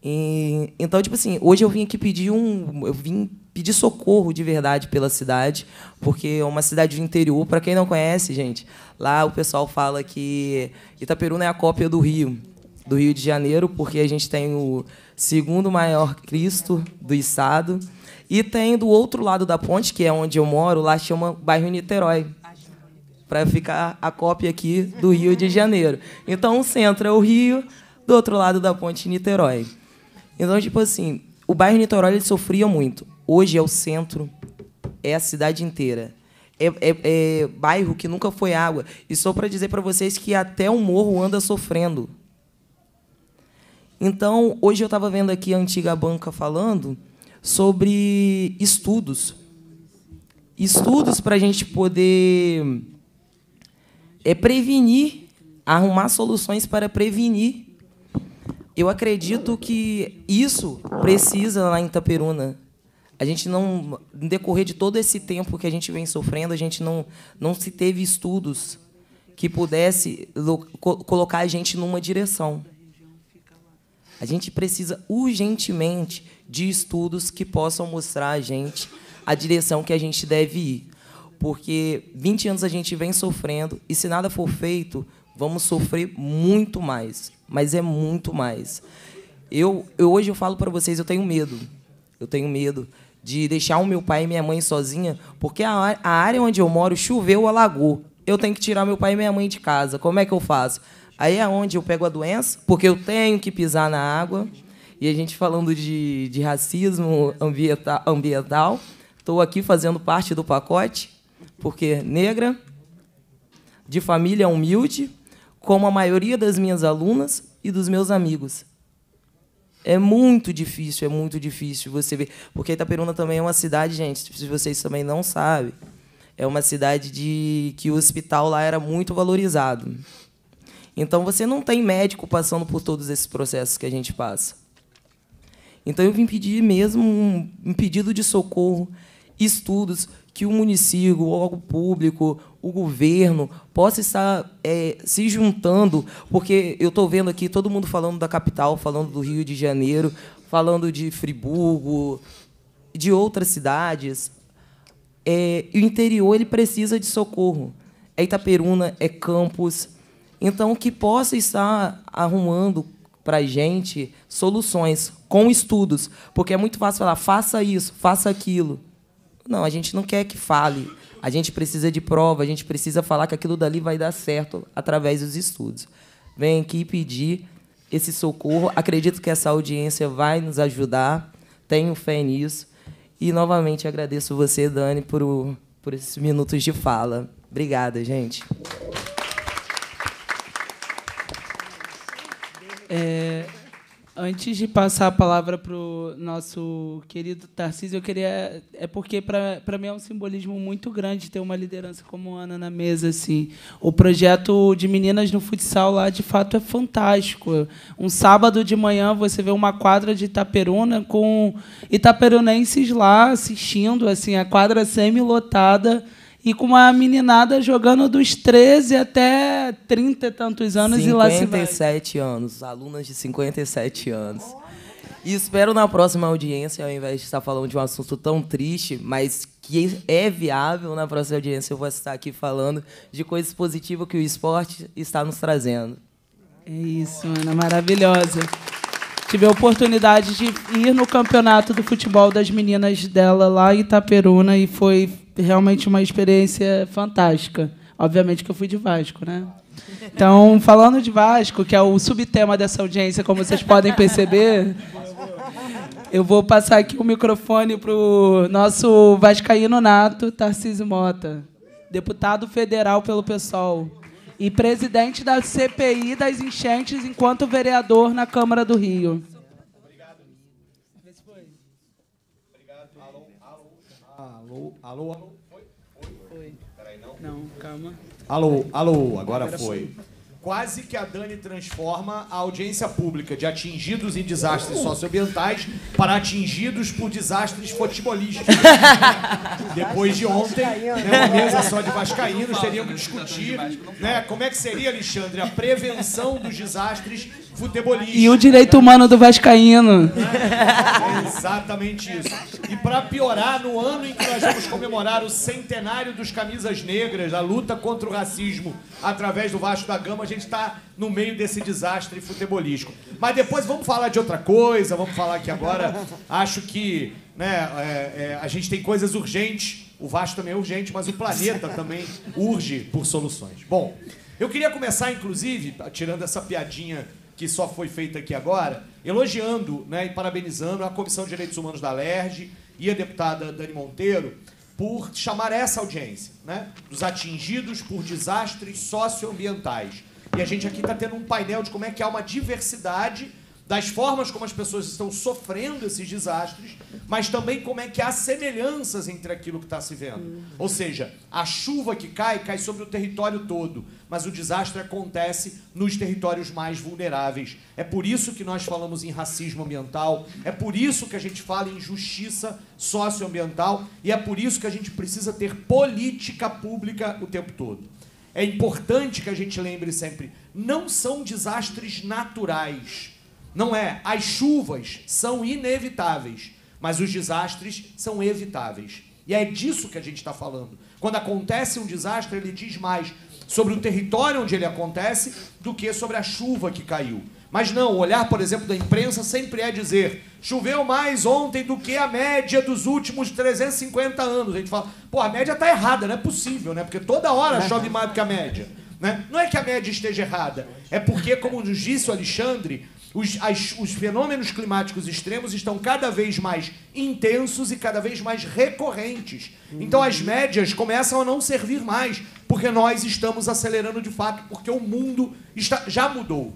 E, então, tipo assim, hoje eu vim aqui pedir um. Eu vim pedir socorro de verdade pela cidade, porque é uma cidade do interior. Para quem não conhece, gente, lá o pessoal fala que Itaperuna é a cópia do Rio, do Rio de Janeiro, porque a gente tem o segundo maior Cristo do estado. E tem do outro lado da ponte, que é onde eu moro, lá chama bairro Niterói, para ficar a cópia aqui do Rio de Janeiro. Então, o centro é o Rio, do outro lado da ponte, Niterói. Então, tipo assim, o bairro Niterói ele sofria muito. Hoje é o centro, é a cidade inteira. É, é, é bairro que nunca foi água. E só para dizer para vocês que até o morro anda sofrendo. Então, hoje eu estava vendo aqui a antiga banca falando sobre estudos. Estudos para a gente poder é prevenir, arrumar soluções para prevenir. Eu acredito que isso precisa lá em Itaperuna a gente não, no decorrer de todo esse tempo que a gente vem sofrendo, a gente não, não se teve estudos que pudesse colocar a gente numa direção. A gente precisa urgentemente de estudos que possam mostrar a gente a direção que a gente deve ir. Porque 20 anos a gente vem sofrendo e se nada for feito, vamos sofrer muito mais, mas é muito mais. Eu, eu hoje eu falo para vocês, eu tenho medo. Eu tenho medo de deixar o meu pai e minha mãe sozinha, porque a, a área onde eu moro choveu, alagou. Eu tenho que tirar meu pai e minha mãe de casa. Como é que eu faço? Aí é onde eu pego a doença, porque eu tenho que pisar na água. E a gente falando de, de racismo ambiental, ambiental, estou aqui fazendo parte do pacote, porque negra, de família humilde, como a maioria das minhas alunas e dos meus amigos. É muito difícil, é muito difícil você ver. Porque Itaperuna também é uma cidade, gente, se vocês também não sabem, é uma cidade de que o hospital lá era muito valorizado. Então você não tem médico passando por todos esses processos que a gente passa. Então eu vim pedir mesmo um, um pedido de socorro, estudos, que o município, o órgão público, o governo possa estar é, se juntando, porque eu estou vendo aqui todo mundo falando da capital, falando do Rio de Janeiro, falando de Friburgo, de outras cidades. É, o interior ele precisa de socorro. É Itaperuna, é Campos. Então, que possa estar arrumando para a gente soluções com estudos, porque é muito fácil falar faça isso, faça aquilo não, a gente não quer que fale. A gente precisa de prova, a gente precisa falar que aquilo dali vai dar certo através dos estudos. Vem aqui pedir esse socorro. Acredito que essa audiência vai nos ajudar. Tenho fé nisso. E novamente agradeço você, Dani, por, o, por esses minutos de fala. Obrigada, gente. É... Antes de passar a palavra para o nosso querido Tarcísio, eu queria. É porque para mim é um simbolismo muito grande ter uma liderança como Ana na mesa. Assim. O projeto de meninas no futsal lá, de fato, é fantástico. Um sábado de manhã você vê uma quadra de Itaperuna com itaperunenses lá assistindo, assim, a quadra semi-lotada e com uma meninada jogando dos 13 até 30 e tantos anos 57 e lá se vai. 57 anos, alunas de 57 anos. E espero na próxima audiência, ao invés de estar falando de um assunto tão triste, mas que é viável na próxima audiência, eu vou estar aqui falando de coisas positivas que o esporte está nos trazendo. É isso, Ana, maravilhosa. Tive a oportunidade de ir no campeonato do futebol das meninas dela lá em Itaperuna e foi realmente uma experiência fantástica. Obviamente que eu fui de Vasco, né? Então, falando de Vasco, que é o subtema dessa audiência, como vocês podem perceber, eu vou passar aqui o microfone para o nosso vascaíno nato, Tarcísio Mota, deputado federal pelo PSOL e presidente da CPI das enchentes enquanto vereador na Câmara do Rio. Alô, alô, Foi? Foi. Peraí, não. Não, calma. Alô, alô, agora, foi. foi. Quase que a Dani transforma a audiência pública de atingidos em desastres socioambientais para atingidos por desastres futebolísticos. Depois de ontem, né, uma mesa só de vascaínos, teriam que discutir né, como é que seria, Alexandre, a prevenção dos desastres futebolista. E o direito né? humano do Vascaíno. É exatamente isso. E para piorar, no ano em que nós vamos comemorar o centenário dos camisas negras, a luta contra o racismo através do Vasco da Gama, a gente está no meio desse desastre futebolístico. Mas depois vamos falar de outra coisa, vamos falar que agora acho que né, é, é, a gente tem coisas urgentes. O Vasco também é urgente, mas o planeta também urge por soluções. Bom, eu queria começar, inclusive, tirando essa piadinha que só foi feita aqui agora, elogiando né, e parabenizando a Comissão de Direitos Humanos da LERJ e a deputada Dani Monteiro por chamar essa audiência, né, dos atingidos por desastres socioambientais. E a gente aqui está tendo um painel de como é que há uma diversidade das formas como as pessoas estão sofrendo esses desastres, mas também como é que há semelhanças entre aquilo que está se vendo. Uhum. Ou seja, a chuva que cai cai sobre o território todo, mas o desastre acontece nos territórios mais vulneráveis. É por isso que nós falamos em racismo ambiental, é por isso que a gente fala em justiça socioambiental e é por isso que a gente precisa ter política pública o tempo todo. É importante que a gente lembre sempre: não são desastres naturais não é. As chuvas são inevitáveis, mas os desastres são evitáveis. E é disso que a gente está falando. Quando acontece um desastre, ele diz mais sobre o território onde ele acontece do que sobre a chuva que caiu. Mas não, o olhar, por exemplo, da imprensa sempre é dizer: choveu mais ontem do que a média dos últimos 350 anos. A gente fala: pô, a média está errada, não é possível, né? Porque toda hora né? chove mais do que a média. Né? Não é que a média esteja errada, é porque, como nos disse o Alexandre, os, as, os fenômenos climáticos extremos estão cada vez mais intensos e cada vez mais recorrentes. Então as médias começam a não servir mais, porque nós estamos acelerando de fato, porque o mundo está, já mudou.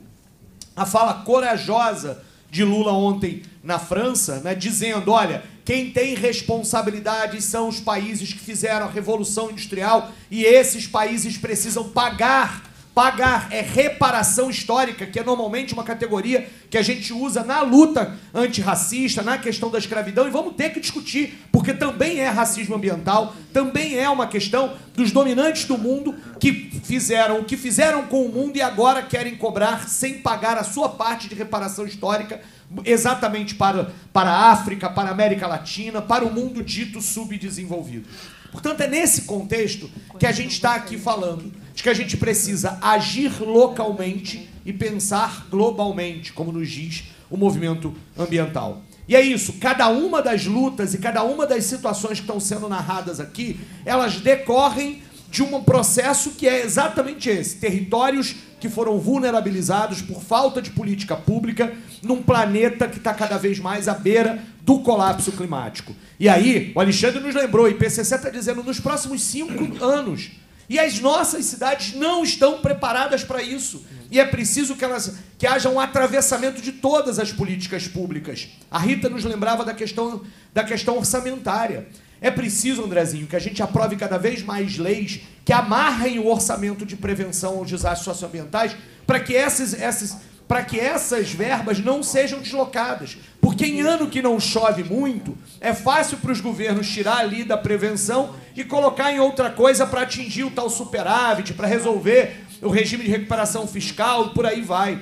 A fala corajosa de Lula ontem na França, né, dizendo: olha, quem tem responsabilidade são os países que fizeram a Revolução Industrial e esses países precisam pagar Pagar é reparação histórica, que é normalmente uma categoria que a gente usa na luta antirracista, na questão da escravidão, e vamos ter que discutir, porque também é racismo ambiental, também é uma questão dos dominantes do mundo que fizeram o que fizeram com o mundo e agora querem cobrar sem pagar a sua parte de reparação histórica exatamente para, para a África, para a América Latina, para o mundo dito subdesenvolvido. Portanto, é nesse contexto que a gente está aqui falando de que a gente precisa agir localmente e pensar globalmente, como nos diz o movimento ambiental. E é isso, cada uma das lutas e cada uma das situações que estão sendo narradas aqui, elas decorrem de um processo que é exatamente esse: territórios que foram vulnerabilizados por falta de política pública num planeta que está cada vez mais à beira do colapso climático. E aí, o Alexandre nos lembrou, e PCC está dizendo, nos próximos cinco anos e as nossas cidades não estão preparadas para isso. E é preciso que, elas, que haja um atravessamento de todas as políticas públicas. A Rita nos lembrava da questão, da questão orçamentária. É preciso, Andrezinho, que a gente aprove cada vez mais leis que amarrem o orçamento de prevenção aos desastres socioambientais para que esses, esses, para que essas verbas não sejam deslocadas. Porque em ano que não chove muito, é fácil para os governos tirar ali da prevenção e colocar em outra coisa para atingir o tal superávit, para resolver o regime de recuperação fiscal, por aí vai.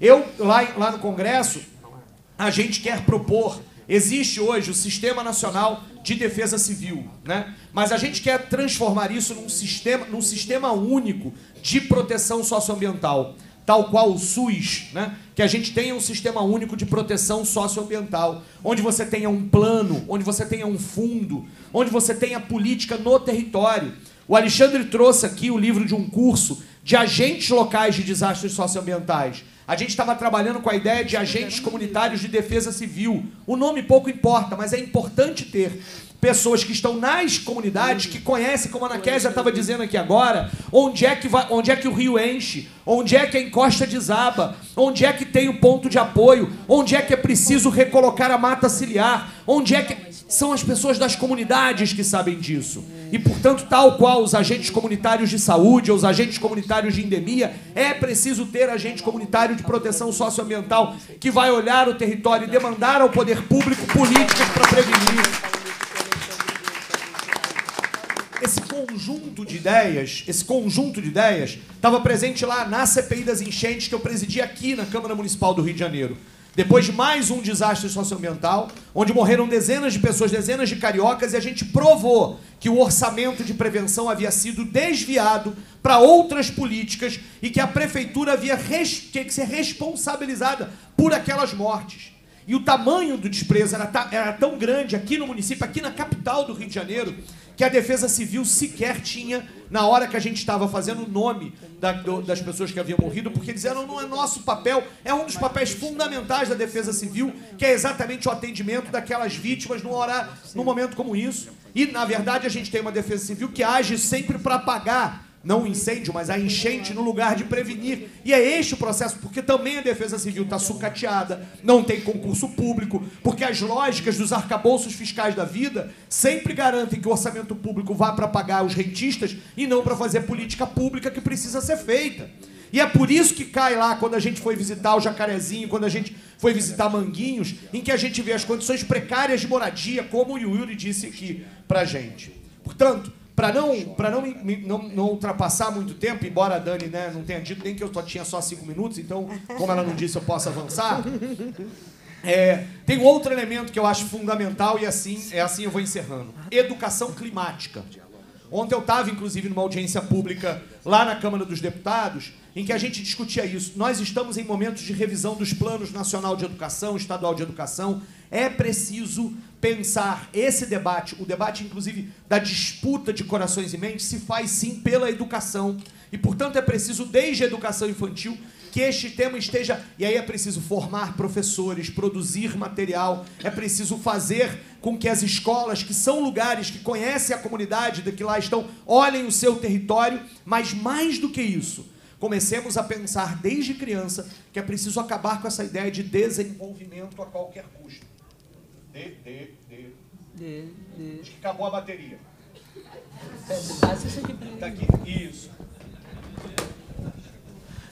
Eu, lá, lá no Congresso, a gente quer propor. Existe hoje o Sistema Nacional de Defesa Civil, né? Mas a gente quer transformar isso num sistema, num sistema único de proteção socioambiental tal qual o SUS, né? que a gente tenha um sistema único de proteção socioambiental, onde você tenha um plano, onde você tenha um fundo, onde você tenha política no território. O Alexandre trouxe aqui o livro de um curso de agentes locais de desastres socioambientais. A gente estava trabalhando com a ideia de agentes comunitários de defesa civil. O nome pouco importa, mas é importante ter pessoas que estão nas comunidades, que conhecem, como a Ana Késia estava dizendo aqui agora, onde é, que vai, onde é que o rio enche, onde é que a encosta desaba, onde é que tem o ponto de apoio, onde é que é preciso recolocar a mata ciliar, onde é que. São as pessoas das comunidades que sabem disso. E, portanto, tal qual os agentes comunitários de saúde ou os agentes comunitários de endemia, é preciso ter agente comunitário de proteção socioambiental que vai olhar o território e demandar ao poder público políticas para prevenir esse conjunto de ideias, esse conjunto de ideias estava presente lá na CPI das enchentes que eu presidi aqui na Câmara Municipal do Rio de Janeiro. Depois de mais um desastre socioambiental, onde morreram dezenas de pessoas, dezenas de cariocas, e a gente provou que o orçamento de prevenção havia sido desviado para outras políticas e que a prefeitura havia tinha que ser responsabilizada por aquelas mortes. E o tamanho do desprezo era, era tão grande aqui no município, aqui na capital do Rio de Janeiro, que a Defesa Civil sequer tinha na hora que a gente estava fazendo o nome da, do, das pessoas que haviam morrido, porque disseram não é nosso papel, é um dos papéis fundamentais da defesa civil, que é exatamente o atendimento daquelas vítimas no horário, num momento como isso. E, na verdade, a gente tem uma defesa civil que age sempre para pagar não o incêndio, mas a enchente no lugar de prevenir. E é este o processo, porque também a Defesa Civil está sucateada, não tem concurso público, porque as lógicas dos arcabouços fiscais da vida sempre garantem que o orçamento público vá para pagar os rentistas e não para fazer política pública que precisa ser feita. E é por isso que cai lá quando a gente foi visitar o Jacarezinho, quando a gente foi visitar Manguinhos, em que a gente vê as condições precárias de moradia, como o Yuri disse aqui pra gente. Portanto, para não, pra não, não, não ultrapassar muito tempo, embora a Dani né, não tenha dito nem que eu só tinha só cinco minutos, então, como ela não disse, eu posso avançar. É, tem outro elemento que eu acho fundamental e assim é assim eu vou encerrando. Educação climática. Ontem eu estava, inclusive, numa audiência pública lá na Câmara dos Deputados, em que a gente discutia isso. Nós estamos em momentos de revisão dos planos nacional de educação, estadual de educação, é preciso pensar esse debate, o debate inclusive da disputa de corações e mentes, se faz sim pela educação. E portanto é preciso, desde a educação infantil, que este tema esteja. E aí é preciso formar professores, produzir material, é preciso fazer com que as escolas, que são lugares que conhecem a comunidade de que lá estão, olhem o seu território, mas mais do que isso, comecemos a pensar desde criança que é preciso acabar com essa ideia de desenvolvimento a qualquer custo. D, D, D. D, D. Acho que acabou a bateria. isso Tá aqui. Isso.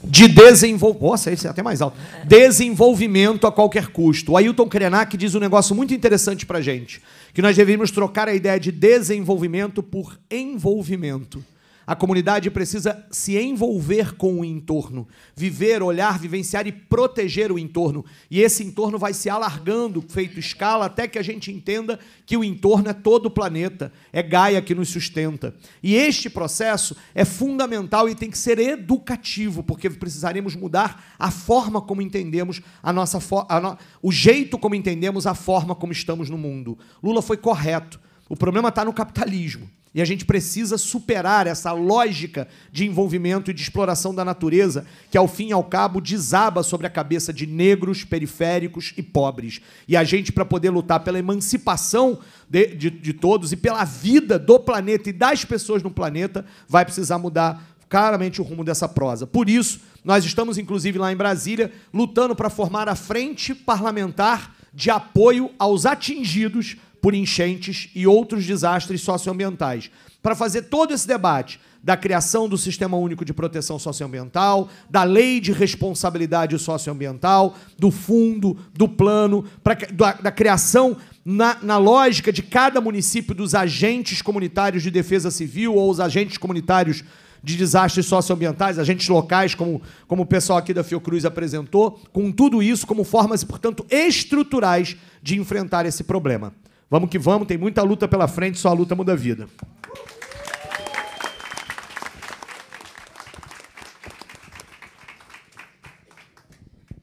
De desenvolvimento. Nossa, esse é até mais alto. Desenvolvimento a qualquer custo. O Ailton Krenak diz um negócio muito interessante pra gente: que nós deveríamos trocar a ideia de desenvolvimento por envolvimento. A comunidade precisa se envolver com o entorno, viver, olhar, vivenciar e proteger o entorno. E esse entorno vai se alargando, feito escala, até que a gente entenda que o entorno é todo o planeta, é Gaia que nos sustenta. E este processo é fundamental e tem que ser educativo, porque precisaremos mudar a forma como entendemos a nossa a no o jeito como entendemos a forma como estamos no mundo. Lula foi correto. O problema está no capitalismo. E a gente precisa superar essa lógica de envolvimento e de exploração da natureza, que ao fim e ao cabo desaba sobre a cabeça de negros, periféricos e pobres. E a gente, para poder lutar pela emancipação de, de, de, todos e pela vida do planeta e das pessoas no planeta, vai precisar mudar claramente o rumo dessa prosa. Por isso, nós estamos, inclusive, lá em Brasília, lutando para formar a Frente Parlamentar de Apoio aos Atingidos por enchentes e outros desastres socioambientais. Para fazer todo esse debate da criação do Sistema Único de Proteção Socioambiental, da Lei de Responsabilidade Socioambiental, do fundo, do plano, pra, da, da criação na, na, lógica de cada município dos agentes comunitários de defesa civil ou os agentes comunitários de desastres socioambientais, agentes locais, como, como o pessoal aqui da Fiocruz apresentou, com tudo isso como formas, portanto, estruturais de enfrentar esse problema. Vamos que vamos, tem muita luta pela frente, só a luta muda a vida.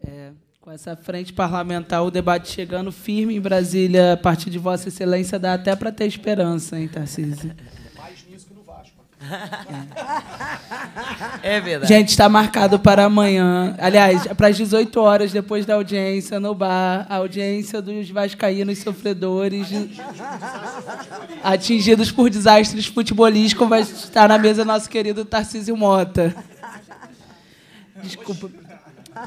É, com essa frente parlamentar, o debate chegando firme em Brasília, a partir de Vossa Excelência, dá até para ter esperança, hein, Tarcísio? É verdade. Gente, está marcado para amanhã. Aliás, para as 18 horas, depois da audiência no bar, a audiência dos Vascaínos sofredores, atingidos por desastres futebolísticos, vai estar na mesa nosso querido Tarcísio Mota. Desculpa.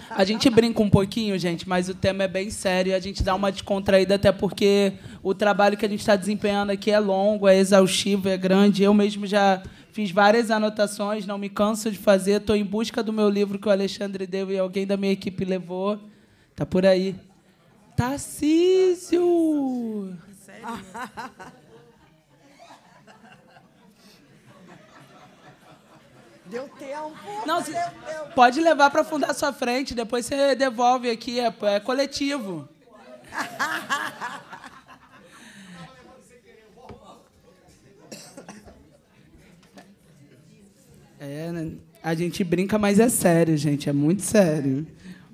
A gente brinca um pouquinho, gente, mas o tema é bem sério a gente dá uma descontraída, até porque o trabalho que a gente está desempenhando aqui é longo, é exaustivo, é grande. Eu mesmo já Fiz várias anotações, não me canso de fazer. Estou em busca do meu livro que o Alexandre deu e alguém da minha equipe levou. Tá por aí. Tarcísio! Deu tempo. Não, deu tempo. pode levar para fundar a sua frente, depois você devolve aqui, é, é coletivo. É, né? a gente brinca, mas é sério, gente, é muito sério.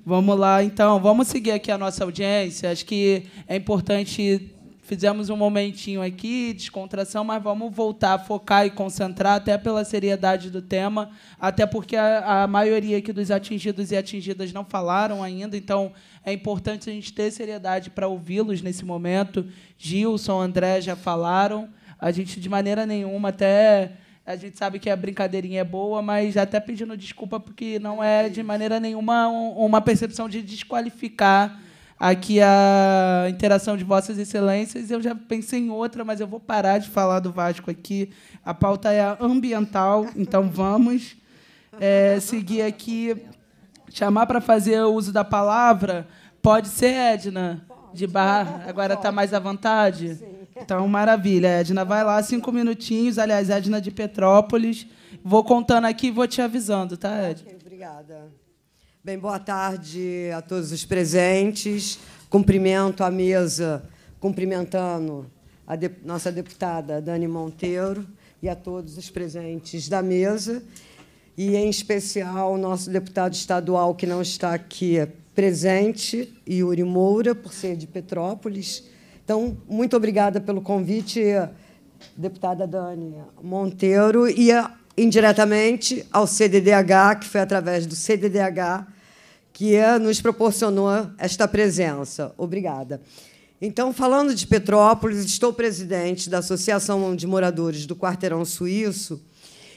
Vamos lá, então, vamos seguir aqui a nossa audiência. Acho que é importante. Fizemos um momentinho aqui, de descontração, mas vamos voltar a focar e concentrar, até pela seriedade do tema, até porque a, a maioria aqui dos atingidos e atingidas não falaram ainda, então é importante a gente ter seriedade para ouvi-los nesse momento. Gilson, André já falaram. A gente, de maneira nenhuma, até a gente sabe que a brincadeirinha é boa, mas até pedindo desculpa porque não é, é de maneira nenhuma uma percepção de desqualificar aqui a interação de vossas excelências. Eu já pensei em outra, mas eu vou parar de falar do Vasco aqui. A pauta é ambiental, então vamos é, seguir aqui. Chamar para fazer o uso da palavra. Pode ser, Edna? De barra. Agora está mais à vontade? Sim. Então, maravilha, Edna. Vai lá, cinco minutinhos. Aliás, Edna de Petrópolis. Vou contando aqui e vou te avisando, tá, Edna? Okay, obrigada. Bem, boa tarde a todos os presentes. Cumprimento a mesa, cumprimentando a de nossa deputada Dani Monteiro e a todos os presentes da mesa, e em especial o nosso deputado estadual que não está aqui presente, Yuri Moura, por ser de Petrópolis então, muito obrigada pelo convite, deputada Dani Monteiro, e eh, indiretamente ao CDDH, que foi através do CDDH que eh, nos proporcionou esta presença. Obrigada. Então, falando de Petrópolis, estou presidente da Associação de Moradores do Quarteirão Suíço,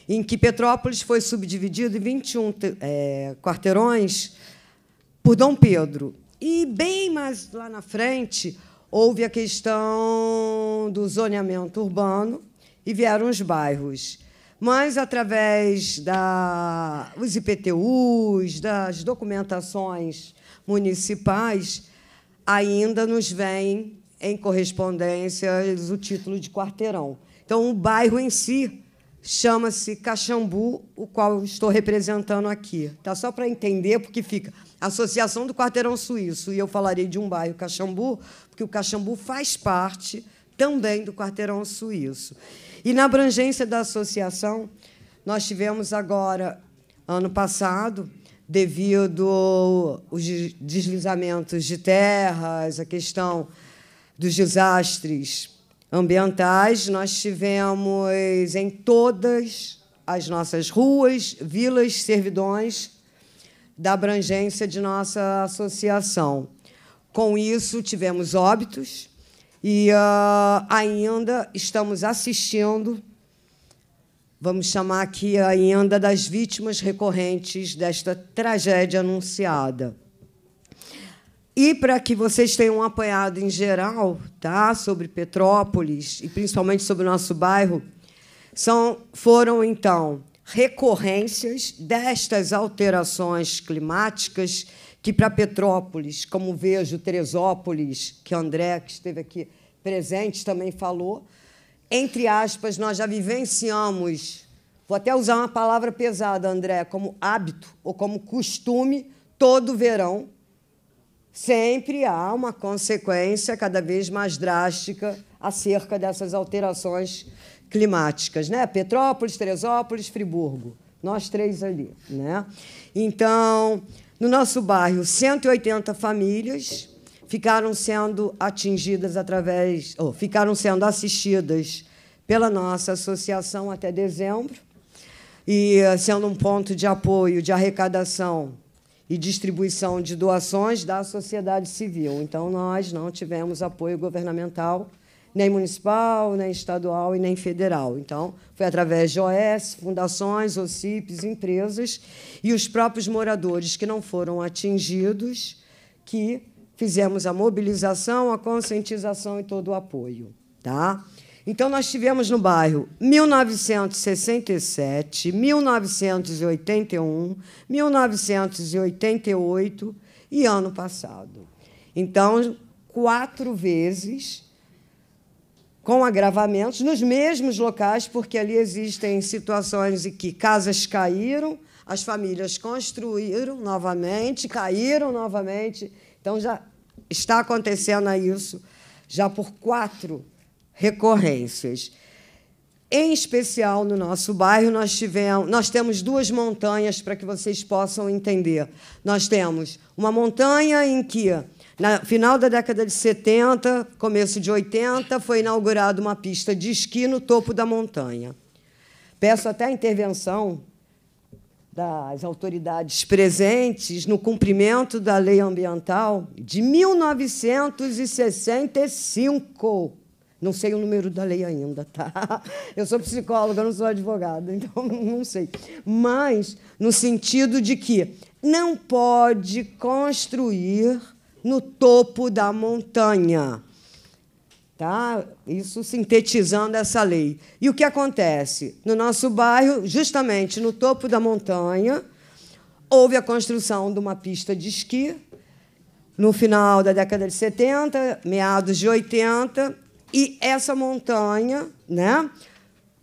em que Petrópolis foi subdividido em 21 é, eh, quarteirões por Dom Pedro. E, bem mais lá na frente, houve a questão do zoneamento urbano e vieram os bairros. Mas, através dos IPTUs, das documentações municipais, ainda nos vem em correspondências o título de quarteirão. Então, o bairro em si chama-se Caxambu, o qual estou representando aqui. Tá só para entender, porque fica Associação do Quarteirão Suíço, e eu falarei de um bairro Caxambu, que o Caxambu faz parte também do quarteirão suíço. E na abrangência da associação, nós tivemos agora, ano passado, devido aos deslizamentos de terras, a questão dos desastres ambientais, nós tivemos em todas as nossas ruas, vilas, servidões da abrangência de nossa associação. Com isso, tivemos óbitos e uh, ainda estamos assistindo, vamos chamar aqui ainda, das vítimas recorrentes desta tragédia anunciada. E para que vocês tenham um apanhado em geral tá, sobre Petrópolis e principalmente sobre o nosso bairro, são, foram então recorrências destas alterações climáticas que para Petrópolis, como vejo, Teresópolis, que André, que esteve aqui presente, também falou, entre aspas, nós já vivenciamos, vou até usar uma palavra pesada, André, como hábito ou como costume, todo verão, sempre há uma consequência cada vez mais drástica acerca dessas alterações climáticas, né? Petrópolis, Teresópolis, Friburgo, nós três ali, né? Então, no nosso bairro, 180 famílias ficaram sendo atingidas através, ou ficaram sendo assistidas pela nossa associação até dezembro, e eh, sendo um ponto de apoio, de arrecadação e distribuição de doações da sociedade civil. Então, nós não tivemos apoio governamental nem municipal, nem estadual e nem federal. Então, foi através de OS, fundações, OCIPs, empresas e os próprios moradores que não foram atingidos que fizemos a mobilização, a conscientização e todo o apoio. Tá? Então, nós tivemos no bairro 1967, 1981, 1988 e ano passado. Então, quatro vezes com agravamentos nos mesmos locais, porque ali existem situações em que casas caíram, as famílias construíram novamente, caíram novamente. Então já está acontecendo isso já por quatro recorrências. Em especial no nosso bairro, nós, tivemos, nós temos duas montanhas para que vocês possam entender. Nós temos uma montanha em que no final da década de 70, começo de 80, foi inaugurada uma pista de esqui no topo da montanha. Peço até a intervenção das autoridades presentes no cumprimento da lei ambiental de 1965. Não sei o número da lei ainda, tá? Eu sou psicóloga, não sou advogada, então não sei. Mas no sentido de que não pode construir no topo da montanha. Tá? Isso sintetizando essa lei. E o que acontece? No nosso bairro, justamente no topo da montanha, houve a construção de uma pista de esqui no final da década de 70, meados de 80, e essa montanha, né?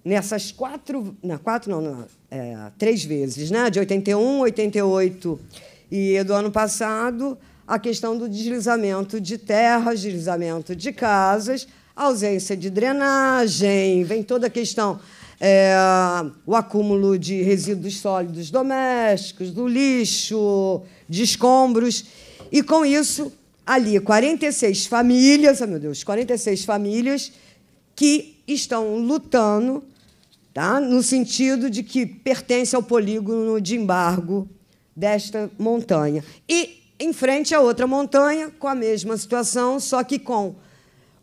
Nessas quatro, na quatro não, não é, três vezes, né? De 81, 88 e do ano passado, a questão do deslizamento de terras, deslizamento de casas, ausência de drenagem, vem toda a questão é, o acúmulo de resíduos sólidos domésticos, do lixo, de escombros. E com isso, ali 46 famílias, oh meu Deus, 46 famílias que estão lutando, tá? no sentido de que pertence ao polígono de embargo desta montanha. E em frente a outra montanha, com a mesma situação, só que com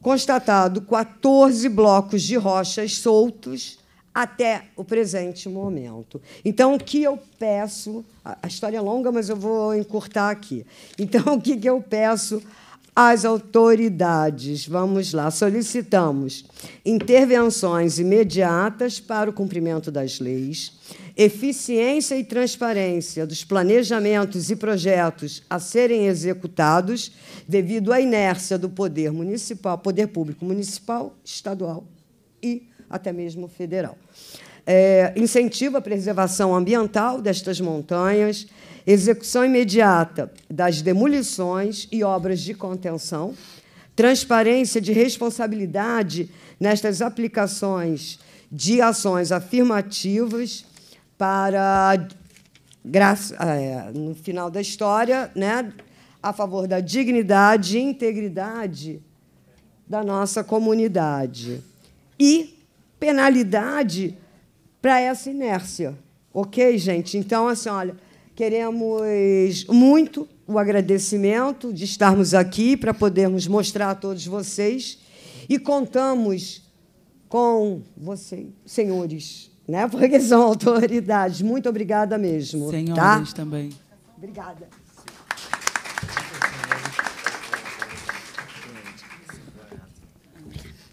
constatado 14 blocos de rochas soltos até o presente momento. Então, o que eu peço, a história é longa, mas eu vou encurtar aqui. Então, o que eu peço às autoridades. Vamos lá, solicitamos intervenções imediatas para o cumprimento das leis, eficiência e transparência dos planejamentos e projetos a serem executados devido à inércia do poder municipal, poder público municipal, estadual e até mesmo federal. É, à preservação ambiental destas montanhas, execução imediata das demolições e obras de contenção, transparência de responsabilidade nestas aplicações de ações afirmativas para é, no final da história, né, a favor da dignidade e integridade da nossa comunidade e penalidade para essa inércia, ok, gente? Então assim, olha, Queremos muito o agradecimento de estarmos aqui para podermos mostrar a todos vocês e contamos com vocês, senhores, né? Porque são autoridades. Muito obrigada mesmo. Tá? Senhores tá? também. Obrigada.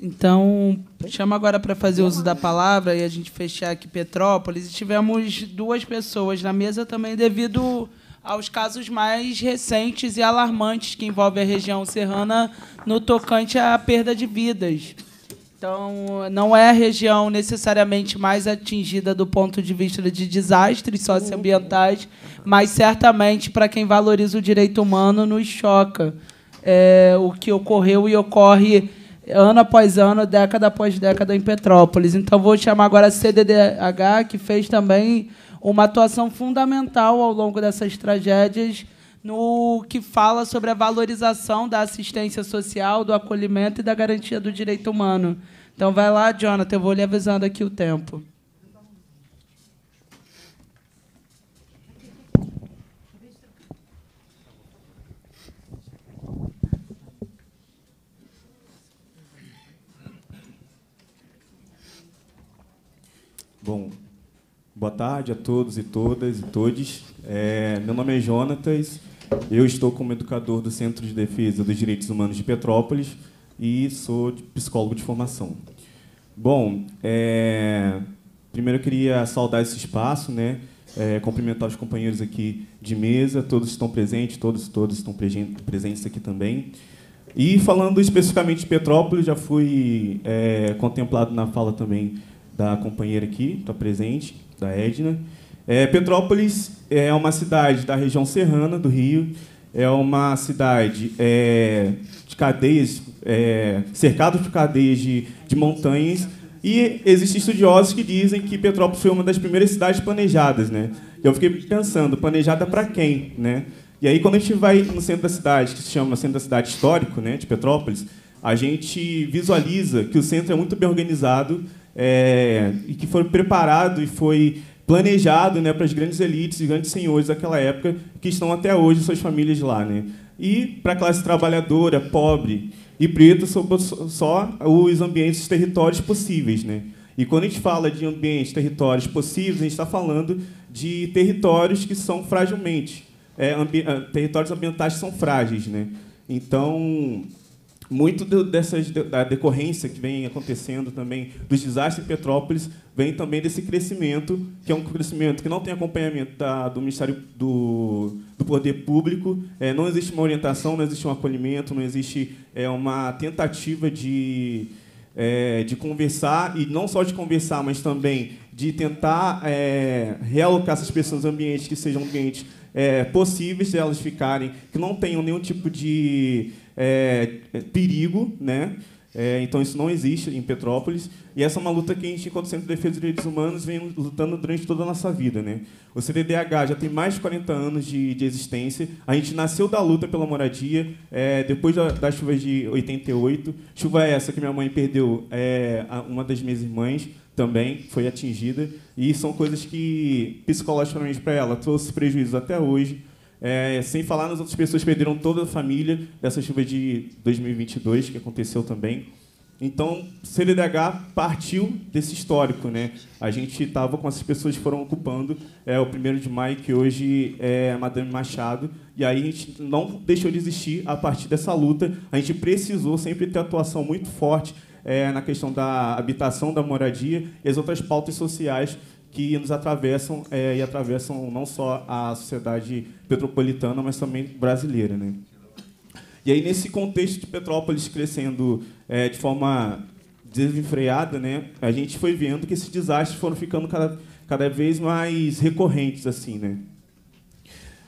Então, chama agora para fazer uso da palavra e a gente fechar aqui Petrópolis. E tivemos duas pessoas na mesa também devido aos casos mais recentes e alarmantes que envolvem a região serrana no tocante à perda de vidas. Então, não é a região necessariamente mais atingida do ponto de vista de desastres socioambientais, mas certamente para quem valoriza o direito humano nos choca é, o que ocorreu e ocorre ano após ano, década após década em Petrópolis. Então vou chamar agora a CDDH, que fez também uma atuação fundamental ao longo dessas tragédias no que fala sobre a valorização da assistência social, do acolhimento e da garantia do direito humano. Então vai lá, Jonathan, eu vou lhe avisando aqui o tempo. Bom, boa tarde a todos e todas e todes. É, meu nome é Jonatas, eu estou como educador do Centro de Defesa dos Direitos Humanos de Petrópolis e sou psicólogo de formação. Bom, é, primeiro eu queria saudar esse espaço, né? É, cumprimentar os companheiros aqui de mesa, todos estão presentes, todos todos estão presentes aqui também. E falando especificamente de Petrópolis, já fui é, contemplado na fala também da companheira aqui, está presente, da Edna. É, Petrópolis é uma cidade da região serrana do Rio, é uma cidade é, de cadeias, é, cercada por cadeias de, de montanhas, e existem estudiosos que dizem que Petrópolis foi uma das primeiras cidades planejadas. Né? Eu fiquei pensando, planejada para quem? Né? E aí, quando a gente vai no centro da cidade, que se chama Centro da Cidade Histórico, né, de Petrópolis, a gente visualiza que o centro é muito bem organizado, é, e que foi preparado e foi planejado né, para as grandes elites e grandes senhores daquela época que estão até hoje suas famílias lá. Né? E para a classe trabalhadora, pobre e preta, são só os ambientes, os territórios possíveis. Né? E quando a gente fala de ambientes, territórios possíveis, a gente está falando de territórios que são fragilmente, é, ambi ah, territórios ambientais são frágeis. Né? Então, muito de, dessas, da decorrência que vem acontecendo também dos desastres em Petrópolis vem também desse crescimento, que é um crescimento que não tem acompanhamento da, do Ministério do, do Poder Público, é, não existe uma orientação, não existe um acolhimento, não existe é, uma tentativa de, é, de conversar, e não só de conversar, mas também de tentar é, realocar essas pessoas em ambientes que sejam ambientes é, possíveis de elas ficarem, que não tenham nenhum tipo de é, é, perigo, né? É, então isso não existe em Petrópolis e essa é uma luta que a gente, enquanto Centro de Defesa dos Direitos Humanos, vem lutando durante toda a nossa vida, né? O CDDH já tem mais de 40 anos de, de existência. A gente nasceu da luta pela moradia, é, depois da, das chuvas de 88. Chuva é essa que minha mãe perdeu, é, uma das minhas irmãs também foi atingida e são coisas que psicologicamente para ela trouxe prejuízos até hoje é, sem falar nas outras pessoas que perderam toda a família dessa chuva de 2022, que aconteceu também. Então, CLDH partiu desse histórico. Né? A gente estava com essas pessoas que foram ocupando é, o 1 de maio, que hoje é Madame Machado, e aí a gente não deixou de existir a partir dessa luta. A gente precisou sempre ter atuação muito forte é, na questão da habitação, da moradia e as outras pautas sociais que nos atravessam é, e atravessam não só a sociedade petropolitana, mas também brasileira. Né? E aí, nesse contexto de Petrópolis crescendo é, de forma desenfreada, né, a gente foi vendo que esses desastres foram ficando cada, cada vez mais recorrentes. assim, né?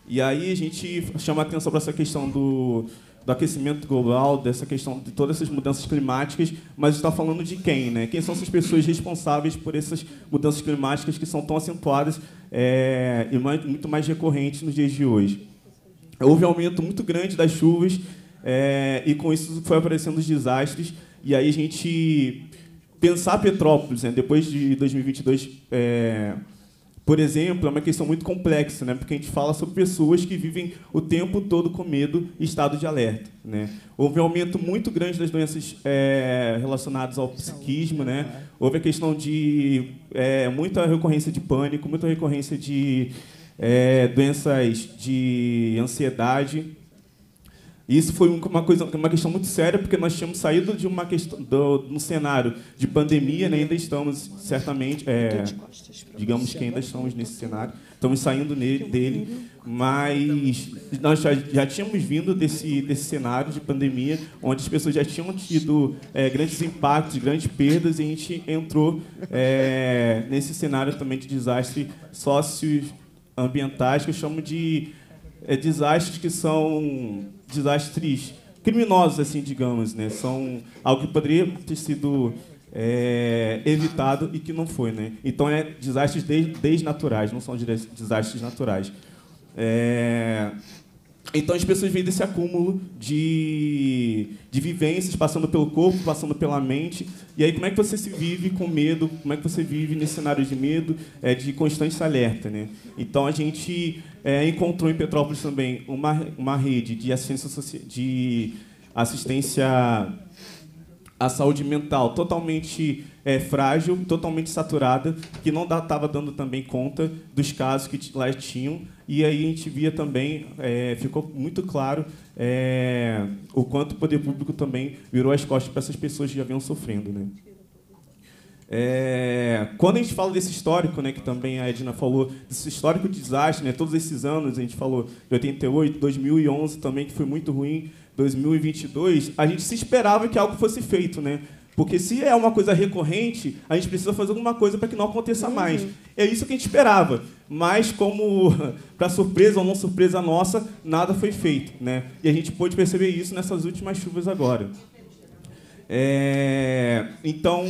E aí a gente chama atenção para essa questão do, do aquecimento global, dessa questão de todas essas mudanças climáticas, mas está falando de quem, né? Quem são essas pessoas responsáveis por essas mudanças climáticas que são tão acentuadas é, e mais, muito mais recorrentes nos dias de hoje? Houve um aumento muito grande das chuvas é, e com isso foi aparecendo os desastres e aí a gente pensar Petrópolis, né? depois de 2022 é, por exemplo, é uma questão muito complexa, né? porque a gente fala sobre pessoas que vivem o tempo todo com medo e estado de alerta. Né? Houve um aumento muito grande das doenças é, relacionadas ao psiquismo, né? houve a questão de é, muita recorrência de pânico, muita recorrência de é, doenças de ansiedade isso foi uma, coisa, uma questão muito séria, porque nós tínhamos saído de uma questão, do, um cenário de pandemia, né? ainda estamos, certamente, é, digamos que ainda estamos nesse cenário, estamos saindo nele, dele, mas nós já, já, tínhamos vindo desse, desse cenário de pandemia, onde as pessoas já tinham tido é, grandes impactos, grandes perdas, e a gente entrou é, nesse cenário também de desastres socioambientais, que eu chamo de é, desastres que são desastres criminosos, assim, digamos, né? São algo que poderia ter sido é, evitado e que não foi, né? Então é desastres desnaturais, não são desastres naturais. É... Então as pessoas vêm desse acúmulo de, de vivências, passando pelo corpo, passando pela mente. E aí, como é que você se vive com medo? Como é que você vive nesse cenário de medo, é, de constante alerta? Né? Então a gente é, encontrou em Petrópolis também uma, uma rede de assistência, de assistência à saúde mental totalmente é, frágil, totalmente saturada, que não estava dando também conta dos casos que lá tinham. E aí a gente via também, é, ficou muito claro é, o quanto o poder público também virou as costas para essas pessoas que já vinham sofrendo. Né? É, quando a gente fala desse histórico, né, que também a Edna falou, desse histórico de desastre, né, todos esses anos, a gente falou de 88, 2011 também, que foi muito ruim, 2022, a gente se esperava que algo fosse feito, né? Porque se é uma coisa recorrente, a gente precisa fazer alguma coisa para que não aconteça uhum. mais. É isso que a gente esperava. Mas como para surpresa ou não surpresa nossa, nada foi feito, né? E a gente pôde perceber isso nessas últimas chuvas agora. É, então,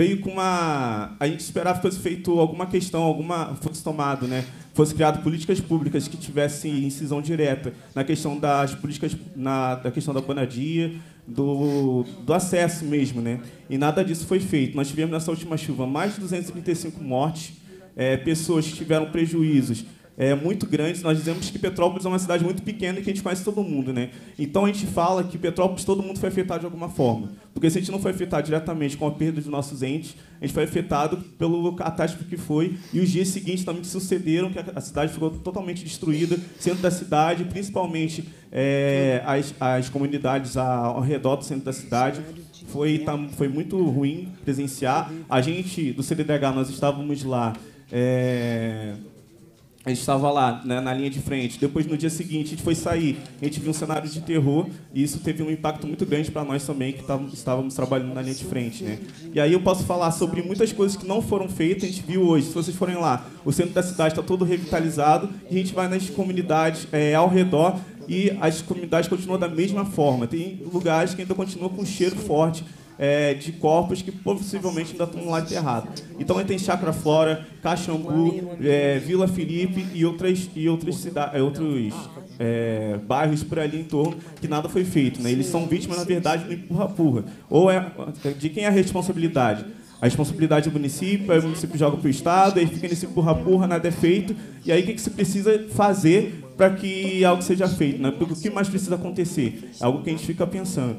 veio com uma. A gente esperava que fosse feito alguma questão, alguma. fosse tomado, né? Fosse criado políticas públicas que tivessem incisão direta na questão das políticas. na da questão da panadia do, do acesso mesmo, né? E nada disso foi feito. Nós tivemos nessa última chuva mais de 235 mortes, é, pessoas que tiveram prejuízos é, muito grandes. Nós dizemos que Petrópolis é uma cidade muito pequena e que a gente conhece todo mundo, né? Então a gente fala que Petrópolis todo mundo foi afetado de alguma forma, porque se a gente não foi afetado diretamente com a perda de nossos entes, a gente foi afetado pelo catástrofe que foi e os dias seguintes também sucederam que a cidade ficou totalmente destruída, centro da cidade, principalmente é, as, as comunidades ao redor do centro da cidade foi, foi muito ruim presenciar. A gente, do CDDH, nós estávamos lá é, a gente estava lá, né, na linha de frente. Depois, no dia seguinte, a gente foi sair. A gente viu um cenário de terror e isso teve um impacto muito grande para nós também, que estávamos trabalhando na linha de frente. Né? E aí eu posso falar sobre muitas coisas que não foram feitas, a gente viu hoje. Se vocês forem lá, o centro da cidade está todo revitalizado e a gente vai nas comunidades é, ao redor e as comunidades continuam da mesma forma. Tem lugares que ainda continuam com cheiro forte é, de corpos que possivelmente ainda estão lá enterrados. Então aí tem Chacra Flora, Caxambu, é, Vila Felipe e outras e outras cidades, é, outros é, bairros por ali em torno que nada foi feito. Né? Eles são vítimas na verdade do empurra-purra. Ou é de quem é a responsabilidade? A responsabilidade do é município, aí o município joga para o Estado, aí fica nesse empurra-purra, nada é feito. E aí o que, que se precisa fazer para que algo seja feito? Né? Porque o que mais precisa acontecer? É algo que a gente fica pensando.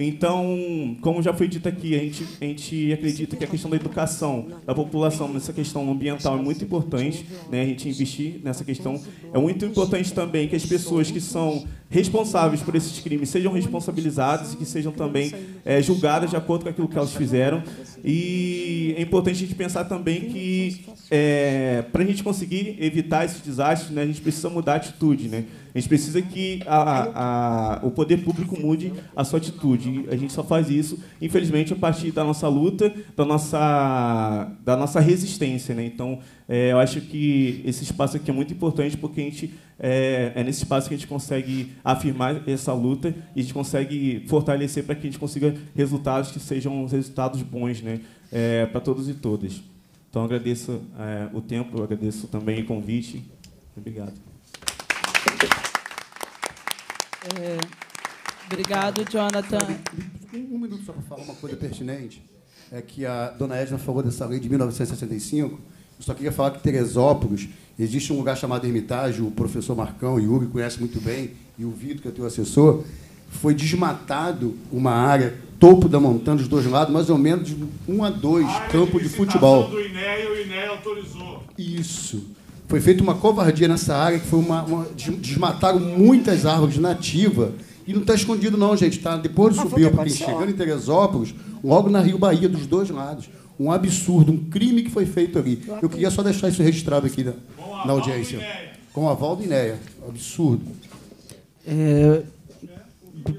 Então, como já foi dito aqui, a gente, a gente acredita que a questão da educação da população nessa questão ambiental é muito importante, né? a gente investir nessa questão. É muito importante também que as pessoas que são responsáveis por esses crimes sejam responsabilizados e que sejam também é, julgadas de acordo com aquilo que elas fizeram. E é importante a gente pensar também que é, para a gente conseguir evitar esses desastres, né, a gente precisa mudar a atitude. Né? A gente precisa que a, a, o poder público mude a sua atitude. E a gente só faz isso, infelizmente, a partir da nossa luta, da nossa, da nossa resistência. Né? Então, é, eu acho que esse espaço aqui é muito importante porque a gente é, é, nesse espaço que a gente consegue afirmar essa luta e a gente consegue fortalecer para que a gente consiga resultados que sejam resultados bons, né, é, para todos e todas. Então agradeço é, o tempo, agradeço também o convite. Obrigado. É, obrigado, Jonathan. Um, um minuto só para falar uma coisa pertinente. É que a dona Edna falou dessa lei de 1965 eu só queria falar que Teresópolis existe um lugar chamado Hermitage, o professor Marcão e o Yuri conhece muito bem, e o Vitor, que é teu assessor, foi desmatado uma área, topo da montanha, dos dois lados, mais ou menos de um a dois, a ah, é campo de, de futebol. Do INEA, e o INEA autorizou. Isso. Foi feita uma covardia nessa área, que foi uma, uma desmataram muitas árvores nativas. E não está escondido, não, gente. Tá? Depois do ah, subir, porque chegando em Teresópolis, logo na Rio Bahia, dos dois lados um absurdo, um crime que foi feito ali. Eu queria só deixar isso registrado aqui na, na audiência. Com a inéia Absurdo. É,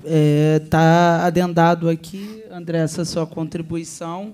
é, tá adendado aqui, André, essa sua contribuição.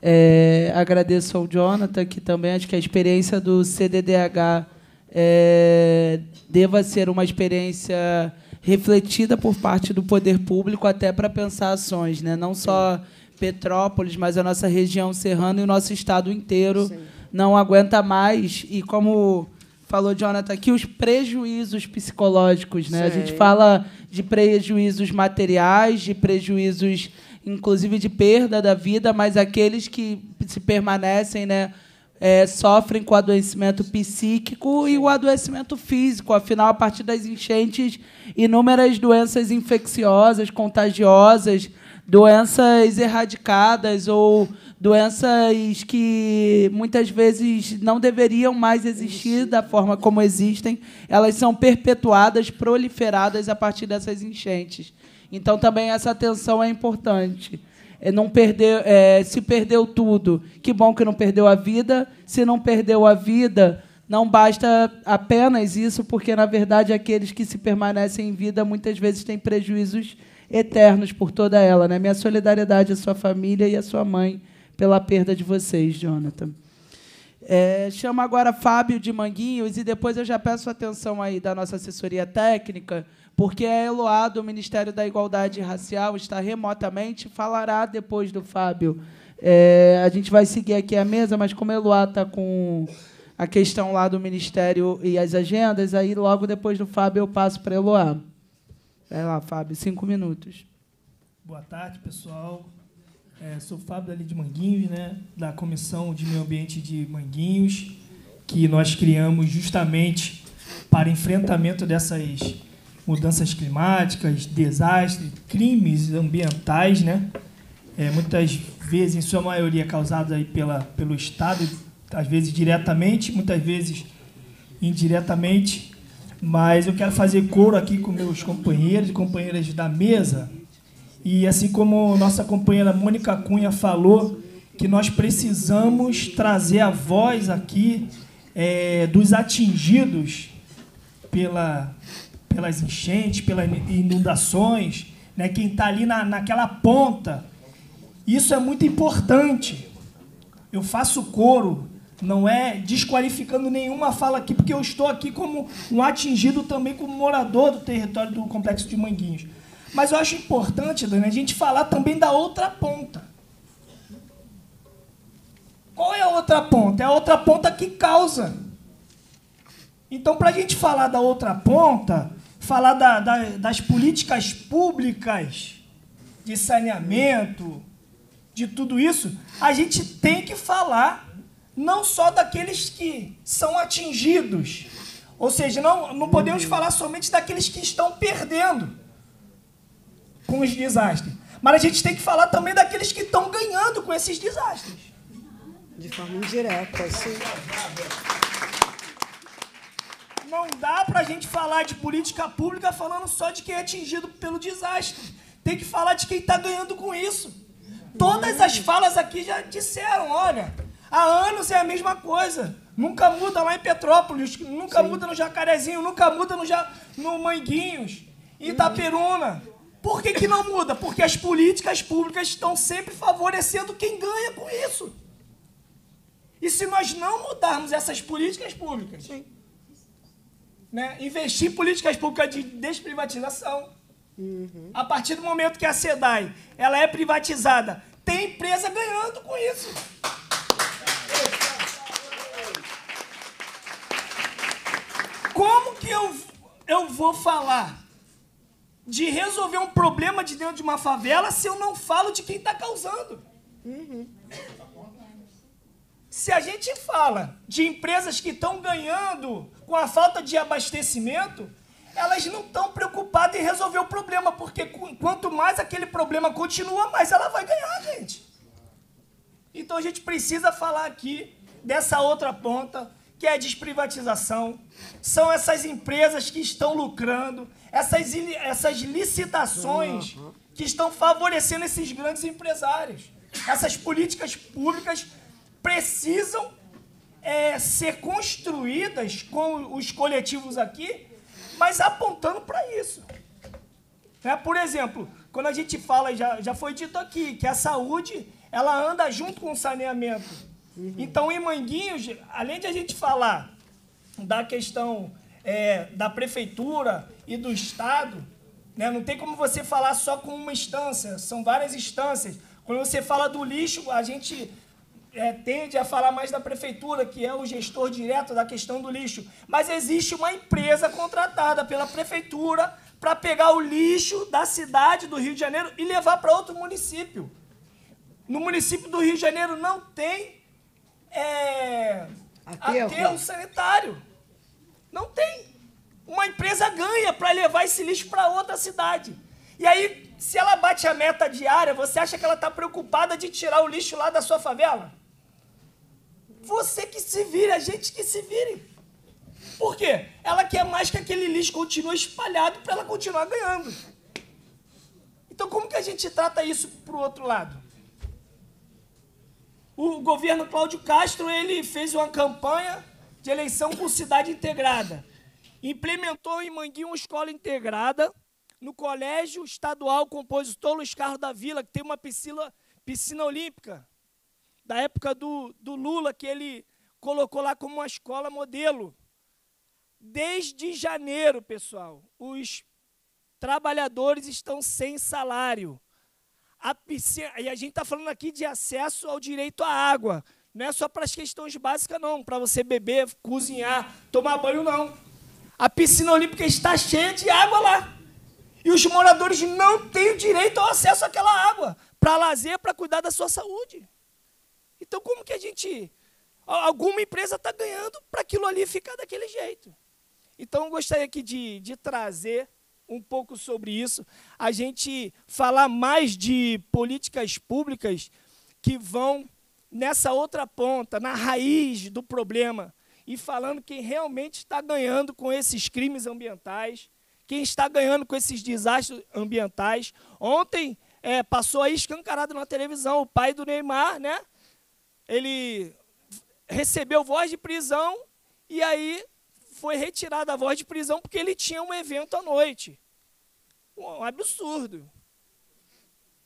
É, agradeço ao Jonathan, que também acho que a experiência do CDDH é, deva ser uma experiência refletida por parte do poder público até para pensar ações, né? não só Petrópolis, mas a nossa região serrana e o nosso estado inteiro Sim. não aguenta mais. E como falou Jonathan aqui, os prejuízos psicológicos, né? Sim. A gente fala de prejuízos materiais, de prejuízos, inclusive de perda da vida, mas aqueles que se permanecem, né? É, sofrem com adoecimento psíquico e o adoecimento físico. Afinal, a partir das enchentes, inúmeras doenças infecciosas, contagiosas, doenças erradicadas ou doenças que muitas vezes não deveriam mais existir da forma como existem, elas são perpetuadas, proliferadas a partir dessas enchentes. Então também essa atenção é importante. É, não perdeu, é, se perdeu tudo, que bom que não perdeu a vida. Se não perdeu a vida, não basta apenas isso, porque na verdade aqueles que se permanecem em vida muitas vezes têm prejuízos eternos por toda ela. Né? Minha solidariedade à sua família e à sua mãe pela perda de vocês, Jonathan. É, chama agora Fábio de Manguinhos e depois eu já peço atenção aí da nossa assessoria técnica, porque a é Eloá, do Ministério da Igualdade Racial, está remotamente, falará depois do Fábio. É, a gente vai seguir aqui a mesa, mas como a Eloá está com a questão lá do Ministério e as agendas, aí logo depois do Fábio eu passo para a Eloá. Vai lá, Fábio, cinco minutos. Boa tarde, pessoal. É, sou o Fábio ali de Manguinhos, né, da Comissão de Meio Ambiente de Manguinhos, que nós criamos justamente para enfrentamento dessas mudanças climáticas, desastres, crimes ambientais, né? É, muitas vezes, em sua maioria, causados aí pela, pelo Estado, às vezes diretamente, muitas vezes indiretamente, mas eu quero fazer coro aqui com meus companheiros e companheiras da mesa. E assim como nossa companheira Mônica Cunha falou, que nós precisamos trazer a voz aqui é, dos atingidos pela, pelas enchentes, pelas inundações, né? quem está ali na, naquela ponta. Isso é muito importante. Eu faço coro não é desqualificando nenhuma fala aqui, porque eu estou aqui como um atingido também como morador do território do Complexo de Manguinhos. Mas eu acho importante, Dani, a gente falar também da outra ponta. Qual é a outra ponta? É a outra ponta que causa. Então, para a gente falar da outra ponta, falar da, da, das políticas públicas de saneamento, de tudo isso, a gente tem que falar não só daqueles que são atingidos, ou seja, não, não podemos falar somente daqueles que estão perdendo com os desastres, mas a gente tem que falar também daqueles que estão ganhando com esses desastres. De forma indireta, Não dá para a gente falar de política pública falando só de quem é atingido pelo desastre. Tem que falar de quem está ganhando com isso. Todas as falas aqui já disseram, olha, Há anos é a mesma coisa. Nunca muda lá em Petrópolis, nunca Sim. muda no Jacarezinho, nunca muda no, ja... no Manguinhos, hum. Itaperuna. Por que, que não muda? Porque as políticas públicas estão sempre favorecendo quem ganha com isso. E se nós não mudarmos essas políticas públicas, Sim. Né, investir em políticas públicas de desprivatização, uhum. a partir do momento que a SEDAI ela é privatizada, tem empresa ganhando com isso. como que eu, eu vou falar de resolver um problema de dentro de uma favela se eu não falo de quem está causando? Uhum. Se a gente fala de empresas que estão ganhando com a falta de abastecimento, elas não estão preocupadas em resolver o problema, porque quanto mais aquele problema continua, mais ela vai ganhar, gente. Então a gente precisa falar aqui dessa outra ponta, que é desprivatização, são essas empresas que estão lucrando, essas, essas licitações que estão favorecendo esses grandes empresários. Essas políticas públicas precisam é, ser construídas com os coletivos aqui, mas apontando para isso. É, por exemplo, quando a gente fala, já, já foi dito aqui, que a saúde ela anda junto com o saneamento. Uhum. Então, em Manguinhos, além de a gente falar da questão é, da prefeitura e do Estado, né, não tem como você falar só com uma instância, são várias instâncias. Quando você fala do lixo, a gente é, tende a falar mais da prefeitura, que é o gestor direto da questão do lixo. Mas existe uma empresa contratada pela prefeitura para pegar o lixo da cidade do Rio de Janeiro e levar para outro município. No município do Rio de Janeiro não tem é, aterro. sanitário. Não tem. Uma empresa ganha para levar esse lixo para outra cidade. E aí, se ela bate a meta diária, você acha que ela está preocupada de tirar o lixo lá da sua favela? Você que se vire, a gente que se vire. Por quê? Ela quer mais que aquele lixo continue espalhado para ela continuar ganhando. Então, como que a gente trata isso para o outro lado? o governo Cláudio Castro ele fez uma campanha de eleição com cidade integrada. Implementou em Manguinho uma escola integrada no Colégio Estadual Compositor Luiz Carlos da Vila, que tem uma piscina, piscina olímpica, da época do, do Lula, que ele colocou lá como uma escola modelo. Desde janeiro, pessoal, os trabalhadores estão sem salário. A, e a gente está falando aqui de acesso ao direito à água. Não é só para as questões básicas, não. Para você beber, cozinhar, tomar banho, não. A piscina olímpica está cheia de água lá. E os moradores não têm o direito ao acesso àquela água. Para lazer, para cuidar da sua saúde. Então, como que a gente. Alguma empresa está ganhando para aquilo ali ficar daquele jeito. Então, eu gostaria aqui de, de trazer um pouco sobre isso, a gente falar mais de políticas públicas que vão nessa outra ponta, na raiz do problema, e falando quem realmente está ganhando com esses crimes ambientais, quem está ganhando com esses desastres ambientais. Ontem é, passou aí escancarado na televisão o pai do Neymar, né? Ele recebeu voz de prisão e aí foi retirado a voz de prisão porque ele tinha um evento à noite. Um absurdo.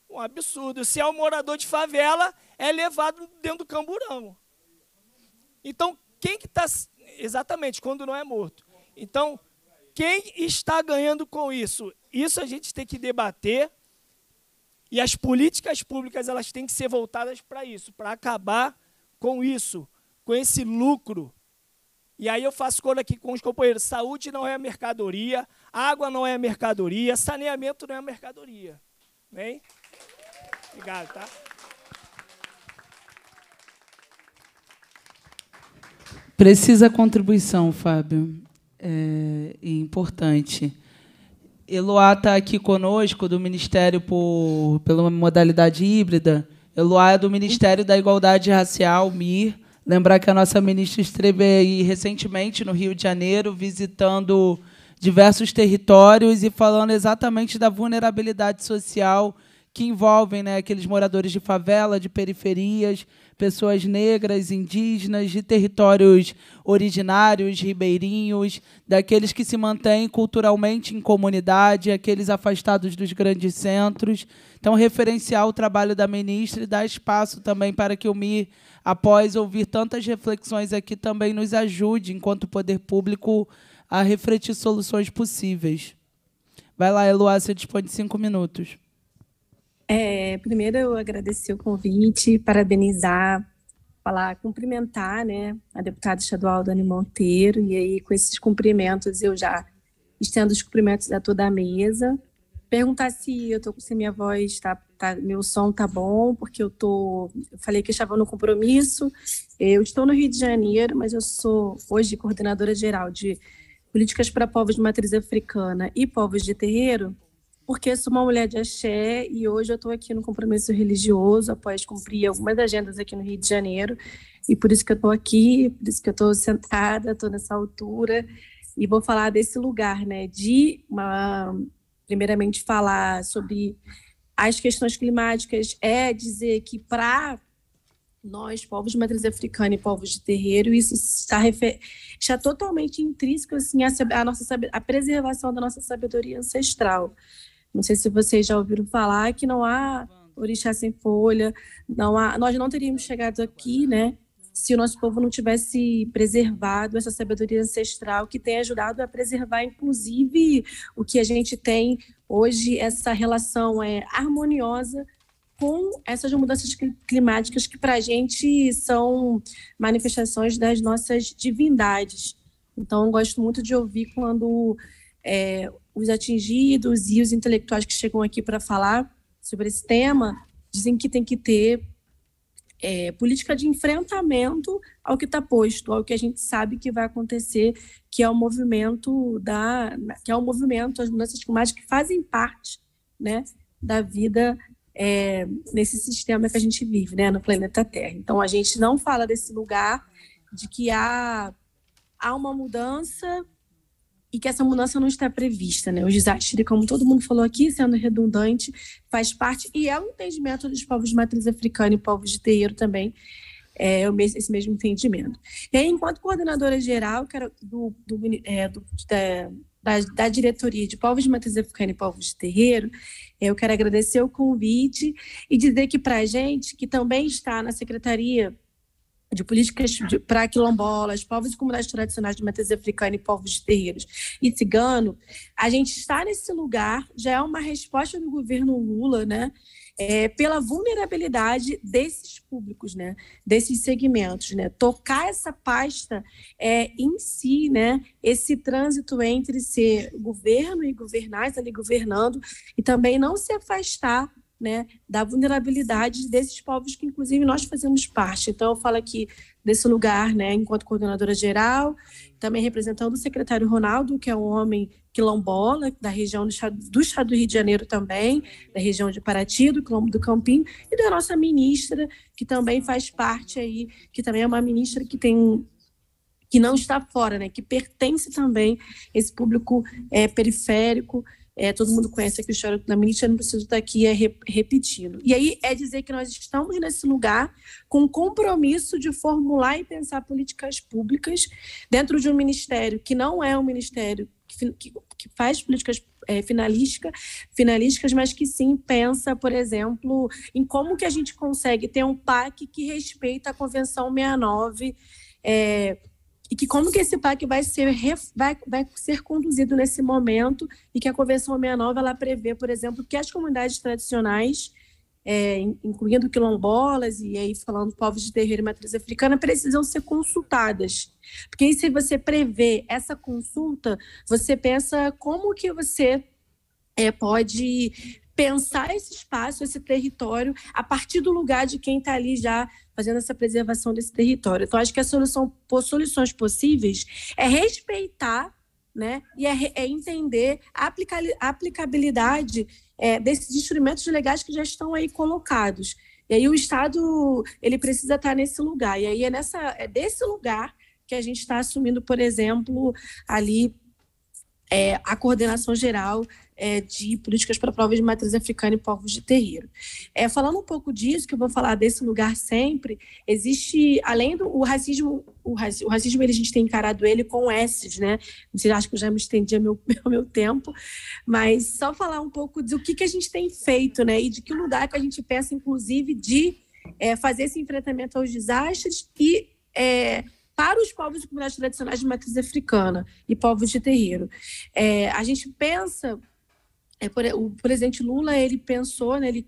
Um absurdo. Se é um morador de favela, é levado dentro do camburão. Então, quem que está. Exatamente, quando não é morto. Então, quem está ganhando com isso? Isso a gente tem que debater. E as políticas públicas elas têm que ser voltadas para isso, para acabar com isso, com esse lucro e aí eu faço coro aqui com os companheiros. Saúde não é mercadoria, água não é mercadoria, saneamento não é mercadoria. Bem? Obrigado, tá? Precisa contribuição, Fábio. É, é importante. Eloá está aqui conosco, do Ministério por, pela modalidade híbrida. Eloá é do Ministério da Igualdade Racial, MIR Lembrar que a nossa ministra esteve aí recentemente no Rio de Janeiro, visitando diversos territórios e falando exatamente da vulnerabilidade social que envolvem né, aqueles moradores de favela, de periferias, pessoas negras, indígenas, de territórios originários, ribeirinhos, daqueles que se mantêm culturalmente em comunidade, aqueles afastados dos grandes centros. Então, referenciar o trabalho da ministra e dar espaço também para que o MIR após ouvir tantas reflexões aqui, também nos ajude, enquanto poder público, a refletir soluções possíveis. Vai lá, Eloá, você dispõe de cinco minutos. É, primeiro, eu agradecer o convite, parabenizar, falar, cumprimentar né, a deputada estadual Dani Monteiro, e aí, com esses cumprimentos, eu já estendo os cumprimentos a toda a mesa perguntar se eu tô se minha voz tá, tá meu som tá bom, porque eu tô, eu falei que eu estava no compromisso. Eu estou no Rio de Janeiro, mas eu sou hoje coordenadora geral de políticas para povos de matriz africana e povos de terreiro, porque sou uma mulher de axé e hoje eu estou aqui no compromisso religioso após cumprir algumas agendas aqui no Rio de Janeiro e por isso que eu estou aqui, por isso que eu estou sentada, estou nessa altura e vou falar desse lugar, né, de uma primeiramente falar sobre as questões climáticas é dizer que para nós, povos de matriz africana e povos de terreiro, isso está, está totalmente intrínseco assim, a, a nossa, a preservação da nossa sabedoria ancestral. Não sei se vocês já ouviram falar que não há orixá sem folha, não há... nós não teríamos chegado aqui, né? se o nosso povo não tivesse preservado essa sabedoria ancestral que tem ajudado a preservar, inclusive, o que a gente tem hoje, essa relação é, harmoniosa com essas mudanças climáticas que para a gente são manifestações das nossas divindades. Então, gosto muito de ouvir quando é, os atingidos e os intelectuais que chegam aqui para falar sobre esse tema dizem que tem que ter é, política de enfrentamento ao que está posto, ao que a gente sabe que vai acontecer, que é o movimento da, que é o movimento, as mudanças climáticas que fazem parte, né, da vida é, nesse sistema que a gente vive, né, no planeta Terra. Então a gente não fala desse lugar de que há há uma mudança e que essa mudança não está prevista. Né? O desastre, como todo mundo falou aqui, sendo redundante, faz parte e é o um entendimento dos povos de matriz africana e povos de terreiro também, é esse mesmo entendimento. E aí, enquanto coordenadora geral do, do, é, do da, da, da, diretoria de povos de matriz africana e povos de terreiro, é, eu quero agradecer o convite e dizer que para a gente, que também está na Secretaria de políticas para quilombolas, povos e comunidades tradicionais de matriz africana e povos terreiros e cigano, a gente está nesse lugar já é uma resposta do governo Lula, né? É, pela vulnerabilidade desses públicos, né? Desses segmentos, né? Tocar essa pasta é, em si, né? Esse trânsito entre ser governo e governar, estar ali governando e também não se afastar né, da vulnerabilidade desses povos que, inclusive, nós fazemos parte. Então, eu falo aqui desse lugar, né, enquanto coordenadora geral, também representando o secretário Ronaldo, que é um homem quilombola, da região do estado, do estado do Rio de Janeiro também, da região de Paraty, do Quilombo do Campim, e da nossa ministra, que também faz parte aí, que também é uma ministra que tem que não está fora, né, que pertence também a esse público é, periférico, é, todo mundo conhece aqui o histórico da ministra não preciso estar aqui é, repetindo. E aí é dizer que nós estamos nesse lugar com o compromisso de formular e pensar políticas públicas dentro de um ministério que não é um ministério que, que, que faz políticas é, finalística, finalísticas, mas que sim pensa, por exemplo, em como que a gente consegue ter um PAC que respeita a Convenção 69. É, e que como que esse PAC vai ser, vai, vai ser conduzido nesse momento e que a Convenção 69 ela prevê, por exemplo, que as comunidades tradicionais, é, incluindo quilombolas e aí falando povos de terreiro e matriz africana, precisam ser consultadas. Porque aí, se você prevê essa consulta, você pensa como que você é, pode pensar esse espaço, esse território, a partir do lugar de quem está ali já fazendo essa preservação desse território. Então, acho que a solução, por soluções possíveis, é respeitar né, e é, é entender a aplicabilidade é, desses instrumentos legais que já estão aí colocados. E aí o Estado ele precisa estar tá nesse lugar. E aí é, nessa, é desse lugar que a gente está assumindo, por exemplo, ali é, a coordenação geral é, de políticas para provas de matriz africana e povos de terreiro. É, falando um pouco disso, que eu vou falar desse lugar sempre, existe, além do o racismo, o, raci, o racismo ele, a gente tem encarado ele com S, né? Vocês acham que eu já me estendi ao meu, meu tempo, mas só falar um pouco do que, que a gente tem feito, né? E de que lugar que a gente pensa, inclusive, de é, fazer esse enfrentamento aos desastres e é, para os povos e comunidades tradicionais de matriz africana e povos de terreiro. É, a gente pensa é, por, o presidente Lula, ele pensou, né, ele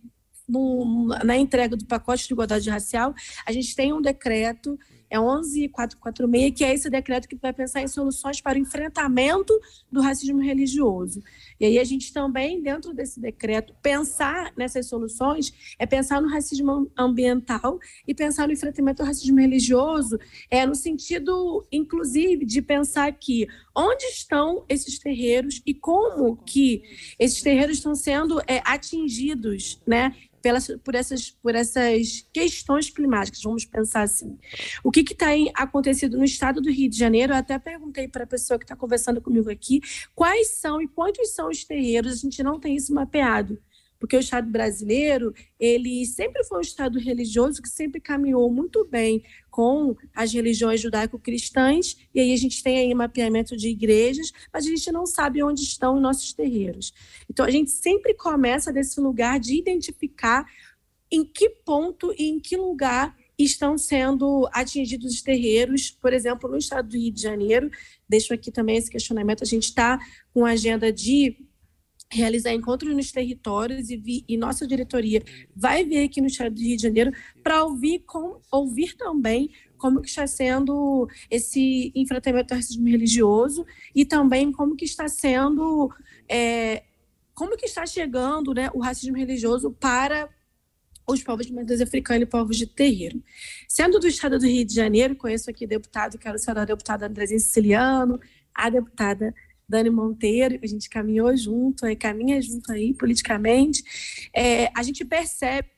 no, na entrega do pacote de igualdade racial, a gente tem um decreto é 11446, que é esse decreto que vai pensar em soluções para o enfrentamento do racismo religioso. E aí a gente também, dentro desse decreto, pensar nessas soluções é pensar no racismo ambiental e pensar no enfrentamento do racismo religioso, é no sentido, inclusive, de pensar que onde estão esses terreiros e como que esses terreiros estão sendo é, atingidos, né? pelas, por, essas, por essas questões climáticas, vamos pensar assim. O que está acontecendo no estado do Rio de Janeiro? Eu até perguntei para a pessoa que está conversando comigo aqui quais são e quantos são os terreiros, a gente não tem isso mapeado porque o Estado brasileiro ele sempre foi um Estado religioso que sempre caminhou muito bem com as religiões judaico-cristãs, e aí a gente tem aí mapeamento de igrejas, mas a gente não sabe onde estão os nossos terreiros. Então a gente sempre começa desse lugar de identificar em que ponto e em que lugar estão sendo atingidos os terreiros, por exemplo, no estado do Rio de Janeiro. Deixo aqui também esse questionamento. A gente está com agenda de realizar encontros nos territórios e, vi, e, nossa diretoria vai vir aqui no estado do Rio de Janeiro para ouvir, ouvir também como que está sendo esse enfrentamento ao racismo religioso e também como que está sendo é, como que está chegando né, o racismo religioso para os povos de matriz africana e povos de terreiro. Sendo do estado do Rio de Janeiro, conheço aqui deputado, quero saudar a deputada Andrezinha Siciliano, a deputada Dani Monteiro, que a gente caminhou junto, aí, caminha junto aí politicamente, é, a gente percebe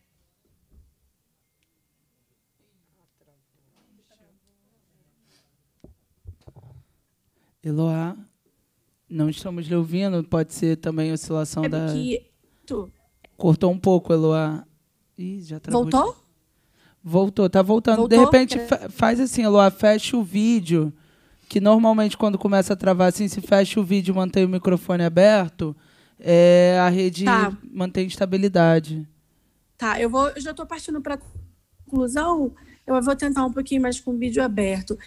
Eloá, não estamos lhe ouvindo, pode ser também oscilação é da. Que... Cortou um pouco, Eloá. Ih, já travou. Voltou? Voltou, tá voltando. Voltou? De repente, faz assim, Eloá, fecha o vídeo que normalmente quando começa a travar assim, se fecha o vídeo e mantém o microfone aberto, é, a rede tá. mantém estabilidade. Tá, eu vou, eu já estou partindo para conclusão. Eu vou tentar um pouquinho mais com o vídeo aberto.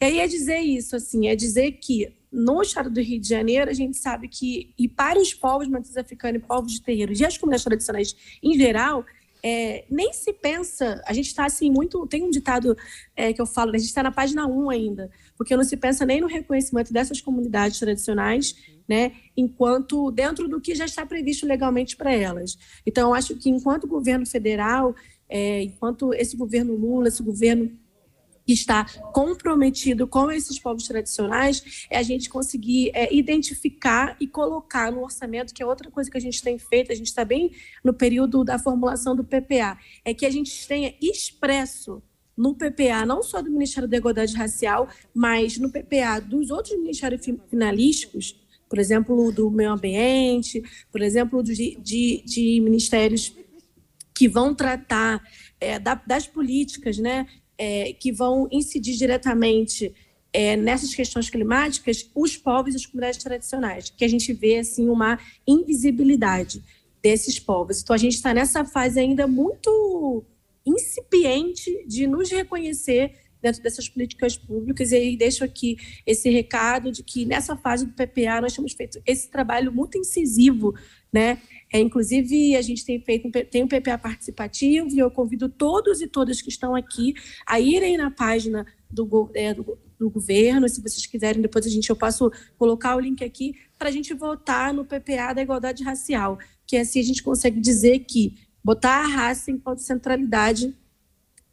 E aí é dizer isso, assim, é dizer que no estado do Rio de Janeiro, a gente sabe que, e para os povos matriz africanos e povos de terreiro, e as comunidades tradicionais em geral, é, nem se pensa, a gente está assim muito, tem um ditado é, que eu falo, né, a gente está na página 1 ainda, porque não se pensa nem no reconhecimento dessas comunidades tradicionais, né, enquanto dentro do que já está previsto legalmente para elas. Então, acho que enquanto governo federal, é, enquanto esse governo Lula, esse governo que está comprometido com esses povos tradicionais é a gente conseguir é, identificar e colocar no orçamento, que é outra coisa que a gente tem feito, a gente está bem no período da formulação do PPA, é que a gente tenha expresso no PPA, não só do Ministério da Igualdade Racial, mas no PPA dos outros ministérios finalísticos, por exemplo, do meio ambiente, por exemplo, de, de, de ministérios que vão tratar é, da, das políticas, né, é, que vão incidir diretamente é, nessas questões climáticas, os povos e as comunidades tradicionais, que a gente vê assim uma invisibilidade desses povos. Então a gente está nessa fase ainda muito incipiente de nos reconhecer dentro dessas políticas públicas. E aí deixo aqui esse recado de que nessa fase do PPA nós temos feito esse trabalho muito incisivo, né? É, inclusive, a gente tem feito tem um PPA participativo e eu convido todos e todas que estão aqui a irem na página do, é, do, do governo, se vocês quiserem, depois a gente eu posso colocar o link aqui para a gente votar no PPA da igualdade racial, que é assim a gente consegue dizer que botar a raça enquanto centralidade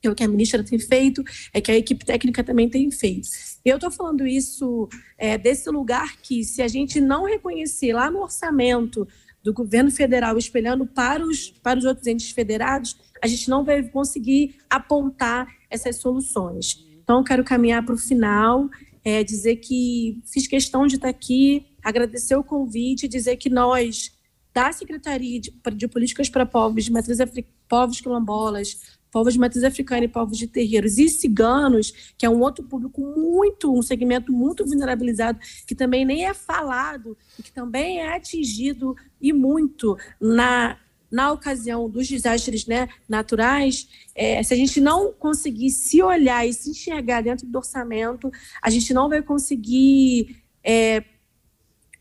é o que a ministra tem feito, é que a equipe técnica também tem feito. Eu estou falando isso é, desse lugar que, se a gente não reconhecer lá no orçamento do governo federal espelhando para os, para os outros entes federados, a gente não vai conseguir apontar essas soluções. Então, quero caminhar para o final, é, dizer que fiz questão de estar tá aqui, agradecer o convite, dizer que nós, da Secretaria de, de Políticas para Povos de Matriz Afri, Povos Quilombolas, Povos de Matriz Africana e Povos de Terreiros e Ciganos, que é um outro público muito, um segmento muito vulnerabilizado, que também nem é falado e que também é atingido e muito na, na ocasião dos desastres né, naturais, é, se a gente não conseguir se olhar e se enxergar dentro do orçamento, a gente não vai conseguir é,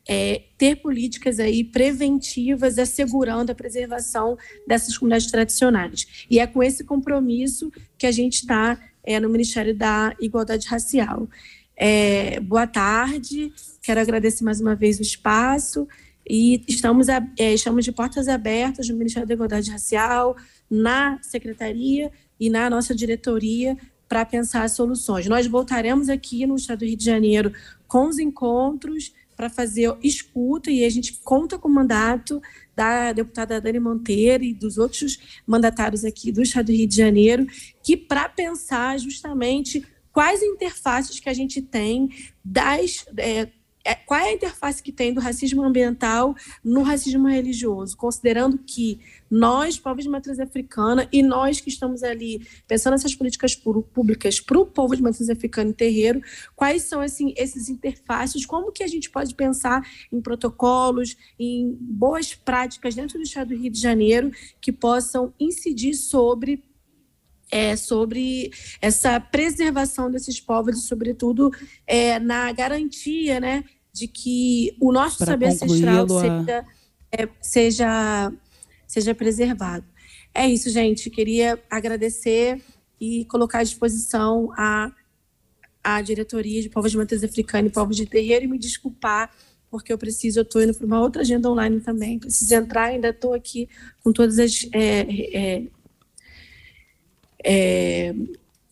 é, ter políticas aí preventivas assegurando a preservação dessas comunidades tradicionais. E é com esse compromisso que a gente está é, no Ministério da Igualdade Racial. É, boa tarde, quero agradecer mais uma vez o espaço e estamos, a, é, estamos de portas abertas no Ministério da Igualdade Racial, na Secretaria e na nossa diretoria para pensar soluções. Nós voltaremos aqui no Estado do Rio de Janeiro com os encontros para fazer escuta e a gente conta com o mandato da deputada Dani Monteiro e dos outros mandatários aqui do Estado do Rio de Janeiro, que para pensar justamente quais interfaces que a gente tem das é, é, qual é a interface que tem do racismo ambiental no racismo religioso, considerando que nós, povos de matriz africana, e nós que estamos ali pensando essas políticas públicas para o povo de matriz africana e terreiro, quais são assim, esses interfaces, como que a gente pode pensar em protocolos, em boas práticas dentro do estado do Rio de Janeiro que possam incidir sobre é, sobre essa preservação desses povos e, sobretudo, é, na garantia né, de que o nosso pra saber ancestral seja, é, seja, seja preservado. É isso, gente. Queria agradecer e colocar à disposição a, a diretoria de povos de matriz africana e povos de terreiro e me desculpar porque eu preciso, eu estou indo para uma outra agenda online também, preciso entrar, ainda estou aqui com todas as é, é, é,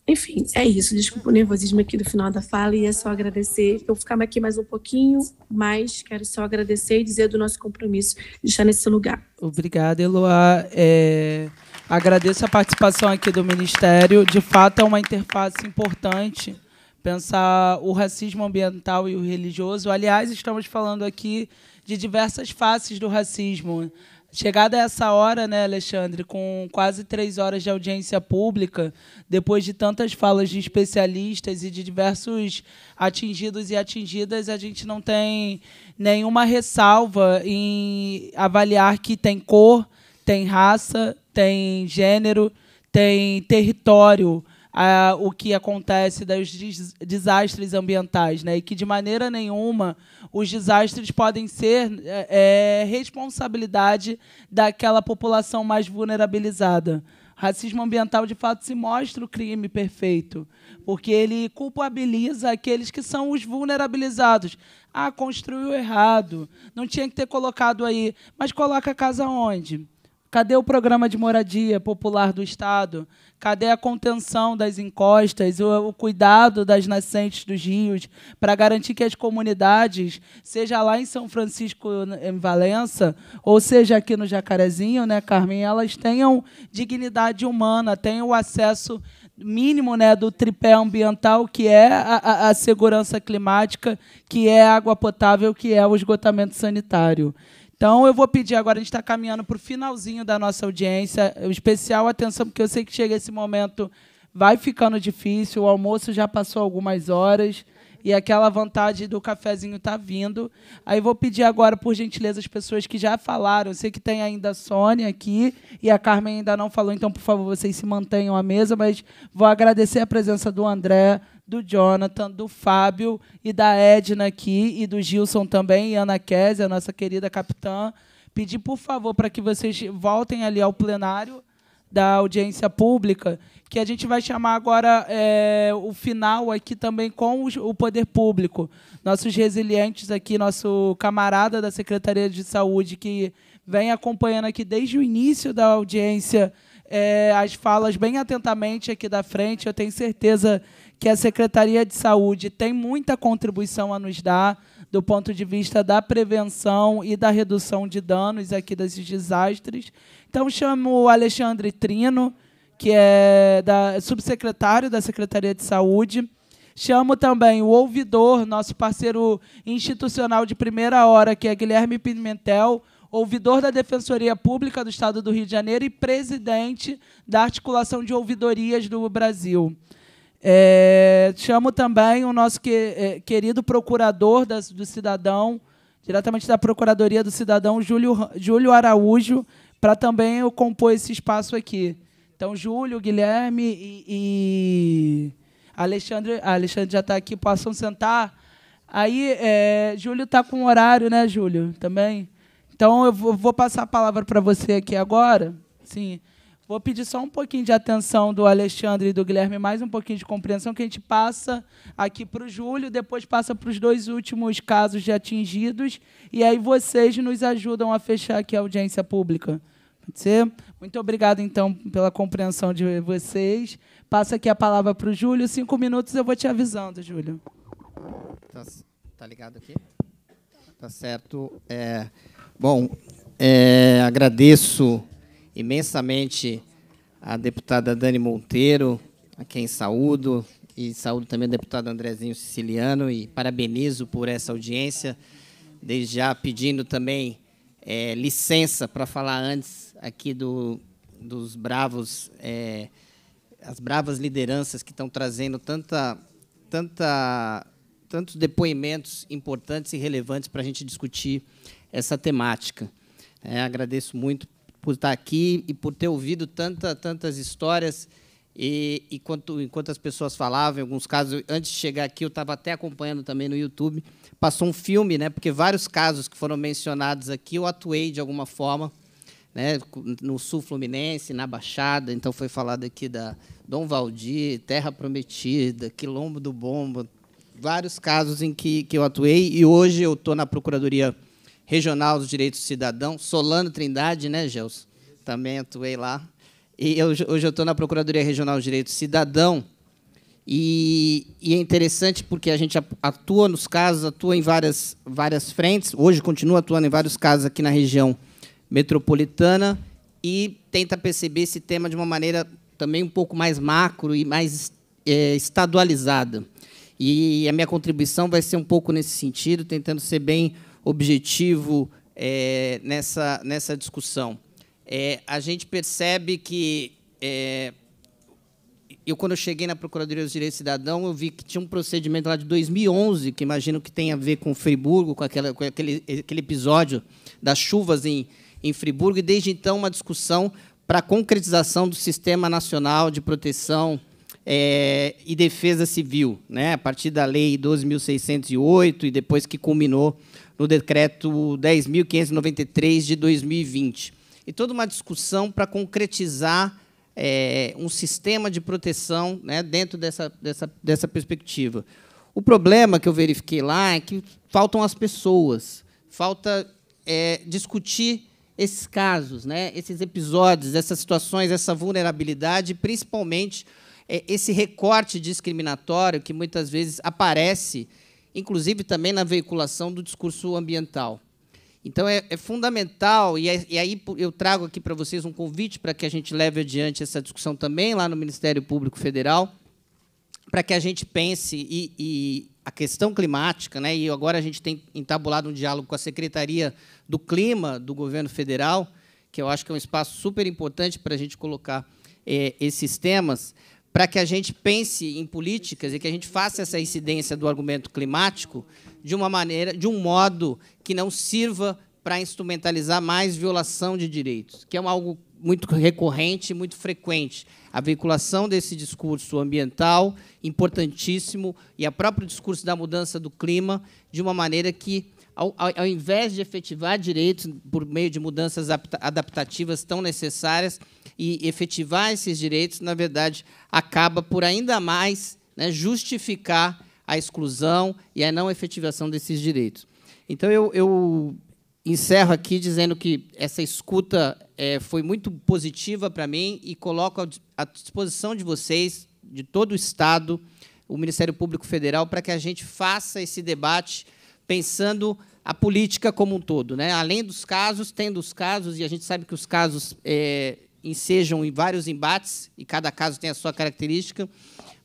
enfim, é isso. Desculpa o nervosismo aqui do final da fala e é só agradecer. Eu vou ficar aqui mais um pouquinho, mas quero só agradecer e dizer do nosso compromisso de estar nesse lugar. Obrigada, Eloá. É, agradeço a participação aqui do Ministério. De fato, é uma interface importante pensar o racismo ambiental e o religioso. Aliás, estamos falando aqui de diversas faces do racismo. Chegada essa hora, né, Alexandre, com quase três horas de audiência pública, depois de tantas falas de especialistas e de diversos atingidos e atingidas, a gente não tem nenhuma ressalva em avaliar que tem cor, tem raça, tem gênero, tem território a, o que acontece dos des desastres ambientais, né? E que de maneira nenhuma os desastres podem ser é, é, responsabilidade daquela população mais vulnerabilizada. Racismo ambiental, de fato, se mostra o crime perfeito, porque ele culpabiliza aqueles que são os vulnerabilizados. Ah, construiu errado, não tinha que ter colocado aí, mas coloca a casa onde? Cadê o programa de moradia popular do Estado? Cadê a contenção das encostas, o, o cuidado das nascentes dos rios, para garantir que as comunidades, seja lá em São Francisco, em Valença, ou seja aqui no Jacarezinho, né, Carmen, elas tenham dignidade humana, tenham o acesso mínimo né, do tripé ambiental, que é a, a segurança climática, que é a água potável, que é o esgotamento sanitário. Então eu vou pedir agora, a gente está caminhando para o finalzinho da nossa audiência. Especial atenção, porque eu sei que chega esse momento, vai ficando difícil, o almoço já passou algumas horas e aquela vontade do cafezinho tá vindo. Aí vou pedir agora, por gentileza, as pessoas que já falaram. Eu sei que tem ainda a Sônia aqui e a Carmen ainda não falou, então, por favor, vocês se mantenham à mesa, mas vou agradecer a presença do André, do Jonathan, do Fábio e da Edna aqui, e do Gilson também, e Ana Kézia, nossa querida capitã. Pedir, por favor, para que vocês voltem ali ao plenário da audiência pública, que a gente vai chamar agora é, o final aqui também com o poder público. Nossos resilientes aqui, nosso camarada da Secretaria de Saúde, que vem acompanhando aqui desde o início da audiência é, as falas bem atentamente aqui da frente. Eu tenho certeza que a Secretaria de Saúde tem muita contribuição a nos dar do ponto de vista da prevenção e da redução de danos aqui desses desastres. Então, chamo o Alexandre Trino, que é da, subsecretário da Secretaria de Saúde. Chamo também o ouvidor, nosso parceiro institucional de primeira hora, que é Guilherme Pimentel, ouvidor da Defensoria Pública do Estado do Rio de Janeiro e presidente da Articulação de Ouvidorias do Brasil. É, é, chamo também o nosso que, é, querido procurador das, do cidadão, diretamente da Procuradoria do Cidadão, Júlio, Júlio Araújo, para também eu compor esse espaço aqui. Então, Júlio, Guilherme e, e Alexandre, ah, Alexandre já está aqui, possam sentar. Aí, é, Júlio está com horário, né, Júlio? Também. Então, eu vou passar a palavra para você aqui agora. Sim. Vou pedir só um pouquinho de atenção do Alexandre e do Guilherme, mais um pouquinho de compreensão, que a gente passa aqui para o Júlio, depois passa para os dois últimos casos de atingidos, e aí vocês nos ajudam a fechar aqui a audiência pública. Pode ser? Muito obrigado, então, pela compreensão de vocês. Passa aqui a palavra para o Júlio. Cinco minutos eu vou te avisando, Júlio. Tá, tá ligado aqui? Tá certo. É, bom, é, agradeço imensamente a deputada Dani Monteiro, a quem saúdo, e saúdo também o deputado Andrezinho Siciliano, e parabenizo por essa audiência, desde já pedindo também é, licença para falar antes aqui do, dos bravos, é, as bravas lideranças que estão trazendo tanta, tanta, tantos depoimentos importantes e relevantes para a gente discutir essa temática. É, agradeço muito por estar aqui e por ter ouvido tanta, tantas histórias. E, e quanto, enquanto as pessoas falavam, em alguns casos, antes de chegar aqui, eu estava até acompanhando também no YouTube, passou um filme, né, porque vários casos que foram mencionados aqui eu atuei de alguma forma, né, no Sul Fluminense, na Baixada, então foi falado aqui da Dom Valdir, Terra Prometida, Quilombo do Bomba, vários casos em que, que eu atuei, e hoje eu estou na Procuradoria Regional dos Direitos do Cidadão, Solano Trindade, né, Gelson? Também atuei lá. E eu, hoje eu estou na Procuradoria Regional dos Direitos do Cidadão. E, e, é interessante porque a gente atua nos casos, atua em várias, várias frentes. Hoje continua atuando em vários casos aqui na região metropolitana e tenta perceber esse tema de uma maneira também um pouco mais macro e mais é, estadualizada. E a minha contribuição vai ser um pouco nesse sentido, tentando ser bem objetivo é, nessa, nessa discussão. É, a gente percebe que é, eu quando eu cheguei na Procuradoria dos Direitos do Cidadão, eu vi que tinha um procedimento lá de 2011, que imagino que tem a ver com Friburgo, com, aquela, com aquele, aquele episódio das chuvas em, em Friburgo, e desde então uma discussão para a concretização do Sistema Nacional de Proteção é, e Defesa Civil, né? a partir da Lei 12.608 e depois que culminou no decreto 10.593 de 2020. E toda uma discussão para concretizar é, um sistema de proteção né, dentro dessa, dessa, dessa perspectiva. O problema que eu verifiquei lá é que faltam as pessoas, falta é, discutir esses casos, né, esses episódios, essas situações, essa vulnerabilidade, principalmente é, esse recorte discriminatório que muitas vezes aparece inclusive também na veiculação do discurso ambiental. Então é, é fundamental, e, é, e, aí eu trago aqui para vocês um convite para que a gente leve adiante essa discussão também lá no Ministério Público Federal, para que a gente pense e, e, a questão climática, né, e agora a gente tem entabulado um diálogo com a Secretaria do Clima do Governo Federal, que eu acho que é um espaço super importante para a gente colocar é, esses temas para que a gente pense em políticas e que a gente faça essa incidência do argumento climático de uma maneira, de um modo que não sirva para instrumentalizar mais violação de direitos, que é algo muito recorrente, muito frequente. A veiculação desse discurso ambiental, importantíssimo, e o próprio discurso da mudança do clima, de uma maneira que ao, ao, ao invés de efetivar direitos por meio de mudanças adaptativas tão necessárias e efetivar esses direitos, na verdade, acaba por ainda mais né, justificar a exclusão e a não efetivação desses direitos. Então, eu, eu encerro aqui dizendo que essa escuta é, foi muito positiva para mim e coloco à disposição de vocês, de todo o Estado, o Ministério Público Federal, para que a gente faça esse debate pensando a política como um todo. Né? Além dos casos, tendo os casos, e a gente sabe que os casos é, ensejam em vários embates, e cada caso tem a sua característica,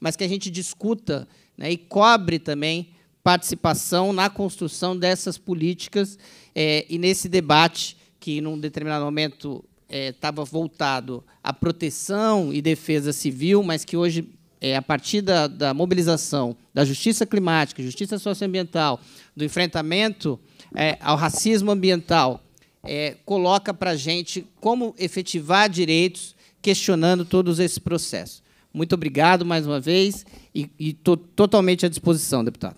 mas que a gente discuta né, e cobre também participação na construção dessas políticas é, e nesse debate que, num determinado momento, é, estava é, voltado à proteção e defesa civil, mas que hoje é, a partir da, da, mobilização da justiça climática, justiça socioambiental, do enfrentamento é, ao racismo ambiental, é, coloca para a gente como efetivar direitos questionando todos esses processos. Muito obrigado mais uma vez e estou totalmente à disposição, deputado.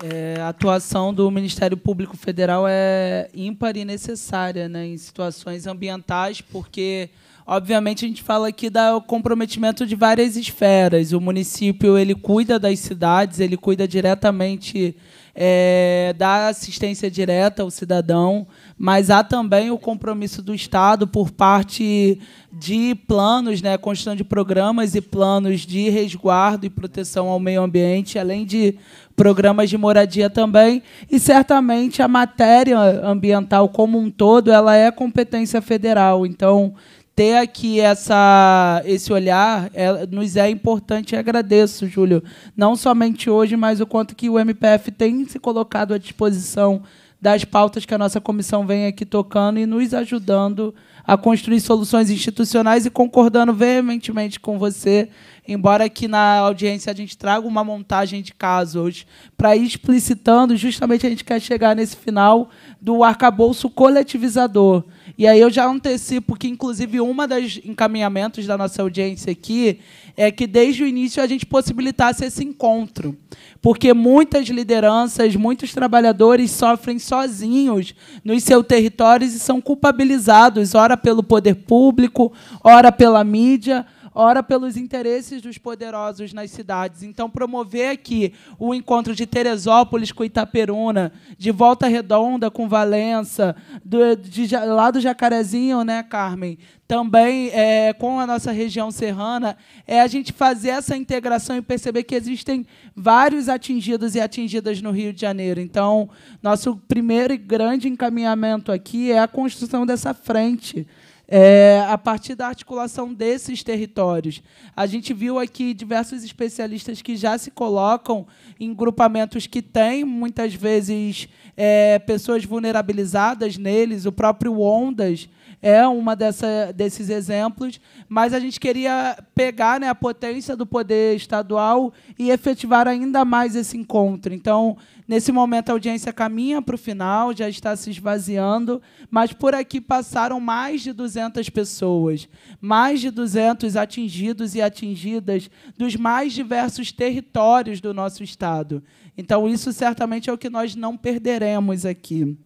É, a atuação do Ministério Público Federal é ímpar e necessária né, em situações ambientais, porque, obviamente, a gente fala aqui do comprometimento de várias esferas. O município ele cuida das cidades, ele cuida diretamente é, da assistência direta ao cidadão, mas há também o compromisso do Estado por parte de planos, né, construção de programas e planos de resguardo e proteção ao meio ambiente, além de programas de moradia também, e certamente a matéria ambiental como um todo, ela é competência federal. Então, ter aqui essa, esse olhar é, nos é importante e agradeço, Júlio. Não somente hoje, mas o quanto que o MPF tem se colocado à disposição das pautas que a nossa comissão vem aqui tocando e nos ajudando a construir soluções institucionais e concordando veementemente com você, embora aqui na audiência a gente traga uma montagem de casos para ir explicitando, justamente a gente quer chegar nesse final do arcabouço coletivizador e aí eu já antecipo que, inclusive, uma das encaminhamentos da nossa audiência aqui é que desde o início a gente possibilitasse esse encontro. Porque muitas lideranças, muitos trabalhadores sofrem sozinhos nos seus territórios e são culpabilizados, ora pelo poder público, ora pela mídia ora pelos interesses dos poderosos nas cidades. Então, promover aqui o encontro de Teresópolis com Itaperuna, de Volta Redonda com Valença, do, de, de, lá do Jacarezinho, né, Carmen? Também é, com a nossa região serrana, é a gente fazer essa integração e perceber que existem vários atingidos e atingidas no Rio de Janeiro. Então, nosso primeiro e grande encaminhamento aqui é a construção dessa frente é, a partir da articulação desses territórios. A gente viu aqui diversos especialistas que já se colocam em grupamentos que têm, muitas vezes, é, pessoas vulnerabilizadas neles, o próprio Ondas, é uma dessa, desses exemplos, mas a gente queria pegar né, a potência do poder estadual e efetivar ainda mais esse encontro. Então, nesse momento, a audiência caminha para o final, já está se esvaziando, mas por aqui passaram mais de 200 pessoas, mais de 200 atingidos e atingidas dos mais diversos territórios do nosso Estado. Então, isso certamente é o que nós não perderemos aqui.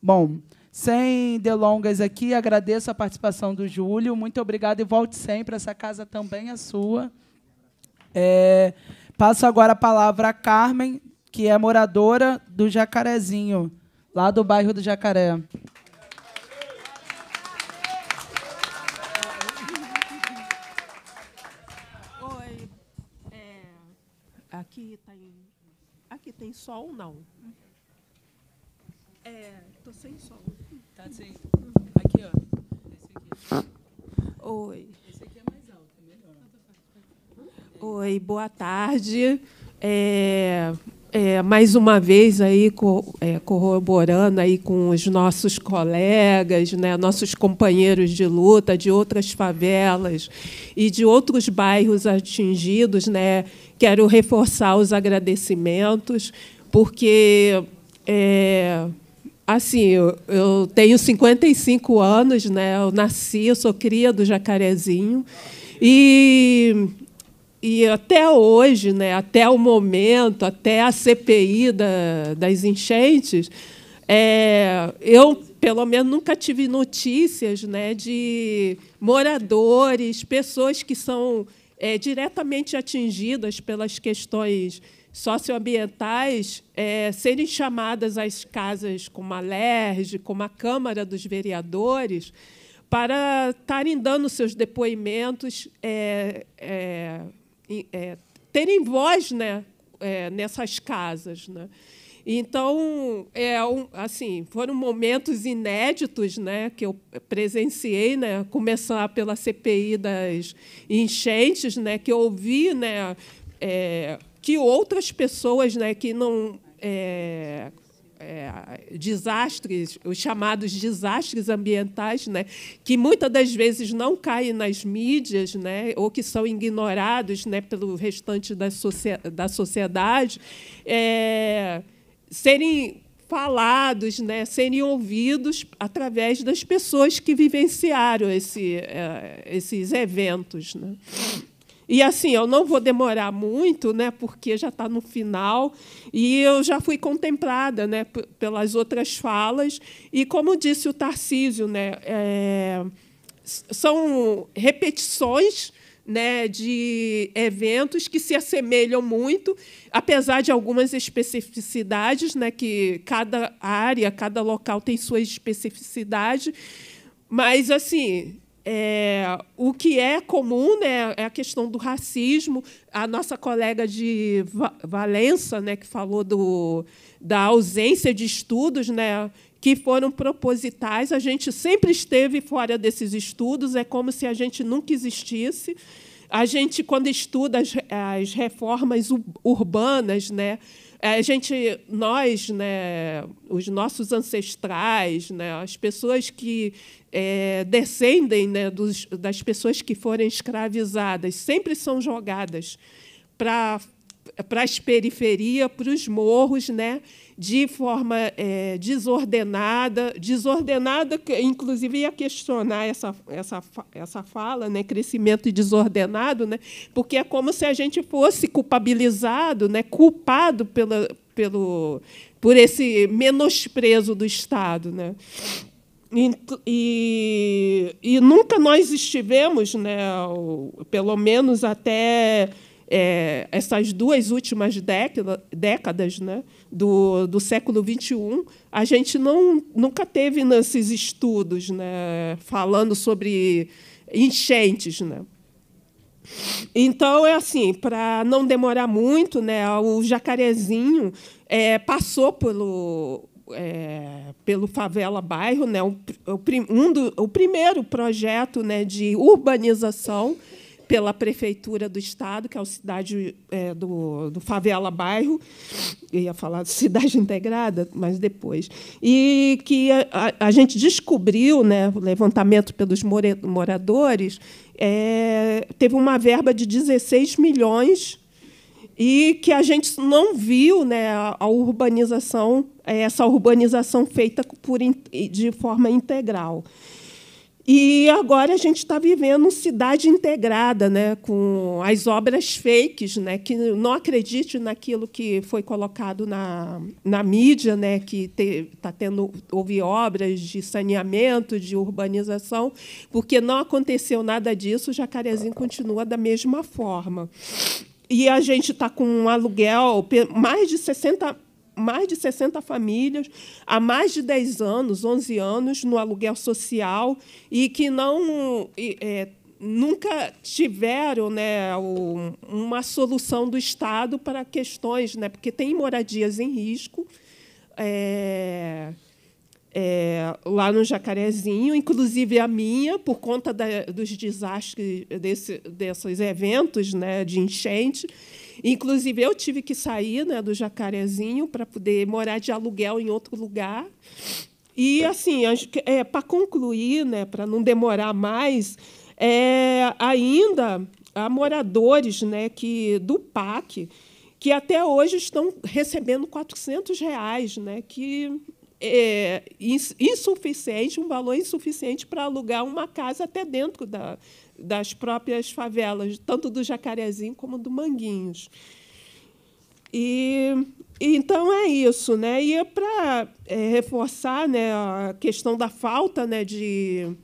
Bom, sem delongas aqui, agradeço a participação do Júlio. Muito obrigado e volte sempre. Essa casa também é sua. É, passo agora a palavra a Carmen, que é moradora do Jacarezinho, lá do bairro do Jacaré. Oi. É, aqui, tem, sol ou não? É, estou sem sol. Tá sim. Aqui, ó. Esse aqui. Oi. Esse aqui é mais alto, é melhor. Oi, boa tarde. É, é, mais uma vez aí é, corroborando aí com os nossos colegas, né, nossos companheiros de luta de outras favelas e de outros bairros atingidos, né, quero reforçar os agradecimentos porque é, Assim, eu, eu, tenho 55 anos, né? Eu nasci, eu sou cria do Jacarezinho. E, e até hoje, né, até o momento, até a CPI da, das enchentes, é, eu, pelo menos, nunca tive notícias né, de moradores, pessoas que são é, diretamente atingidas pelas questões socioambientais é, serem chamadas às casas como a LERJ, como a Câmara dos Vereadores, para estarem dando seus depoimentos, é, é, é terem voz né, é, nessas casas. Né? Então, é um, assim, foram momentos inéditos né, que eu presenciei, né, começar pela CPI das enchentes, né, que eu ouvi né, é, que outras pessoas né, que não. É, é, desastres, os chamados desastres ambientais, né, que muitas das vezes não caem nas mídias, né, ou que são ignorados, né, pelo restante da, socia da sociedade, é, serem falados, né, serem ouvidos através das pessoas que vivenciaram esse, é, esses eventos. Né. E assim, eu não vou demorar muito, né, porque já está no final, e eu já fui contemplada né, pelas outras falas. E como disse o Tarcísio, né, é, são repetições né, de eventos que se assemelham muito, apesar de algumas especificidades, né, que cada área, cada local tem sua especificidade. Mas assim, é, o que é comum né, é a questão do racismo. A nossa colega de Valença, né, que falou do, da ausência de estudos né, que foram propositais, a gente sempre esteve fora desses estudos, é como se a gente nunca existisse. A gente, quando estuda as, as reformas urbanas, né, é, a gente, nós, né, os nossos ancestrais, né, as pessoas que é, descendem né, dos, das pessoas que forem escravizadas, sempre são jogadas para para as periferias, para os morros, né? de forma é, desordenada, desordenada, inclusive ia questionar essa, essa, essa fala, né, crescimento desordenado, né, porque é como se a gente fosse culpabilizado, né, culpado pela, pelo, por esse menosprezo do Estado. Né. E, e, e nunca nós estivemos, né, pelo menos até é, essas duas últimas décadas né, do, do século XXI, a gente não, nunca teve nesses estudos né, falando sobre enchentes. Né? Então, é assim, para não demorar muito, né, o Jacarezinho é, passou pelo, é, pelo Favela Bairro, né, o, o, um do, o primeiro projeto né, de urbanização pela prefeitura do estado, que é a cidade é, do, do favela bairro, eu ia falar de cidade integrada, mas depois, e que a, a gente descobriu, né, o levantamento pelos moradores, é, teve uma verba de 16 milhões e que a gente não viu né, a urbanização, é, essa urbanização feita por, de forma integral. E agora a gente está vivendo cidade integrada, né, com as obras fakes, né, que não acredite naquilo que foi colocado na, na mídia, né, que está tendo houve obras de saneamento, de urbanização, porque não aconteceu nada disso, o Jacarezinho continua da mesma forma. E a gente está com um aluguel mais de 60 mais de 60 famílias há mais de 10 anos, 11 anos, no aluguel social e que não. É, nunca tiveram né, uma solução do Estado para questões, né, porque tem moradias em risco é, é, lá no Jacarezinho, inclusive a minha, por conta da, dos desastres desse, desses eventos né, de enchente. Inclusive, eu tive que sair né, do Jacarezinho para poder morar de aluguel em outro lugar. E, assim, é, para concluir, né, para não demorar mais, é, ainda há moradores né, que, do PAC que até hoje estão recebendo 400 reais, né, que é, insuficiente, um valor insuficiente para alugar uma casa até dentro da, das próprias favelas, tanto do Jacarezinho como do Manguinhos. E, então é isso, né? E é para é, reforçar né, a questão da falta né, de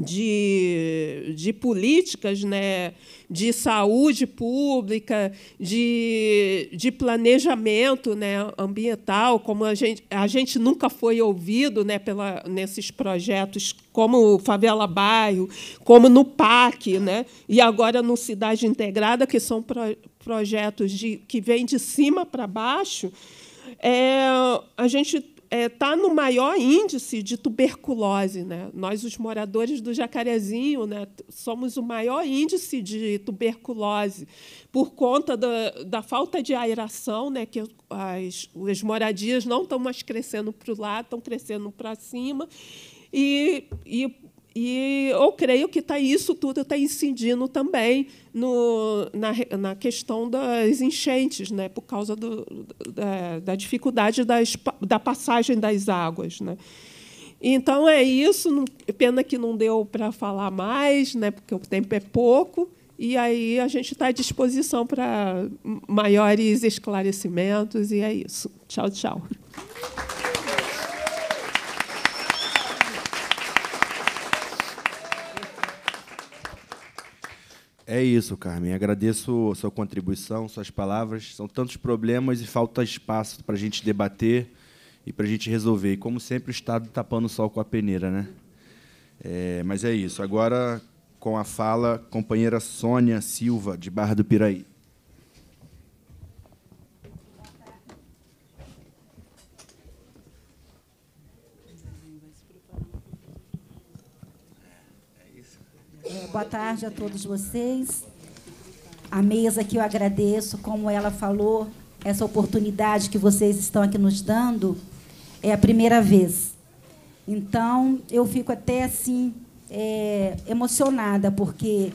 de, de políticas né, de saúde pública, de, de planejamento né, ambiental, como a gente, a gente nunca foi ouvido né, pela, nesses projetos, como Favela Bairro, como no PAC, né, e agora no Cidade Integrada, que são pro, projetos de, que vêm de cima para baixo, é, a gente está é, tá no maior índice de tuberculose. Né? Nós, os moradores do Jacarezinho, né, somos o maior índice de tuberculose por conta da, da falta de aeração, né, que as, as moradias não estão mais crescendo para o lado, estão crescendo para cima. E, e e eu creio que tá, isso tudo está incidindo também no, na, na, questão das enchentes, né, por causa do, da, da, dificuldade das, da passagem das águas. Né. Então é isso. Pena que não deu para falar mais, né, porque o tempo é pouco. E aí a gente está à disposição para maiores esclarecimentos. E é isso. Tchau, tchau. É isso, Carmen. Agradeço sua contribuição, suas palavras. São tantos problemas e falta espaço para a gente debater e para a gente resolver. E, como sempre, o Estado tapando tá o sol com a peneira, né? É, mas é isso. Agora, com a fala, companheira Sônia Silva, de Barra do Piraí. É, boa tarde a todos vocês. A mesa que eu agradeço, como ela falou, essa oportunidade que vocês estão aqui nos dando é a primeira vez. Então, eu fico até assim é, emocionada, porque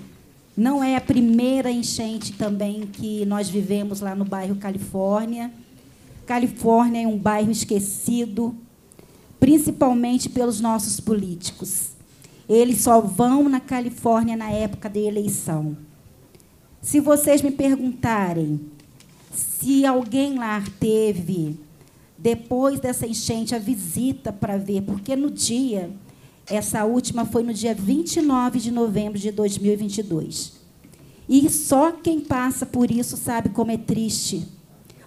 não é a primeira enchente também que nós vivemos lá no bairro Califórnia. Califórnia é um bairro esquecido, principalmente pelos nossos políticos. Eles só vão na Califórnia na época da eleição. Se vocês me perguntarem se alguém lá teve, depois dessa enchente, a visita para ver, porque no dia, essa última foi no dia 29 de novembro de 2022. E só quem passa por isso sabe como é triste.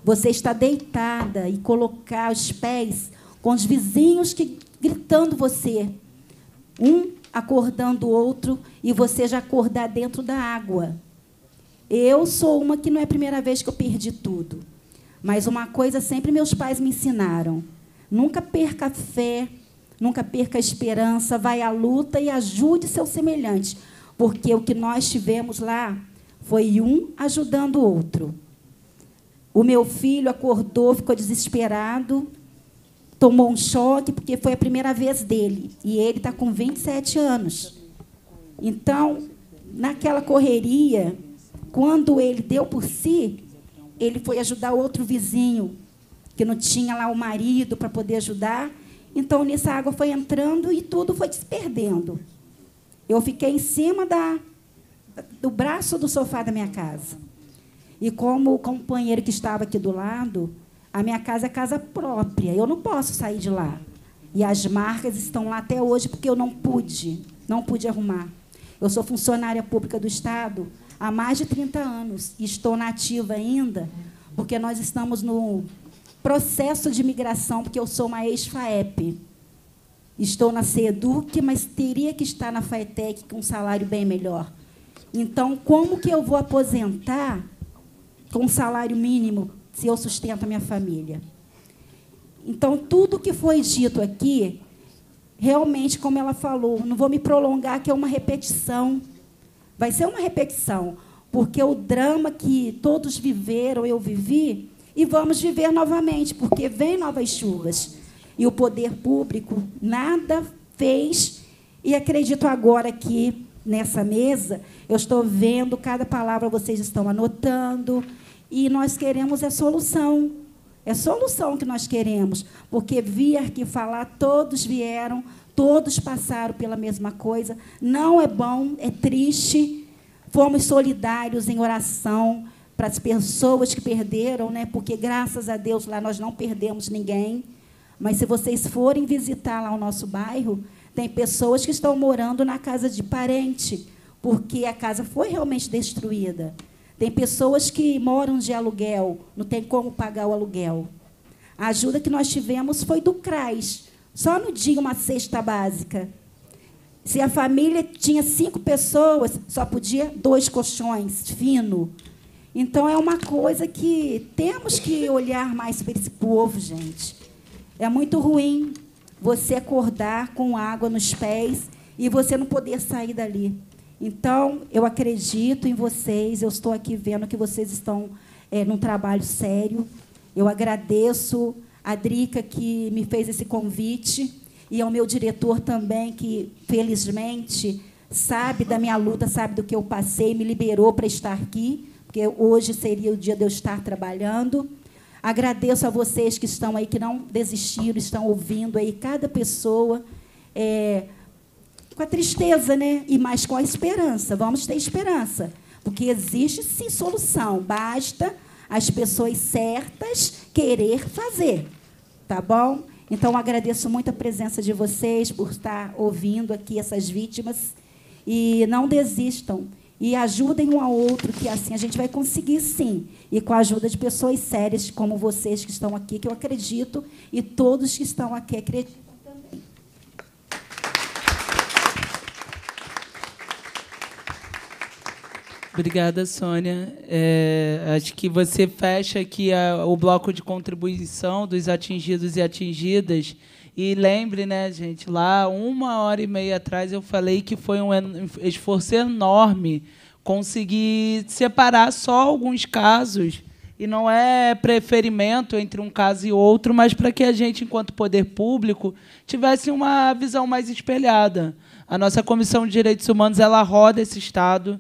Você está deitada e colocar os pés com os vizinhos que gritando você. Um acordando outro e você já acordar dentro da água. Eu sou uma que não é a primeira vez que eu perdi tudo. Mas uma coisa sempre meus pais me ensinaram: nunca perca a fé, nunca perca a esperança, vai à luta e ajude seu semelhante, porque o que nós tivemos lá foi um ajudando o outro. O meu filho acordou, ficou desesperado, tomou um choque porque foi a primeira vez dele. E ele está com 27 anos. Então, naquela correria, quando ele deu por si, ele foi ajudar outro vizinho, que não tinha lá o marido para poder ajudar. Então, nessa água foi entrando e tudo foi se perdendo. Eu fiquei em cima da, do braço do sofá da minha casa. E como o companheiro que estava aqui do lado, a minha casa é casa própria, eu não posso sair de lá. E as marcas estão lá até hoje porque eu não pude, não pude arrumar. Eu sou funcionária pública do Estado há mais de 30 anos e estou nativa ainda, porque nós estamos no processo de migração, porque eu sou uma ex-FAEP. Estou na SEDUC, mas teria que estar na FAETEC com um salário bem melhor. Então, como que eu vou aposentar com um salário mínimo se eu sustento a minha família. Então, tudo que foi dito aqui, realmente, como ela falou, não vou me prolongar, que é uma repetição. Vai ser uma repetição, porque o drama que todos viveram, eu vivi, e vamos viver novamente, porque vem novas chuvas. E o poder público nada fez, e acredito agora que nessa mesa, eu estou vendo cada palavra, vocês estão anotando e nós queremos é solução. É solução que nós queremos, porque vir aqui falar, todos vieram, todos passaram pela mesma coisa. Não é bom, é triste. Fomos solidários em oração para as pessoas que perderam, né? Porque graças a Deus lá nós não perdemos ninguém. Mas se vocês forem visitar lá o nosso bairro, tem pessoas que estão morando na casa de parente, porque a casa foi realmente destruída. Tem pessoas que moram de aluguel, não tem como pagar o aluguel. A ajuda que nós tivemos foi do CRAS, só no dia uma cesta básica. Se a família tinha cinco pessoas, só podia dois colchões fino. Então é uma coisa que temos que olhar mais para esse povo, gente. É muito ruim você acordar com água nos pés e você não poder sair dali. Então, eu acredito em vocês, eu estou aqui vendo que vocês estão é, num trabalho sério. Eu agradeço a Drica que me fez esse convite e ao meu diretor também, que felizmente sabe da minha luta, sabe do que eu passei, me liberou para estar aqui, porque hoje seria o dia de eu estar trabalhando. Agradeço a vocês que estão aí, que não desistiram, estão ouvindo aí, cada pessoa. É, com a tristeza, né? E mais com a esperança. Vamos ter esperança, porque existe sim solução. Basta as pessoas certas querer fazer, tá bom? Então agradeço muito a presença de vocês por estar ouvindo aqui essas vítimas e não desistam e ajudem um ao outro, que assim a gente vai conseguir sim. E com a ajuda de pessoas sérias como vocês que estão aqui, que eu acredito, e todos que estão aqui acreditam Obrigada, Sônia. É, acho que você fecha aqui a, o bloco de contribuição dos atingidos e atingidas. E lembre, né, gente, lá uma hora e meia atrás eu falei que foi um esforço enorme conseguir separar só alguns casos. E não é preferimento entre um caso e outro, mas para que a gente, enquanto poder público, tivesse uma visão mais espelhada. A nossa Comissão de Direitos Humanos ela roda esse Estado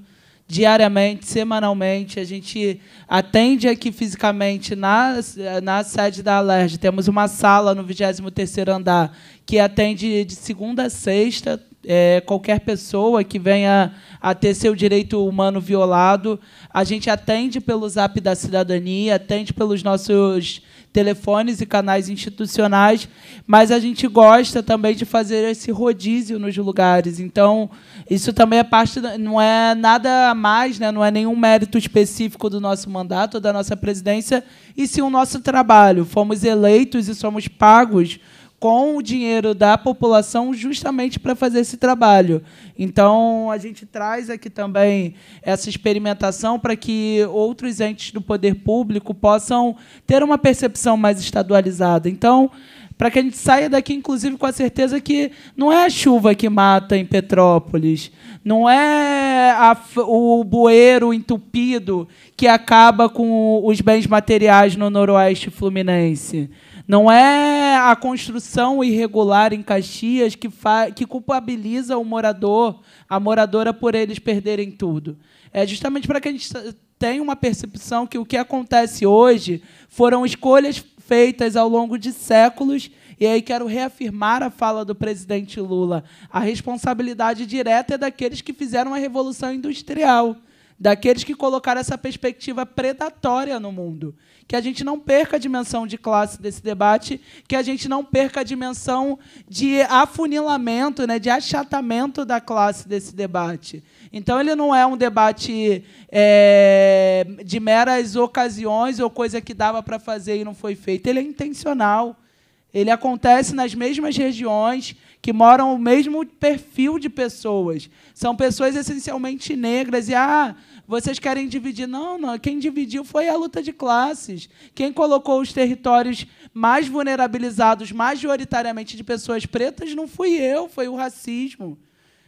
diariamente, semanalmente. A gente atende aqui fisicamente na, na sede da Alerj. Temos uma sala no 23º andar que atende de segunda a sexta, é, qualquer pessoa que venha a ter seu direito humano violado. A gente atende pelo Zap da Cidadania, atende pelos nossos telefones e canais institucionais, mas a gente gosta também de fazer esse rodízio nos lugares. Então, isso também é parte, não é nada a mais, né? não é nenhum mérito específico do nosso mandato, da nossa presidência, e sim o nosso trabalho. Fomos eleitos e somos pagos com o dinheiro da população justamente para fazer esse trabalho. Então, a gente traz aqui também essa experimentação para que outros entes do poder público possam ter uma percepção mais estadualizada. Então, para que a gente saia daqui, inclusive, com a certeza que não é a chuva que mata em Petrópolis, não é a, o bueiro entupido que acaba com os bens materiais no Noroeste Fluminense. Não é a construção irregular em Caxias que, que culpabiliza o morador, a moradora, por eles perderem tudo. É justamente para que a gente tenha uma percepção que o que acontece hoje foram escolhas feitas ao longo de séculos e aí quero reafirmar a fala do presidente Lula. A responsabilidade direta é daqueles que fizeram a Revolução Industrial daqueles que colocaram essa perspectiva predatória no mundo. Que a gente não perca a dimensão de classe desse debate, que a gente não perca a dimensão de afunilamento, né, de achatamento da classe desse debate. Então, ele não é um debate é, de meras ocasiões ou coisa que dava para fazer e não foi feito, Ele é intencional. Ele acontece nas mesmas regiões, que moram o mesmo perfil de pessoas. São pessoas essencialmente negras. E, ah, vocês querem dividir? Não, não. Quem dividiu foi a luta de classes. Quem colocou os territórios mais vulnerabilizados, majoritariamente de pessoas pretas, não fui eu, foi o racismo.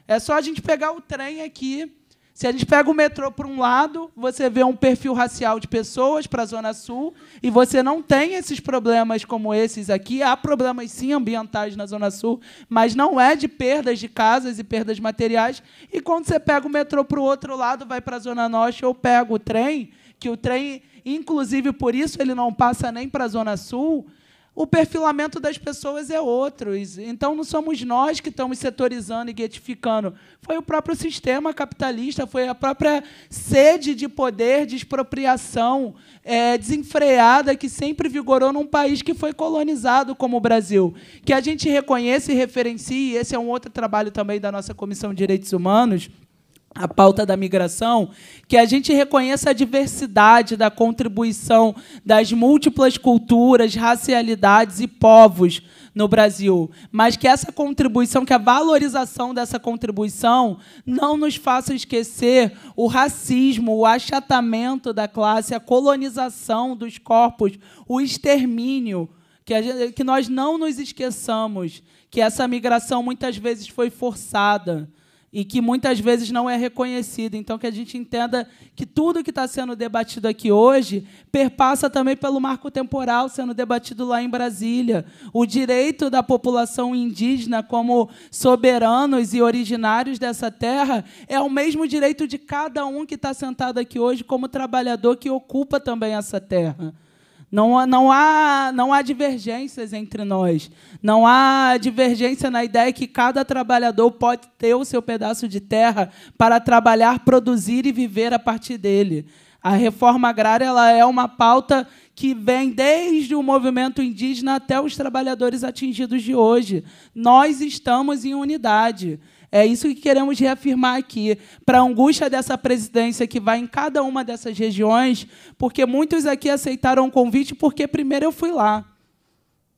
É só a gente pegar o trem aqui se a gente pega o metrô para um lado, você vê um perfil racial de pessoas para a Zona Sul e você não tem esses problemas como esses aqui. Há problemas, sim, ambientais na Zona Sul, mas não é de perdas de casas e perdas materiais. E quando você pega o metrô para o outro lado, vai para a Zona Norte ou pega o trem, que o trem, inclusive por isso, ele não passa nem para a Zona Sul, o perfilamento das pessoas é outro. Então não somos nós que estamos setorizando e guetificando. Foi o próprio sistema capitalista, foi a própria sede de poder, de expropriação é, desenfreada que sempre vigorou num país que foi colonizado como o Brasil. Que a gente reconheça e referencie, esse é um outro trabalho também da nossa Comissão de Direitos Humanos a pauta da migração, que a gente reconheça a diversidade da contribuição das múltiplas culturas, racialidades e povos no Brasil, mas que essa contribuição, que a valorização dessa contribuição não nos faça esquecer o racismo, o achatamento da classe, a colonização dos corpos, o extermínio, que, gente, que nós não nos esqueçamos que essa migração muitas vezes foi forçada e que muitas vezes não é reconhecido. Então, que a gente entenda que tudo que está sendo debatido aqui hoje perpassa também pelo marco temporal sendo debatido lá em Brasília. O direito da população indígena como soberanos e originários dessa terra é o mesmo direito de cada um que está sentado aqui hoje como trabalhador que ocupa também essa terra. Não, não, há, não há divergências entre nós. Não há divergência na ideia que cada trabalhador pode ter o seu pedaço de terra para trabalhar, produzir e viver a partir dele. A reforma agrária ela é uma pauta que vem desde o movimento indígena até os trabalhadores atingidos de hoje. Nós estamos em unidade. É isso que queremos reafirmar aqui, para a angústia dessa presidência que vai em cada uma dessas regiões, porque muitos aqui aceitaram o convite porque primeiro eu fui lá.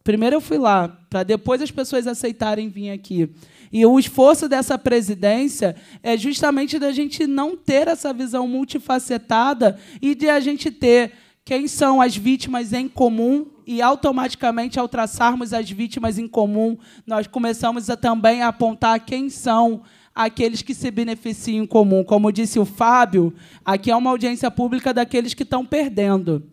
Primeiro eu fui lá, para depois as pessoas aceitarem vir aqui. E o esforço dessa presidência é justamente da gente não ter essa visão multifacetada e de a gente ter quem são as vítimas em comum e automaticamente, ao traçarmos as vítimas em comum, nós começamos a, também a apontar quem são aqueles que se beneficiam em comum. Como disse o Fábio, aqui é uma audiência pública daqueles que estão perdendo.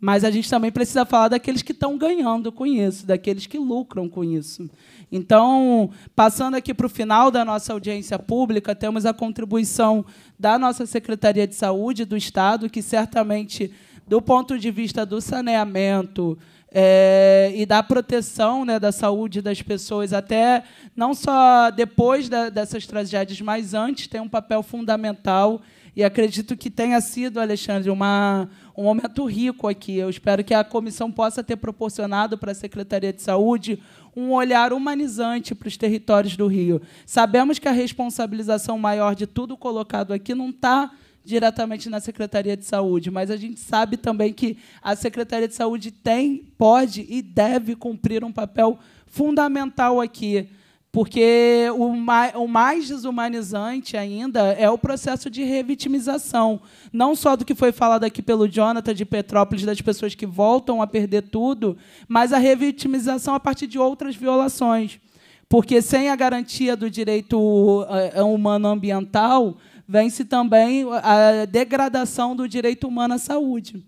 Mas a gente também precisa falar daqueles que estão ganhando com isso, daqueles que lucram com isso. Então, passando aqui para o final da nossa audiência pública, temos a contribuição da nossa Secretaria de Saúde do Estado, que certamente do ponto de vista do saneamento é, e da proteção né, da saúde das pessoas, até não só depois da, dessas tragédias, mas antes, tem um papel fundamental. E acredito que tenha sido, Alexandre, uma, um momento rico aqui. Eu espero que a comissão possa ter proporcionado para a Secretaria de Saúde um olhar humanizante para os territórios do Rio. Sabemos que a responsabilização maior de tudo colocado aqui não está diretamente na Secretaria de Saúde, mas a gente sabe também que a Secretaria de Saúde tem, pode e deve cumprir um papel fundamental aqui. Porque o mais, o mais desumanizante ainda é o processo de revitimização. Não só do que foi falado aqui pelo Jonathan de Petrópolis, das pessoas que voltam a perder tudo, mas a revitimização a partir de outras violações. Porque sem a garantia do direito eh, humano ambiental, vence também a degradação do direito humano à saúde.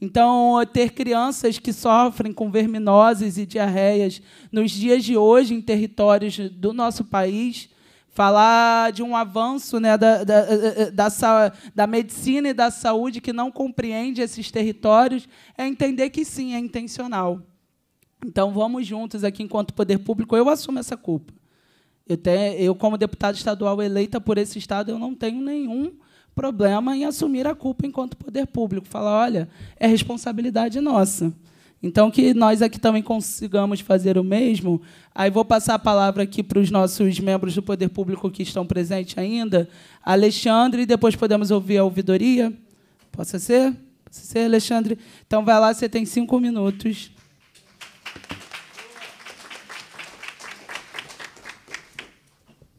Então, ter crianças que sofrem com verminoses e diarreias nos dias de hoje em territórios do nosso país, falar de um avanço né, da, da, da, da, medicina e da saúde que não compreende esses territórios, é entender que sim, é intencional. Então, vamos juntos aqui, enquanto poder público, eu assumo essa culpa. Eu, tenho, eu, como deputada estadual eleita por esse Estado, eu não tenho nenhum problema em assumir a culpa enquanto poder público. Falar, olha, é responsabilidade nossa. Então, que nós aqui também consigamos fazer o mesmo. Aí vou passar a palavra aqui para os nossos membros do Poder Público que estão presentes ainda. Alexandre, depois podemos ouvir a ouvidoria. Posso ser? Posso ser, Alexandre? Então, vai lá, você tem cinco minutos.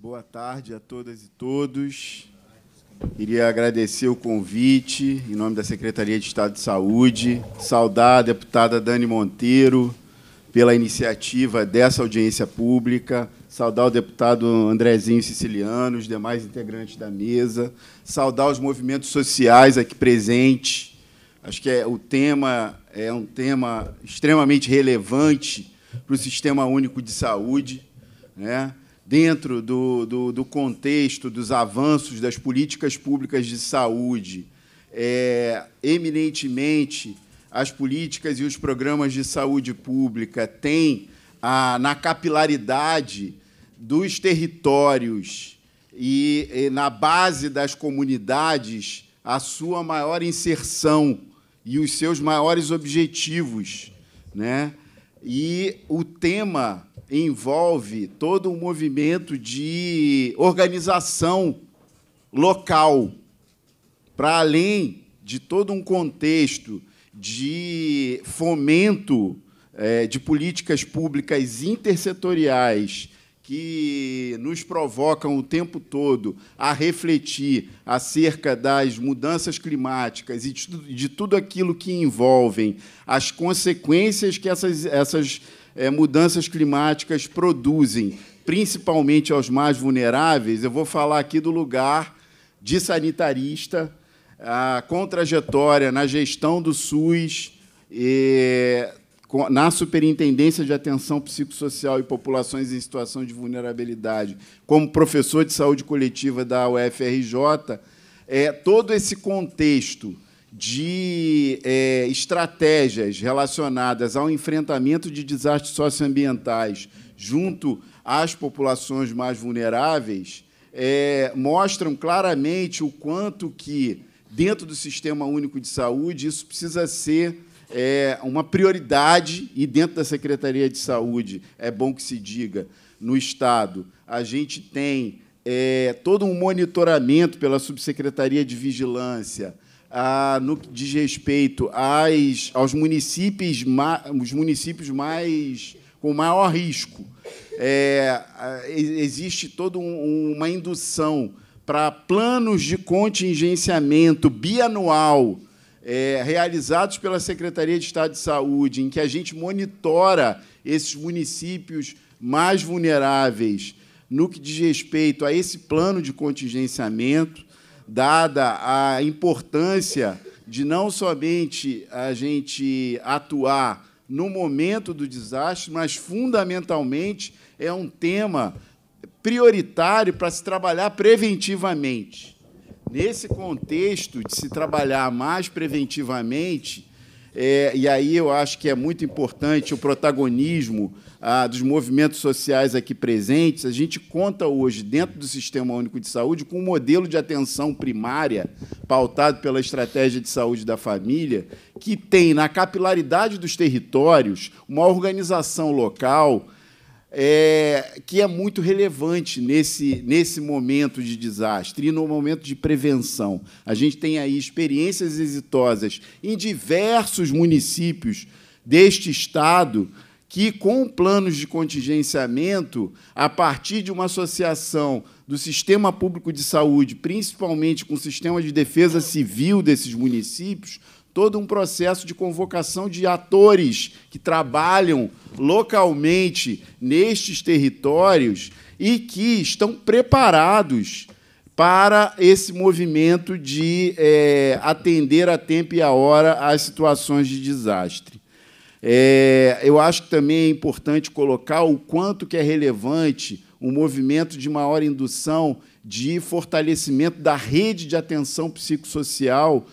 Boa tarde a todas e todos. Queria agradecer o convite em nome da Secretaria de Estado de Saúde, saudar a deputada Dani Monteiro pela iniciativa dessa audiência pública, saudar o deputado Andrezinho Siciliano, os demais integrantes da mesa, saudar os movimentos sociais aqui presentes. Acho que é, o tema é um tema extremamente relevante para o Sistema Único de Saúde, né? dentro do, do, do contexto dos avanços das políticas públicas de saúde, é, eminentemente as políticas e os programas de saúde pública têm a, na capilaridade dos territórios e, e na base das comunidades a sua maior inserção e os seus maiores objetivos, né? E o tema envolve todo um movimento de organização local, para além de todo um contexto de fomento é, de políticas públicas intersetoriais que nos provocam o tempo todo a refletir acerca das mudanças climáticas e de tudo, aquilo que envolvem as consequências que essas, essas é, mudanças climáticas produzem, principalmente aos mais vulneráveis, eu vou falar aqui do lugar de sanitarista, a, com trajetória na gestão do SUS, e, com, na Superintendência de Atenção Psicossocial e Populações em Situação de Vulnerabilidade, como professor de saúde coletiva da UFRJ, é, todo esse contexto de é, estratégias relacionadas ao enfrentamento de desastres socioambientais junto às populações mais vulneráveis é, mostram claramente o quanto que, dentro do Sistema Único de Saúde, isso precisa ser é, uma prioridade, e dentro da Secretaria de Saúde, é bom que se diga, no Estado, a gente tem é, todo um monitoramento pela Subsecretaria de Vigilância, ah, no que diz respeito às, aos municípios, ma, os municípios mais com maior risco. É, existe toda um, uma indução para planos de contingenciamento bianual é, realizados pela Secretaria de Estado de Saúde, em que a gente monitora esses municípios mais vulneráveis no que diz respeito a esse plano de contingenciamento dada a importância de não somente a gente atuar no momento do desastre, mas fundamentalmente é um tema prioritário para se trabalhar preventivamente. Nesse contexto de se trabalhar mais preventivamente, é, e aí eu acho que é muito importante o protagonismo ah, dos movimentos sociais aqui presentes, a gente conta hoje, dentro do Sistema Único de Saúde, com um modelo de atenção primária pautado pela Estratégia de Saúde da Família, que tem na capilaridade dos territórios uma organização local. É, que é muito relevante nesse, nesse momento de desastre e no momento de prevenção. A gente tem aí experiências exitosas em diversos municípios deste estado que, com planos de contingenciamento, a partir de uma associação do sistema público de saúde, principalmente com o sistema de defesa civil desses municípios, todo um processo de convocação de atores que trabalham localmente nestes territórios e que estão preparados para esse movimento de é, atender a tempo e a hora às situações de desastre. É, eu acho que também é importante colocar o quanto que é relevante um movimento de maior indução de fortalecimento da rede de atenção psicossocial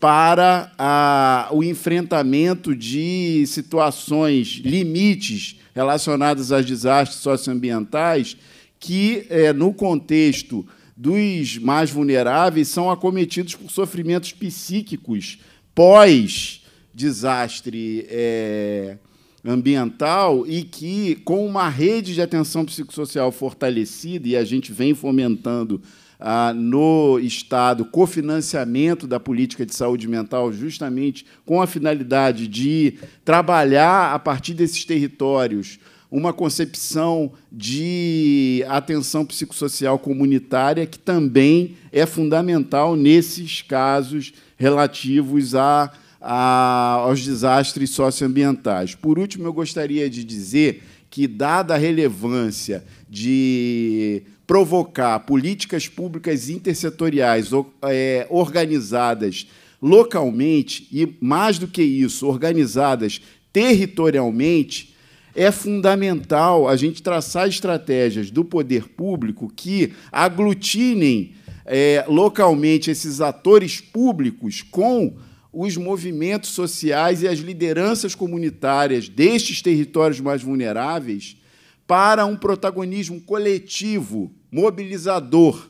para a, o enfrentamento de situações, limites relacionadas aos desastres socioambientais que, é, no contexto dos mais vulneráveis, são acometidos por sofrimentos psíquicos pós desastre é, ambiental e que, com uma rede de atenção psicossocial fortalecida, e a gente vem fomentando ah, no Estado cofinanciamento da política de saúde mental, justamente com a finalidade de trabalhar a partir desses territórios uma concepção de atenção psicossocial comunitária que também é fundamental nesses casos relativos a a, aos desastres socioambientais. Por último, eu gostaria de dizer que, dada a relevância de provocar políticas públicas intersetoriais é, organizadas localmente e, mais do que isso, organizadas territorialmente, é fundamental a gente traçar estratégias do poder público que aglutinem é, localmente esses atores públicos com os movimentos sociais e as lideranças comunitárias destes territórios mais vulneráveis para um protagonismo coletivo, mobilizador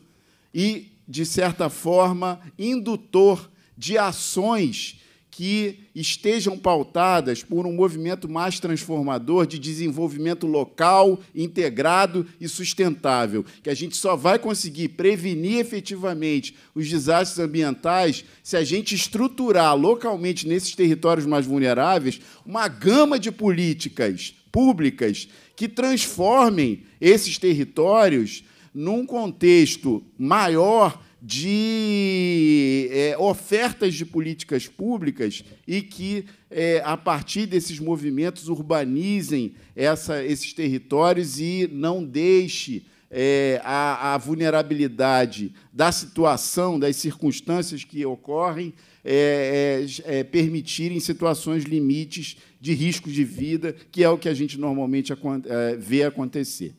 e, de certa forma, indutor de ações que estejam pautadas por um movimento mais transformador de desenvolvimento local, integrado e sustentável, que a gente só vai conseguir prevenir efetivamente os desastres ambientais se a gente estruturar localmente nesses territórios mais vulneráveis uma gama de políticas públicas que transformem esses territórios num contexto maior de é, ofertas de políticas públicas e que, é, a partir desses movimentos, urbanizem essa, esses territórios e não deixe é, a, a, vulnerabilidade da situação, das circunstâncias que ocorrem, é, é, é, permitirem situações limites de risco de vida, que é o que a gente normalmente vê acontecer.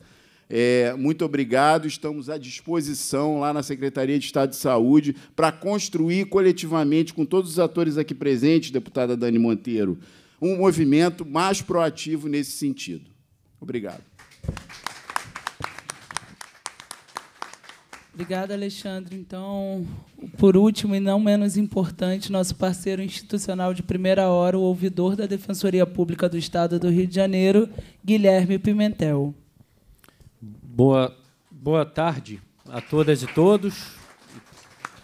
É, muito obrigado. Estamos à disposição lá na Secretaria de Estado de Saúde para construir coletivamente, com todos os atores aqui presentes, deputada Dani Monteiro, um movimento mais proativo nesse sentido. Obrigado. Obrigada, Alexandre. Então, por último e não menos importante, nosso parceiro institucional de primeira hora, o ouvidor da Defensoria Pública do Estado do Rio de Janeiro, Guilherme Pimentel. Boa, boa tarde a todas e todos.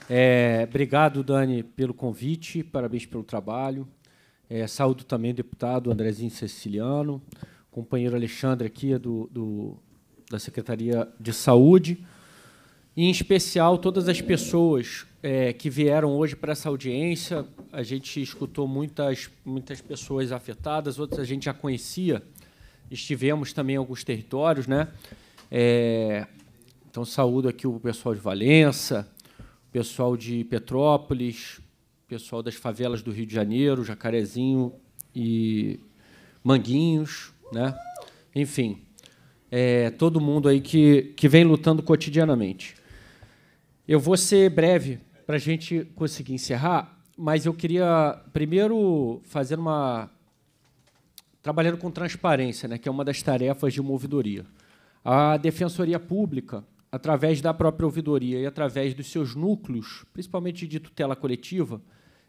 É, obrigado, Dani, pelo convite, parabéns pelo trabalho. É, saúdo também o deputado Andrezinho Ceciliano, companheiro Alexandre aqui é do, do, da Secretaria de Saúde, e, em especial, todas as pessoas é, que vieram hoje para essa audiência. A gente escutou muitas, muitas pessoas afetadas, outras a gente já conhecia. Estivemos também em alguns territórios, né? É, então, saúdo aqui o pessoal de Valença, o pessoal de Petrópolis, o pessoal das favelas do Rio de Janeiro, Jacarezinho e Manguinhos, né? enfim, é, todo mundo aí que, que vem lutando cotidianamente. Eu vou ser breve para a gente conseguir encerrar, mas eu queria primeiro fazer uma. trabalhando com transparência, né, que é uma das tarefas de movidoria. A Defensoria Pública, através da própria ouvidoria e através dos seus núcleos, principalmente de tutela coletiva,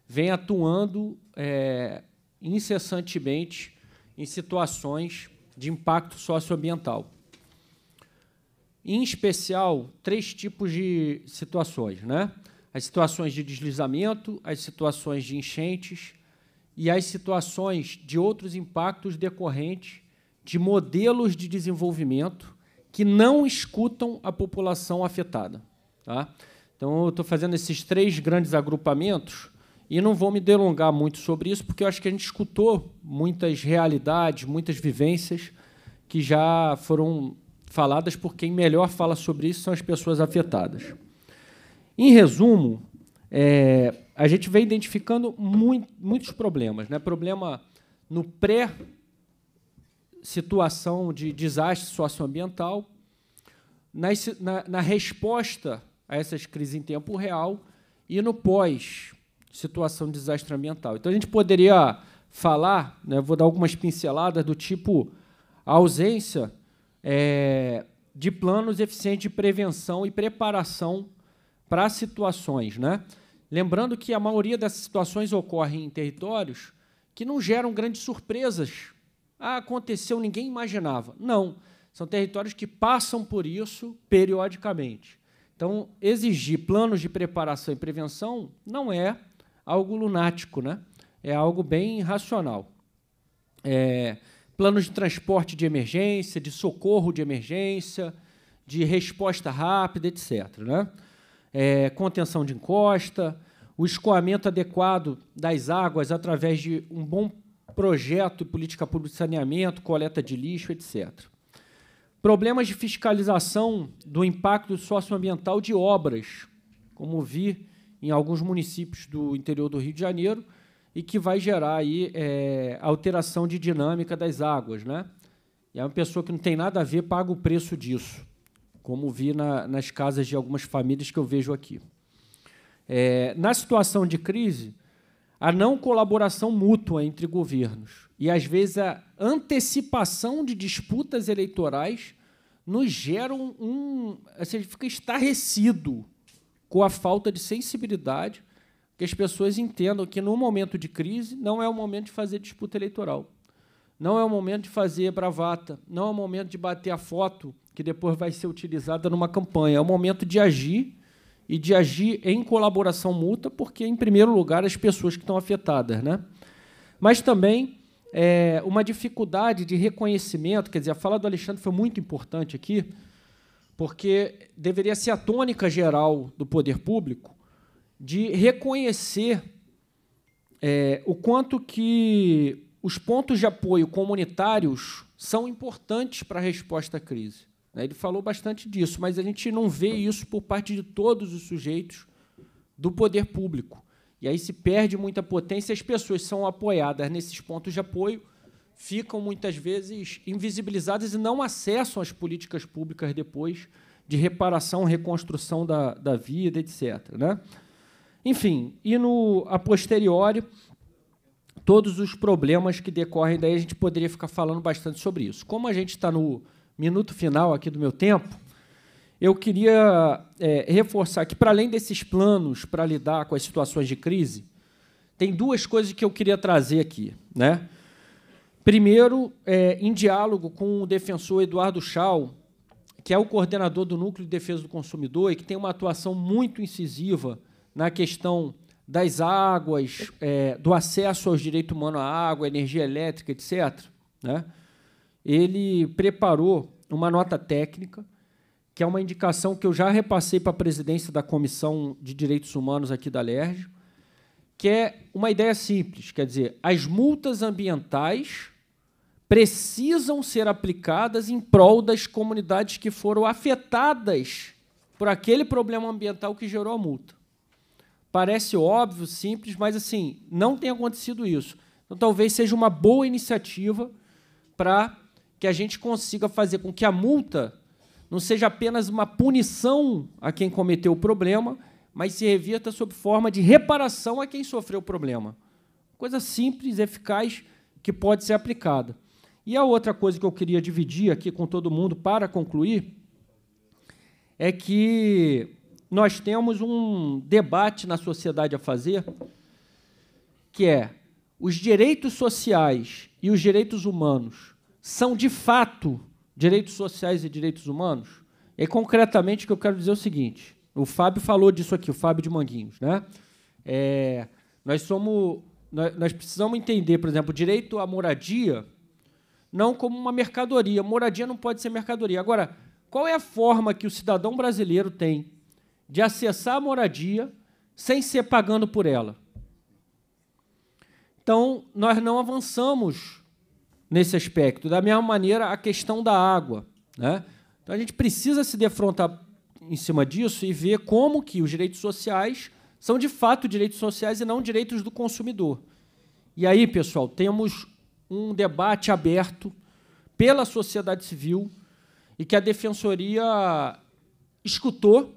vem atuando é, incessantemente em situações de impacto socioambiental. Em especial, três tipos de situações, né? As situações de deslizamento, as situações de enchentes e as situações de outros impactos decorrentes de modelos de desenvolvimento que não escutam a população afetada. Tá? Então, eu estou fazendo esses três grandes agrupamentos e não vou me delongar muito sobre isso, porque eu acho que a gente escutou muitas realidades, muitas vivências que já foram faladas por quem melhor fala sobre isso são as pessoas afetadas. Em resumo, é, a gente vem identificando muito, muitos problemas. Né? Problema no pré situação de desastre socioambiental. Na, na, na resposta a essas crises em tempo real e no pós situação de desastre ambiental. Então a gente poderia falar, né, vou dar algumas pinceladas do tipo a ausência é, de planos eficientes de prevenção e preparação para situações, né? Lembrando que a maioria dessas situações ocorrem em territórios que não geram grandes surpresas ah, aconteceu, ninguém imaginava. Não. São territórios que passam por isso periodicamente. Então, exigir planos de preparação e prevenção não é algo lunático, né? é algo bem racional. É, planos de transporte de emergência, de socorro de emergência, de resposta rápida, etc. Né? É, contenção de encosta, o escoamento adequado das águas através de um bom projeto, política pública de saneamento, coleta de lixo, etc. Problemas de fiscalização do impacto socioambiental de obras, como vi em alguns municípios do interior do Rio de Janeiro, e que vai gerar aí, é, alteração de dinâmica das águas. Né? E é uma pessoa que não tem nada a ver paga o preço disso, como vi na, nas casas de algumas famílias que eu vejo aqui. É, na situação de crise, a não colaboração mútua entre governos e, às vezes, a antecipação de disputas eleitorais nos geram um. Você fica estarrecido com a falta de sensibilidade que as pessoas entendam que, num momento de crise, não é o momento de fazer disputa eleitoral. Não é o momento de fazer bravata, não é o momento de bater a foto que depois vai ser utilizada numa campanha. É o momento de agir e de agir em colaboração mútua, porque, em primeiro lugar, as pessoas que estão afetadas. Né? Mas também é, uma dificuldade de reconhecimento, quer dizer, a fala do Alexandre foi muito importante aqui, porque deveria ser a tônica geral do poder público de reconhecer é, o quanto que os pontos de apoio comunitários são importantes para a resposta à crise. Né? Ele falou bastante disso, mas a gente não vê isso por parte de todos os sujeitos do poder público. E aí se perde muita potência, as pessoas são apoiadas nesses pontos de apoio, ficam muitas vezes invisibilizadas e não acessam as políticas públicas depois de reparação, reconstrução da, da vida, etc. Né? Enfim, e no a posteriori, todos os problemas que decorrem daí, a gente poderia ficar falando bastante sobre isso. Como a gente está no minuto final aqui do meu tempo, eu queria é, reforçar que, para além desses planos para lidar com as situações de crise, tem duas coisas que eu queria trazer aqui. Né? Primeiro, é, em diálogo com o defensor Eduardo Schau, que é o coordenador do Núcleo de Defesa do Consumidor e que tem uma atuação muito incisiva na questão das águas, é, do acesso aos direitos humanos à água, energia elétrica, etc. Né? ele preparou uma nota técnica, que é uma indicação que eu já repassei para a presidência da Comissão de Direitos Humanos aqui da LERJ, que é uma ideia simples, quer dizer, as multas ambientais precisam ser aplicadas em prol das comunidades que foram afetadas por aquele problema ambiental que gerou a multa. Parece óbvio, simples, mas assim, não tem acontecido isso. Então talvez seja uma boa iniciativa para que a gente consiga fazer com que a multa não seja apenas uma punição a quem cometeu o problema, mas se revirta sob forma de reparação a quem sofreu o problema. Coisa simples, eficaz, que pode ser aplicada. E a outra coisa que eu queria dividir aqui com todo mundo para concluir é que nós temos um debate na sociedade a fazer, que é os direitos sociais e os direitos humanos são de fato direitos sociais e direitos humanos? é concretamente que eu quero dizer o seguinte: o Fábio falou disso aqui, o Fábio de Manguinhos, né? É, nós somos, nós, nós precisamos entender, por exemplo, o direito à moradia não como uma mercadoria. Moradia não pode ser mercadoria. Agora, qual é a forma que o cidadão brasileiro tem de acessar a moradia sem ser pagando por ela? Então, nós não avançamos nesse aspecto. Da mesma maneira, a questão da água. Né? Então, a gente precisa se defrontar em cima disso e ver como que os direitos sociais são, de fato, direitos sociais e não direitos do consumidor. E aí, pessoal, temos um debate aberto pela sociedade civil e que a Defensoria escutou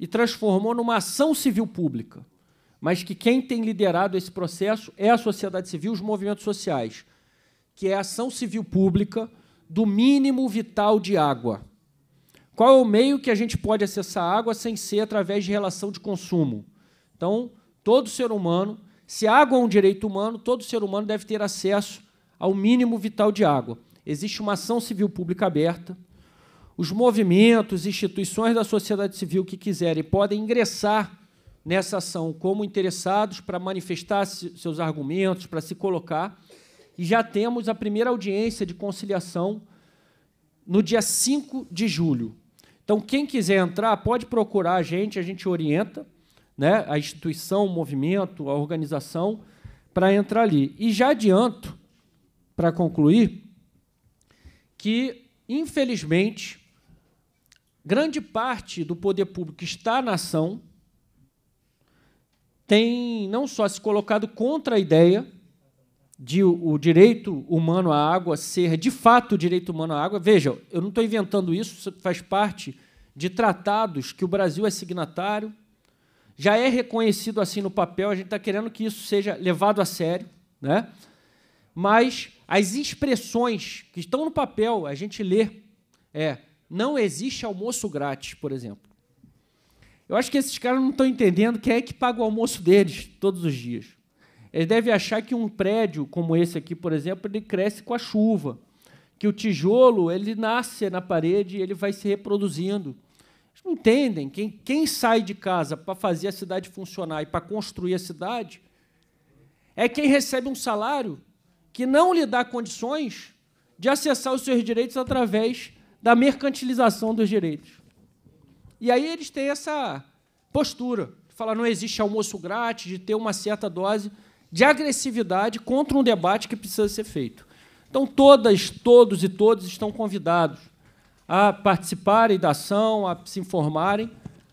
e transformou numa ação civil pública, mas que quem tem liderado esse processo é a sociedade civil, os movimentos sociais que é a ação civil pública do mínimo vital de água. Qual é o meio que a gente pode acessar a água sem ser através de relação de consumo? Então, todo ser humano, se a água é um direito humano, todo ser humano deve ter acesso ao mínimo vital de água. Existe uma ação civil pública aberta. Os movimentos, instituições da sociedade civil que quiserem podem ingressar nessa ação como interessados para manifestar seus argumentos, para se colocar e já temos a primeira audiência de conciliação no dia 5 de julho. Então, quem quiser entrar, pode procurar a gente, a gente orienta né, a instituição, o movimento, a organização, para entrar ali. E já adianto, para concluir, que, infelizmente, grande parte do poder público que está na ação tem não só se colocado contra a ideia de o direito humano à água ser de fato o direito humano à água. Veja, eu não estou inventando isso, isso faz parte de tratados que o Brasil é signatário, já é reconhecido assim no papel, a gente está querendo que isso seja levado a sério, né? mas as expressões que estão no papel, a gente lê, é não existe almoço grátis, por exemplo. Eu acho que esses caras não estão entendendo quem é que paga o almoço deles todos os dias. Ele deve achar que um prédio como esse aqui, por exemplo, ele cresce com a chuva, que o tijolo ele nasce na parede e ele vai se reproduzindo. entendem. Quem, quem sai de casa para fazer a cidade funcionar e para construir a cidade é quem recebe um salário que não lhe dá condições de acessar os seus direitos através da mercantilização dos direitos. E aí eles têm essa postura de falar não existe almoço grátis, de ter uma certa dose de agressividade contra um debate que precisa ser feito. Então, todas, todos e todos estão convidados a participarem da ação, a se informarem.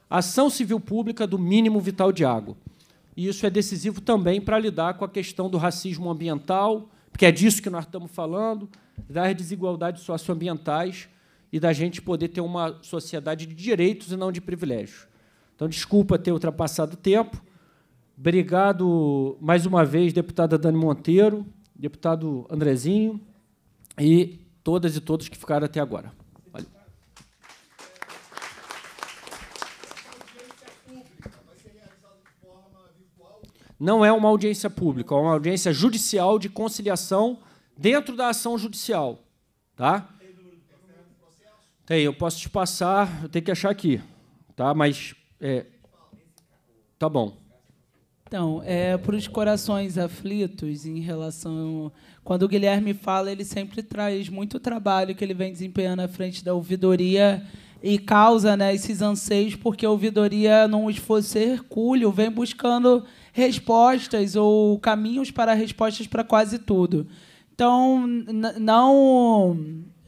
A ação civil pública é do mínimo vital de água. E isso é decisivo também para lidar com a questão do racismo ambiental, porque é disso que nós estamos falando, das desigualdades socioambientais e da gente poder ter uma sociedade de direitos e não de privilégios. Então, desculpa ter ultrapassado o tempo. Obrigado mais uma vez, deputada Dani Monteiro, deputado Andrezinho e todas e todos que ficaram até agora. Valeu. Não é uma audiência pública, é uma audiência judicial de conciliação dentro da ação judicial. Tá? Tem, eu posso te passar, eu tenho que achar aqui. Tá? Mas. É, tá bom. Então, é, para os corações aflitos, em relação. Quando o Guilherme fala, ele sempre traz muito trabalho que ele vem desempenhando à frente da ouvidoria e causa né, esses anseios, porque a ouvidoria, num esforço hercúleo, vem buscando respostas ou caminhos para respostas para quase tudo. Então, não,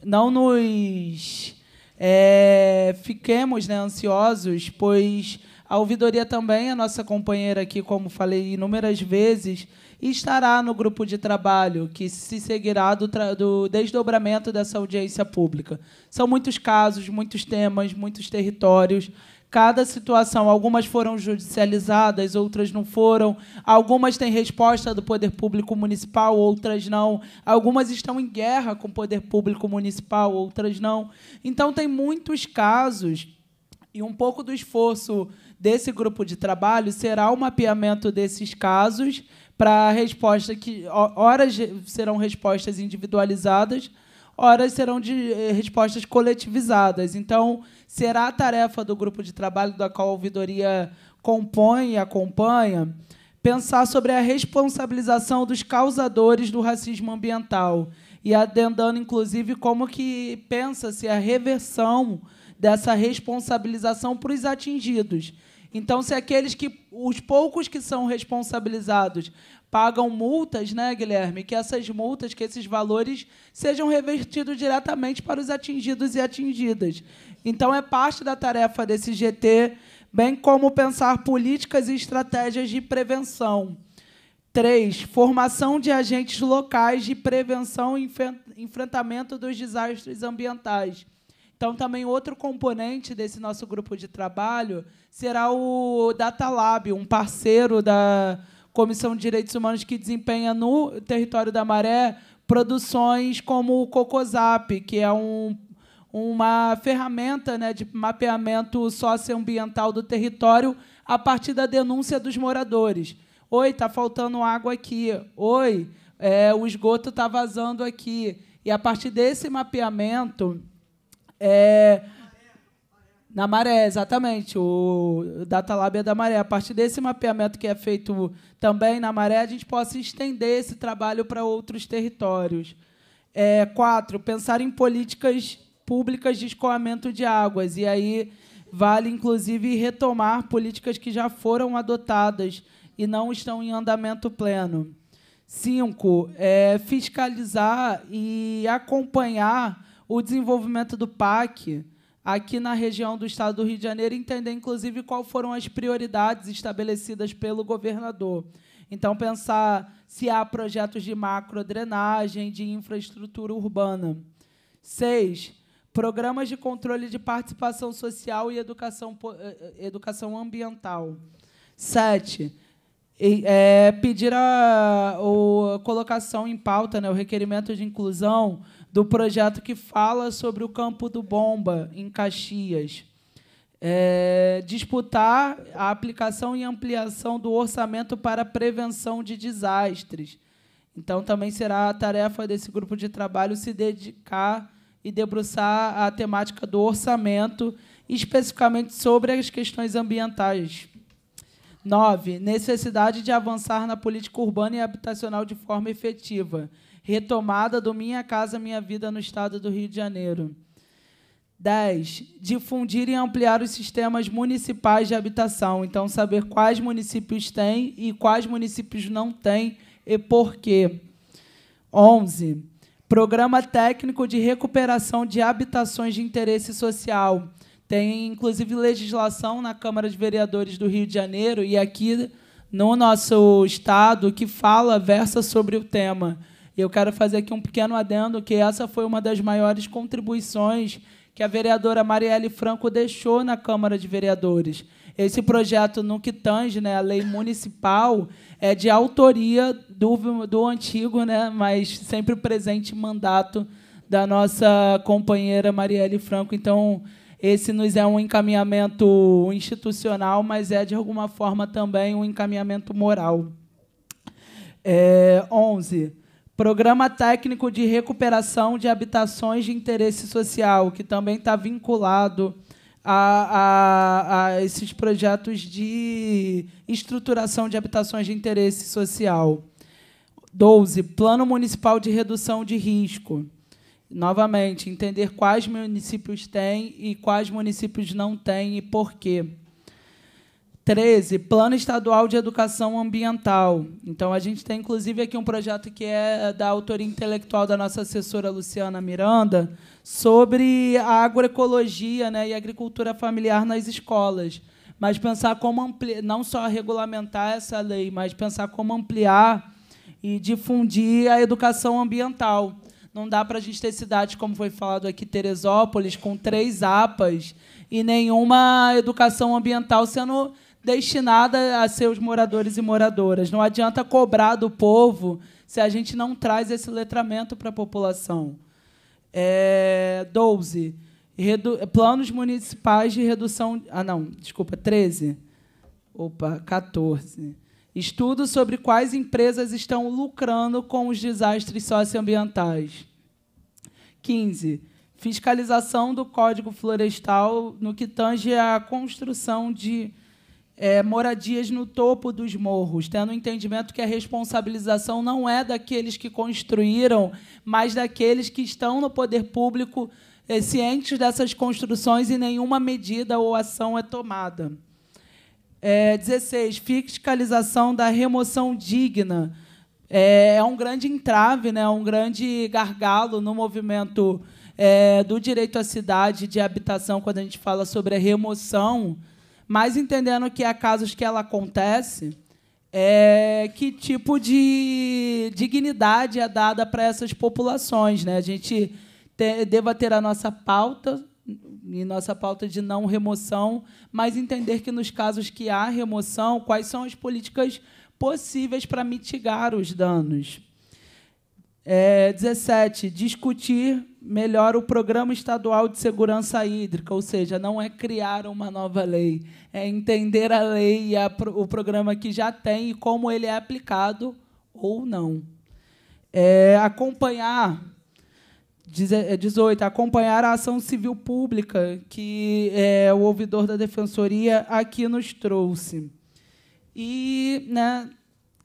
não nos é, fiquemos né, ansiosos, pois a ouvidoria também a nossa companheira aqui, como falei inúmeras vezes, estará no grupo de trabalho que se seguirá do, do desdobramento dessa audiência pública. São muitos casos, muitos temas, muitos territórios cada situação. Algumas foram judicializadas, outras não foram. Algumas têm resposta do poder público municipal, outras não. Algumas estão em guerra com o poder público municipal, outras não. Então, tem muitos casos. E um pouco do esforço desse grupo de trabalho será o mapeamento desses casos para resposta que horas serão respostas individualizadas, horas serão de eh, respostas coletivizadas. Então, será a tarefa do grupo de trabalho da qual a ouvidoria compõe e acompanha pensar sobre a responsabilização dos causadores do racismo ambiental e adendando inclusive como que pensa-se a reversão dessa responsabilização para os atingidos. Então, se aqueles que os poucos que são responsabilizados pagam multas, né, Guilherme, que essas multas, que esses valores sejam revertidos diretamente para os atingidos e atingidas. Então, é parte da tarefa desse GT, bem como pensar políticas e estratégias de prevenção. Três, Formação de agentes locais de prevenção e enfrentamento dos desastres ambientais. Então, também outro componente desse nosso grupo de trabalho será o Data Lab, um parceiro da Comissão de Direitos Humanos que desempenha no território da Maré produções como o Cocosap, que é um, uma ferramenta né, de mapeamento socioambiental do território a partir da denúncia dos moradores. Oi, está faltando água aqui. Oi, é, o esgoto está vazando aqui. E a partir desse mapeamento é, na maré, exatamente. O Data Lab é da maré. A partir desse mapeamento que é feito também na maré, a gente possa estender esse trabalho para outros territórios. É, quatro, pensar em políticas públicas de escoamento de águas. E aí vale, inclusive, retomar políticas que já foram adotadas e não estão em andamento pleno. Cinco, é, fiscalizar e acompanhar o desenvolvimento do PAC aqui na região do estado do Rio de Janeiro, entender, inclusive, quais foram as prioridades estabelecidas pelo governador. Então, pensar se há projetos de macro drenagem de infraestrutura urbana. Seis, programas de controle de participação social e educação, eh, eh, educação ambiental. Sete, é, pedir a, a, colocação em pauta, né, o requerimento de inclusão do projeto que fala sobre o campo do Bomba, em Caxias. É, disputar a aplicação e ampliação do orçamento para prevenção de desastres. Então, também será a tarefa desse grupo de trabalho se dedicar e debruçar a temática do orçamento, especificamente sobre as questões ambientais. 9. Necessidade de avançar na política urbana e habitacional de forma efetiva retomada do Minha Casa Minha Vida no estado do Rio de Janeiro. 10. Difundir e ampliar os sistemas municipais de habitação. Então, saber quais municípios têm e quais municípios não têm e por quê. 11. Programa técnico de recuperação de habitações de interesse social. Tem, inclusive, legislação na Câmara de Vereadores do Rio de Janeiro e aqui no nosso estado que fala, versa sobre o tema. E eu quero fazer aqui um pequeno adendo que essa foi uma das maiores contribuições que a vereadora Marielle Franco deixou na Câmara de Vereadores. Esse projeto, no que tange né, a lei municipal, é de autoria do, do antigo, né, mas sempre presente mandato da nossa companheira Marielle Franco. Então, esse nos é um encaminhamento institucional, mas é, de alguma forma, também um encaminhamento moral. É, 11. Programa Técnico de Recuperação de Habitações de Interesse Social, que também está vinculado a, a, a, esses projetos de estruturação de habitações de interesse social. 12. Plano Municipal de Redução de Risco. Novamente, entender quais municípios têm e quais municípios não têm e por quê. 13, Plano Estadual de Educação Ambiental. Então, a gente tem, inclusive, aqui um projeto que é da autoria intelectual da nossa assessora Luciana Miranda sobre a agroecologia né, e agricultura familiar nas escolas. Mas pensar como ampliar, não só regulamentar essa lei, mas pensar como ampliar e difundir a educação ambiental. Não dá para a gente ter cidades, como foi falado aqui, Teresópolis, com três APAs e nenhuma educação ambiental sendo destinada a seus moradores e moradoras. Não adianta cobrar do povo se a gente não traz esse letramento para a população. É, 12. Redu planos municipais de redução. Ah, não, desculpa, 13. Opa, 14. Estudo sobre quais empresas estão lucrando com os desastres socioambientais. 15. Fiscalização do Código Florestal no que tange à construção de é, moradias no topo dos morros, tendo o entendimento que a responsabilização não é daqueles que construíram, mas daqueles que estão no poder público é, cientes dessas construções e nenhuma medida ou ação é tomada. É, 16. Fiscalização da remoção digna. É, é um grande entrave, né? um grande gargalo no movimento é, do direito à cidade de habitação, quando a gente fala sobre a remoção mas entendendo que há casos que ela acontece, é, que tipo de dignidade é dada para essas populações. Né? A gente te, deva ter a nossa pauta, e nossa pauta de não remoção, mas entender que, nos casos que há remoção, quais são as políticas possíveis para mitigar os danos. É, 17. Discutir melhora o Programa Estadual de Segurança Hídrica, ou seja, não é criar uma nova lei, é entender a lei e a, o programa que já tem e como ele é aplicado ou não. É, acompanhar 18, é, acompanhar a ação civil pública que é, o ouvidor da defensoria aqui nos trouxe. E, né,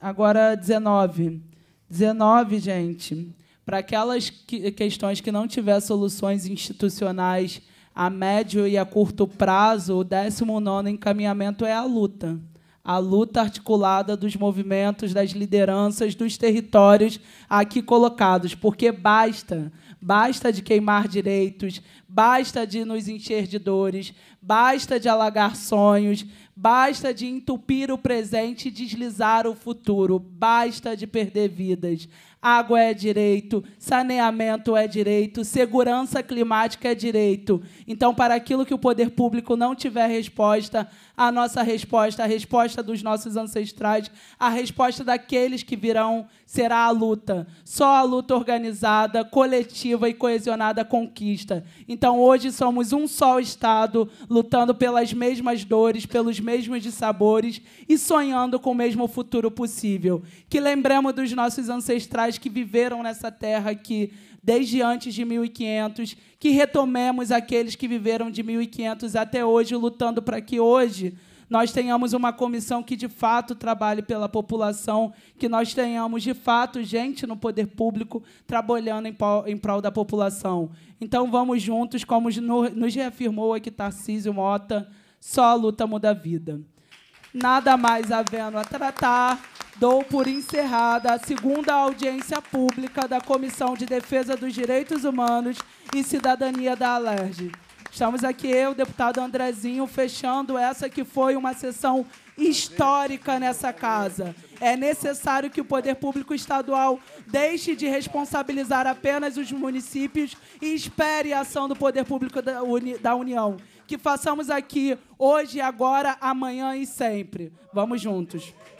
agora 19. 19, gente para aquelas que, questões que não tiver soluções institucionais a médio e a curto prazo, o 19 encaminhamento é a luta. A luta articulada dos movimentos, das lideranças, dos territórios aqui colocados. Porque basta, basta de queimar direitos, basta de nos encher de dores, basta de alagar sonhos, basta de entupir o presente e deslizar o futuro, basta de perder vidas água é direito, saneamento é direito, segurança climática é direito. Então, para aquilo que o poder público não tiver resposta, a nossa resposta, a resposta dos nossos ancestrais, a resposta daqueles que virão será a luta. Só a luta organizada, coletiva e coesionada conquista. Então, hoje somos um só Estado, lutando pelas mesmas dores, pelos mesmos dissabores e sonhando com o mesmo futuro possível. Que lembremos dos nossos ancestrais que viveram nessa terra aqui desde antes de 1500, que retomemos aqueles que viveram de 1500 até hoje, lutando para que hoje nós tenhamos uma comissão que de fato trabalhe pela população, que nós tenhamos de fato gente no poder público trabalhando em prol, da população. Então vamos juntos, como nos reafirmou aqui Tarcísio Mota, só a luta muda a vida. Nada mais havendo a tratar. Dou por encerrada a segunda audiência pública da Comissão de Defesa dos Direitos Humanos e Cidadania da Alerj. Estamos aqui, eu, deputado Andrezinho, fechando essa que foi uma sessão histórica nessa casa. É necessário que o poder público estadual deixe de responsabilizar apenas os municípios e espere a ação do poder público da, Uni da União. Que façamos aqui, hoje, agora, amanhã e sempre. Vamos juntos.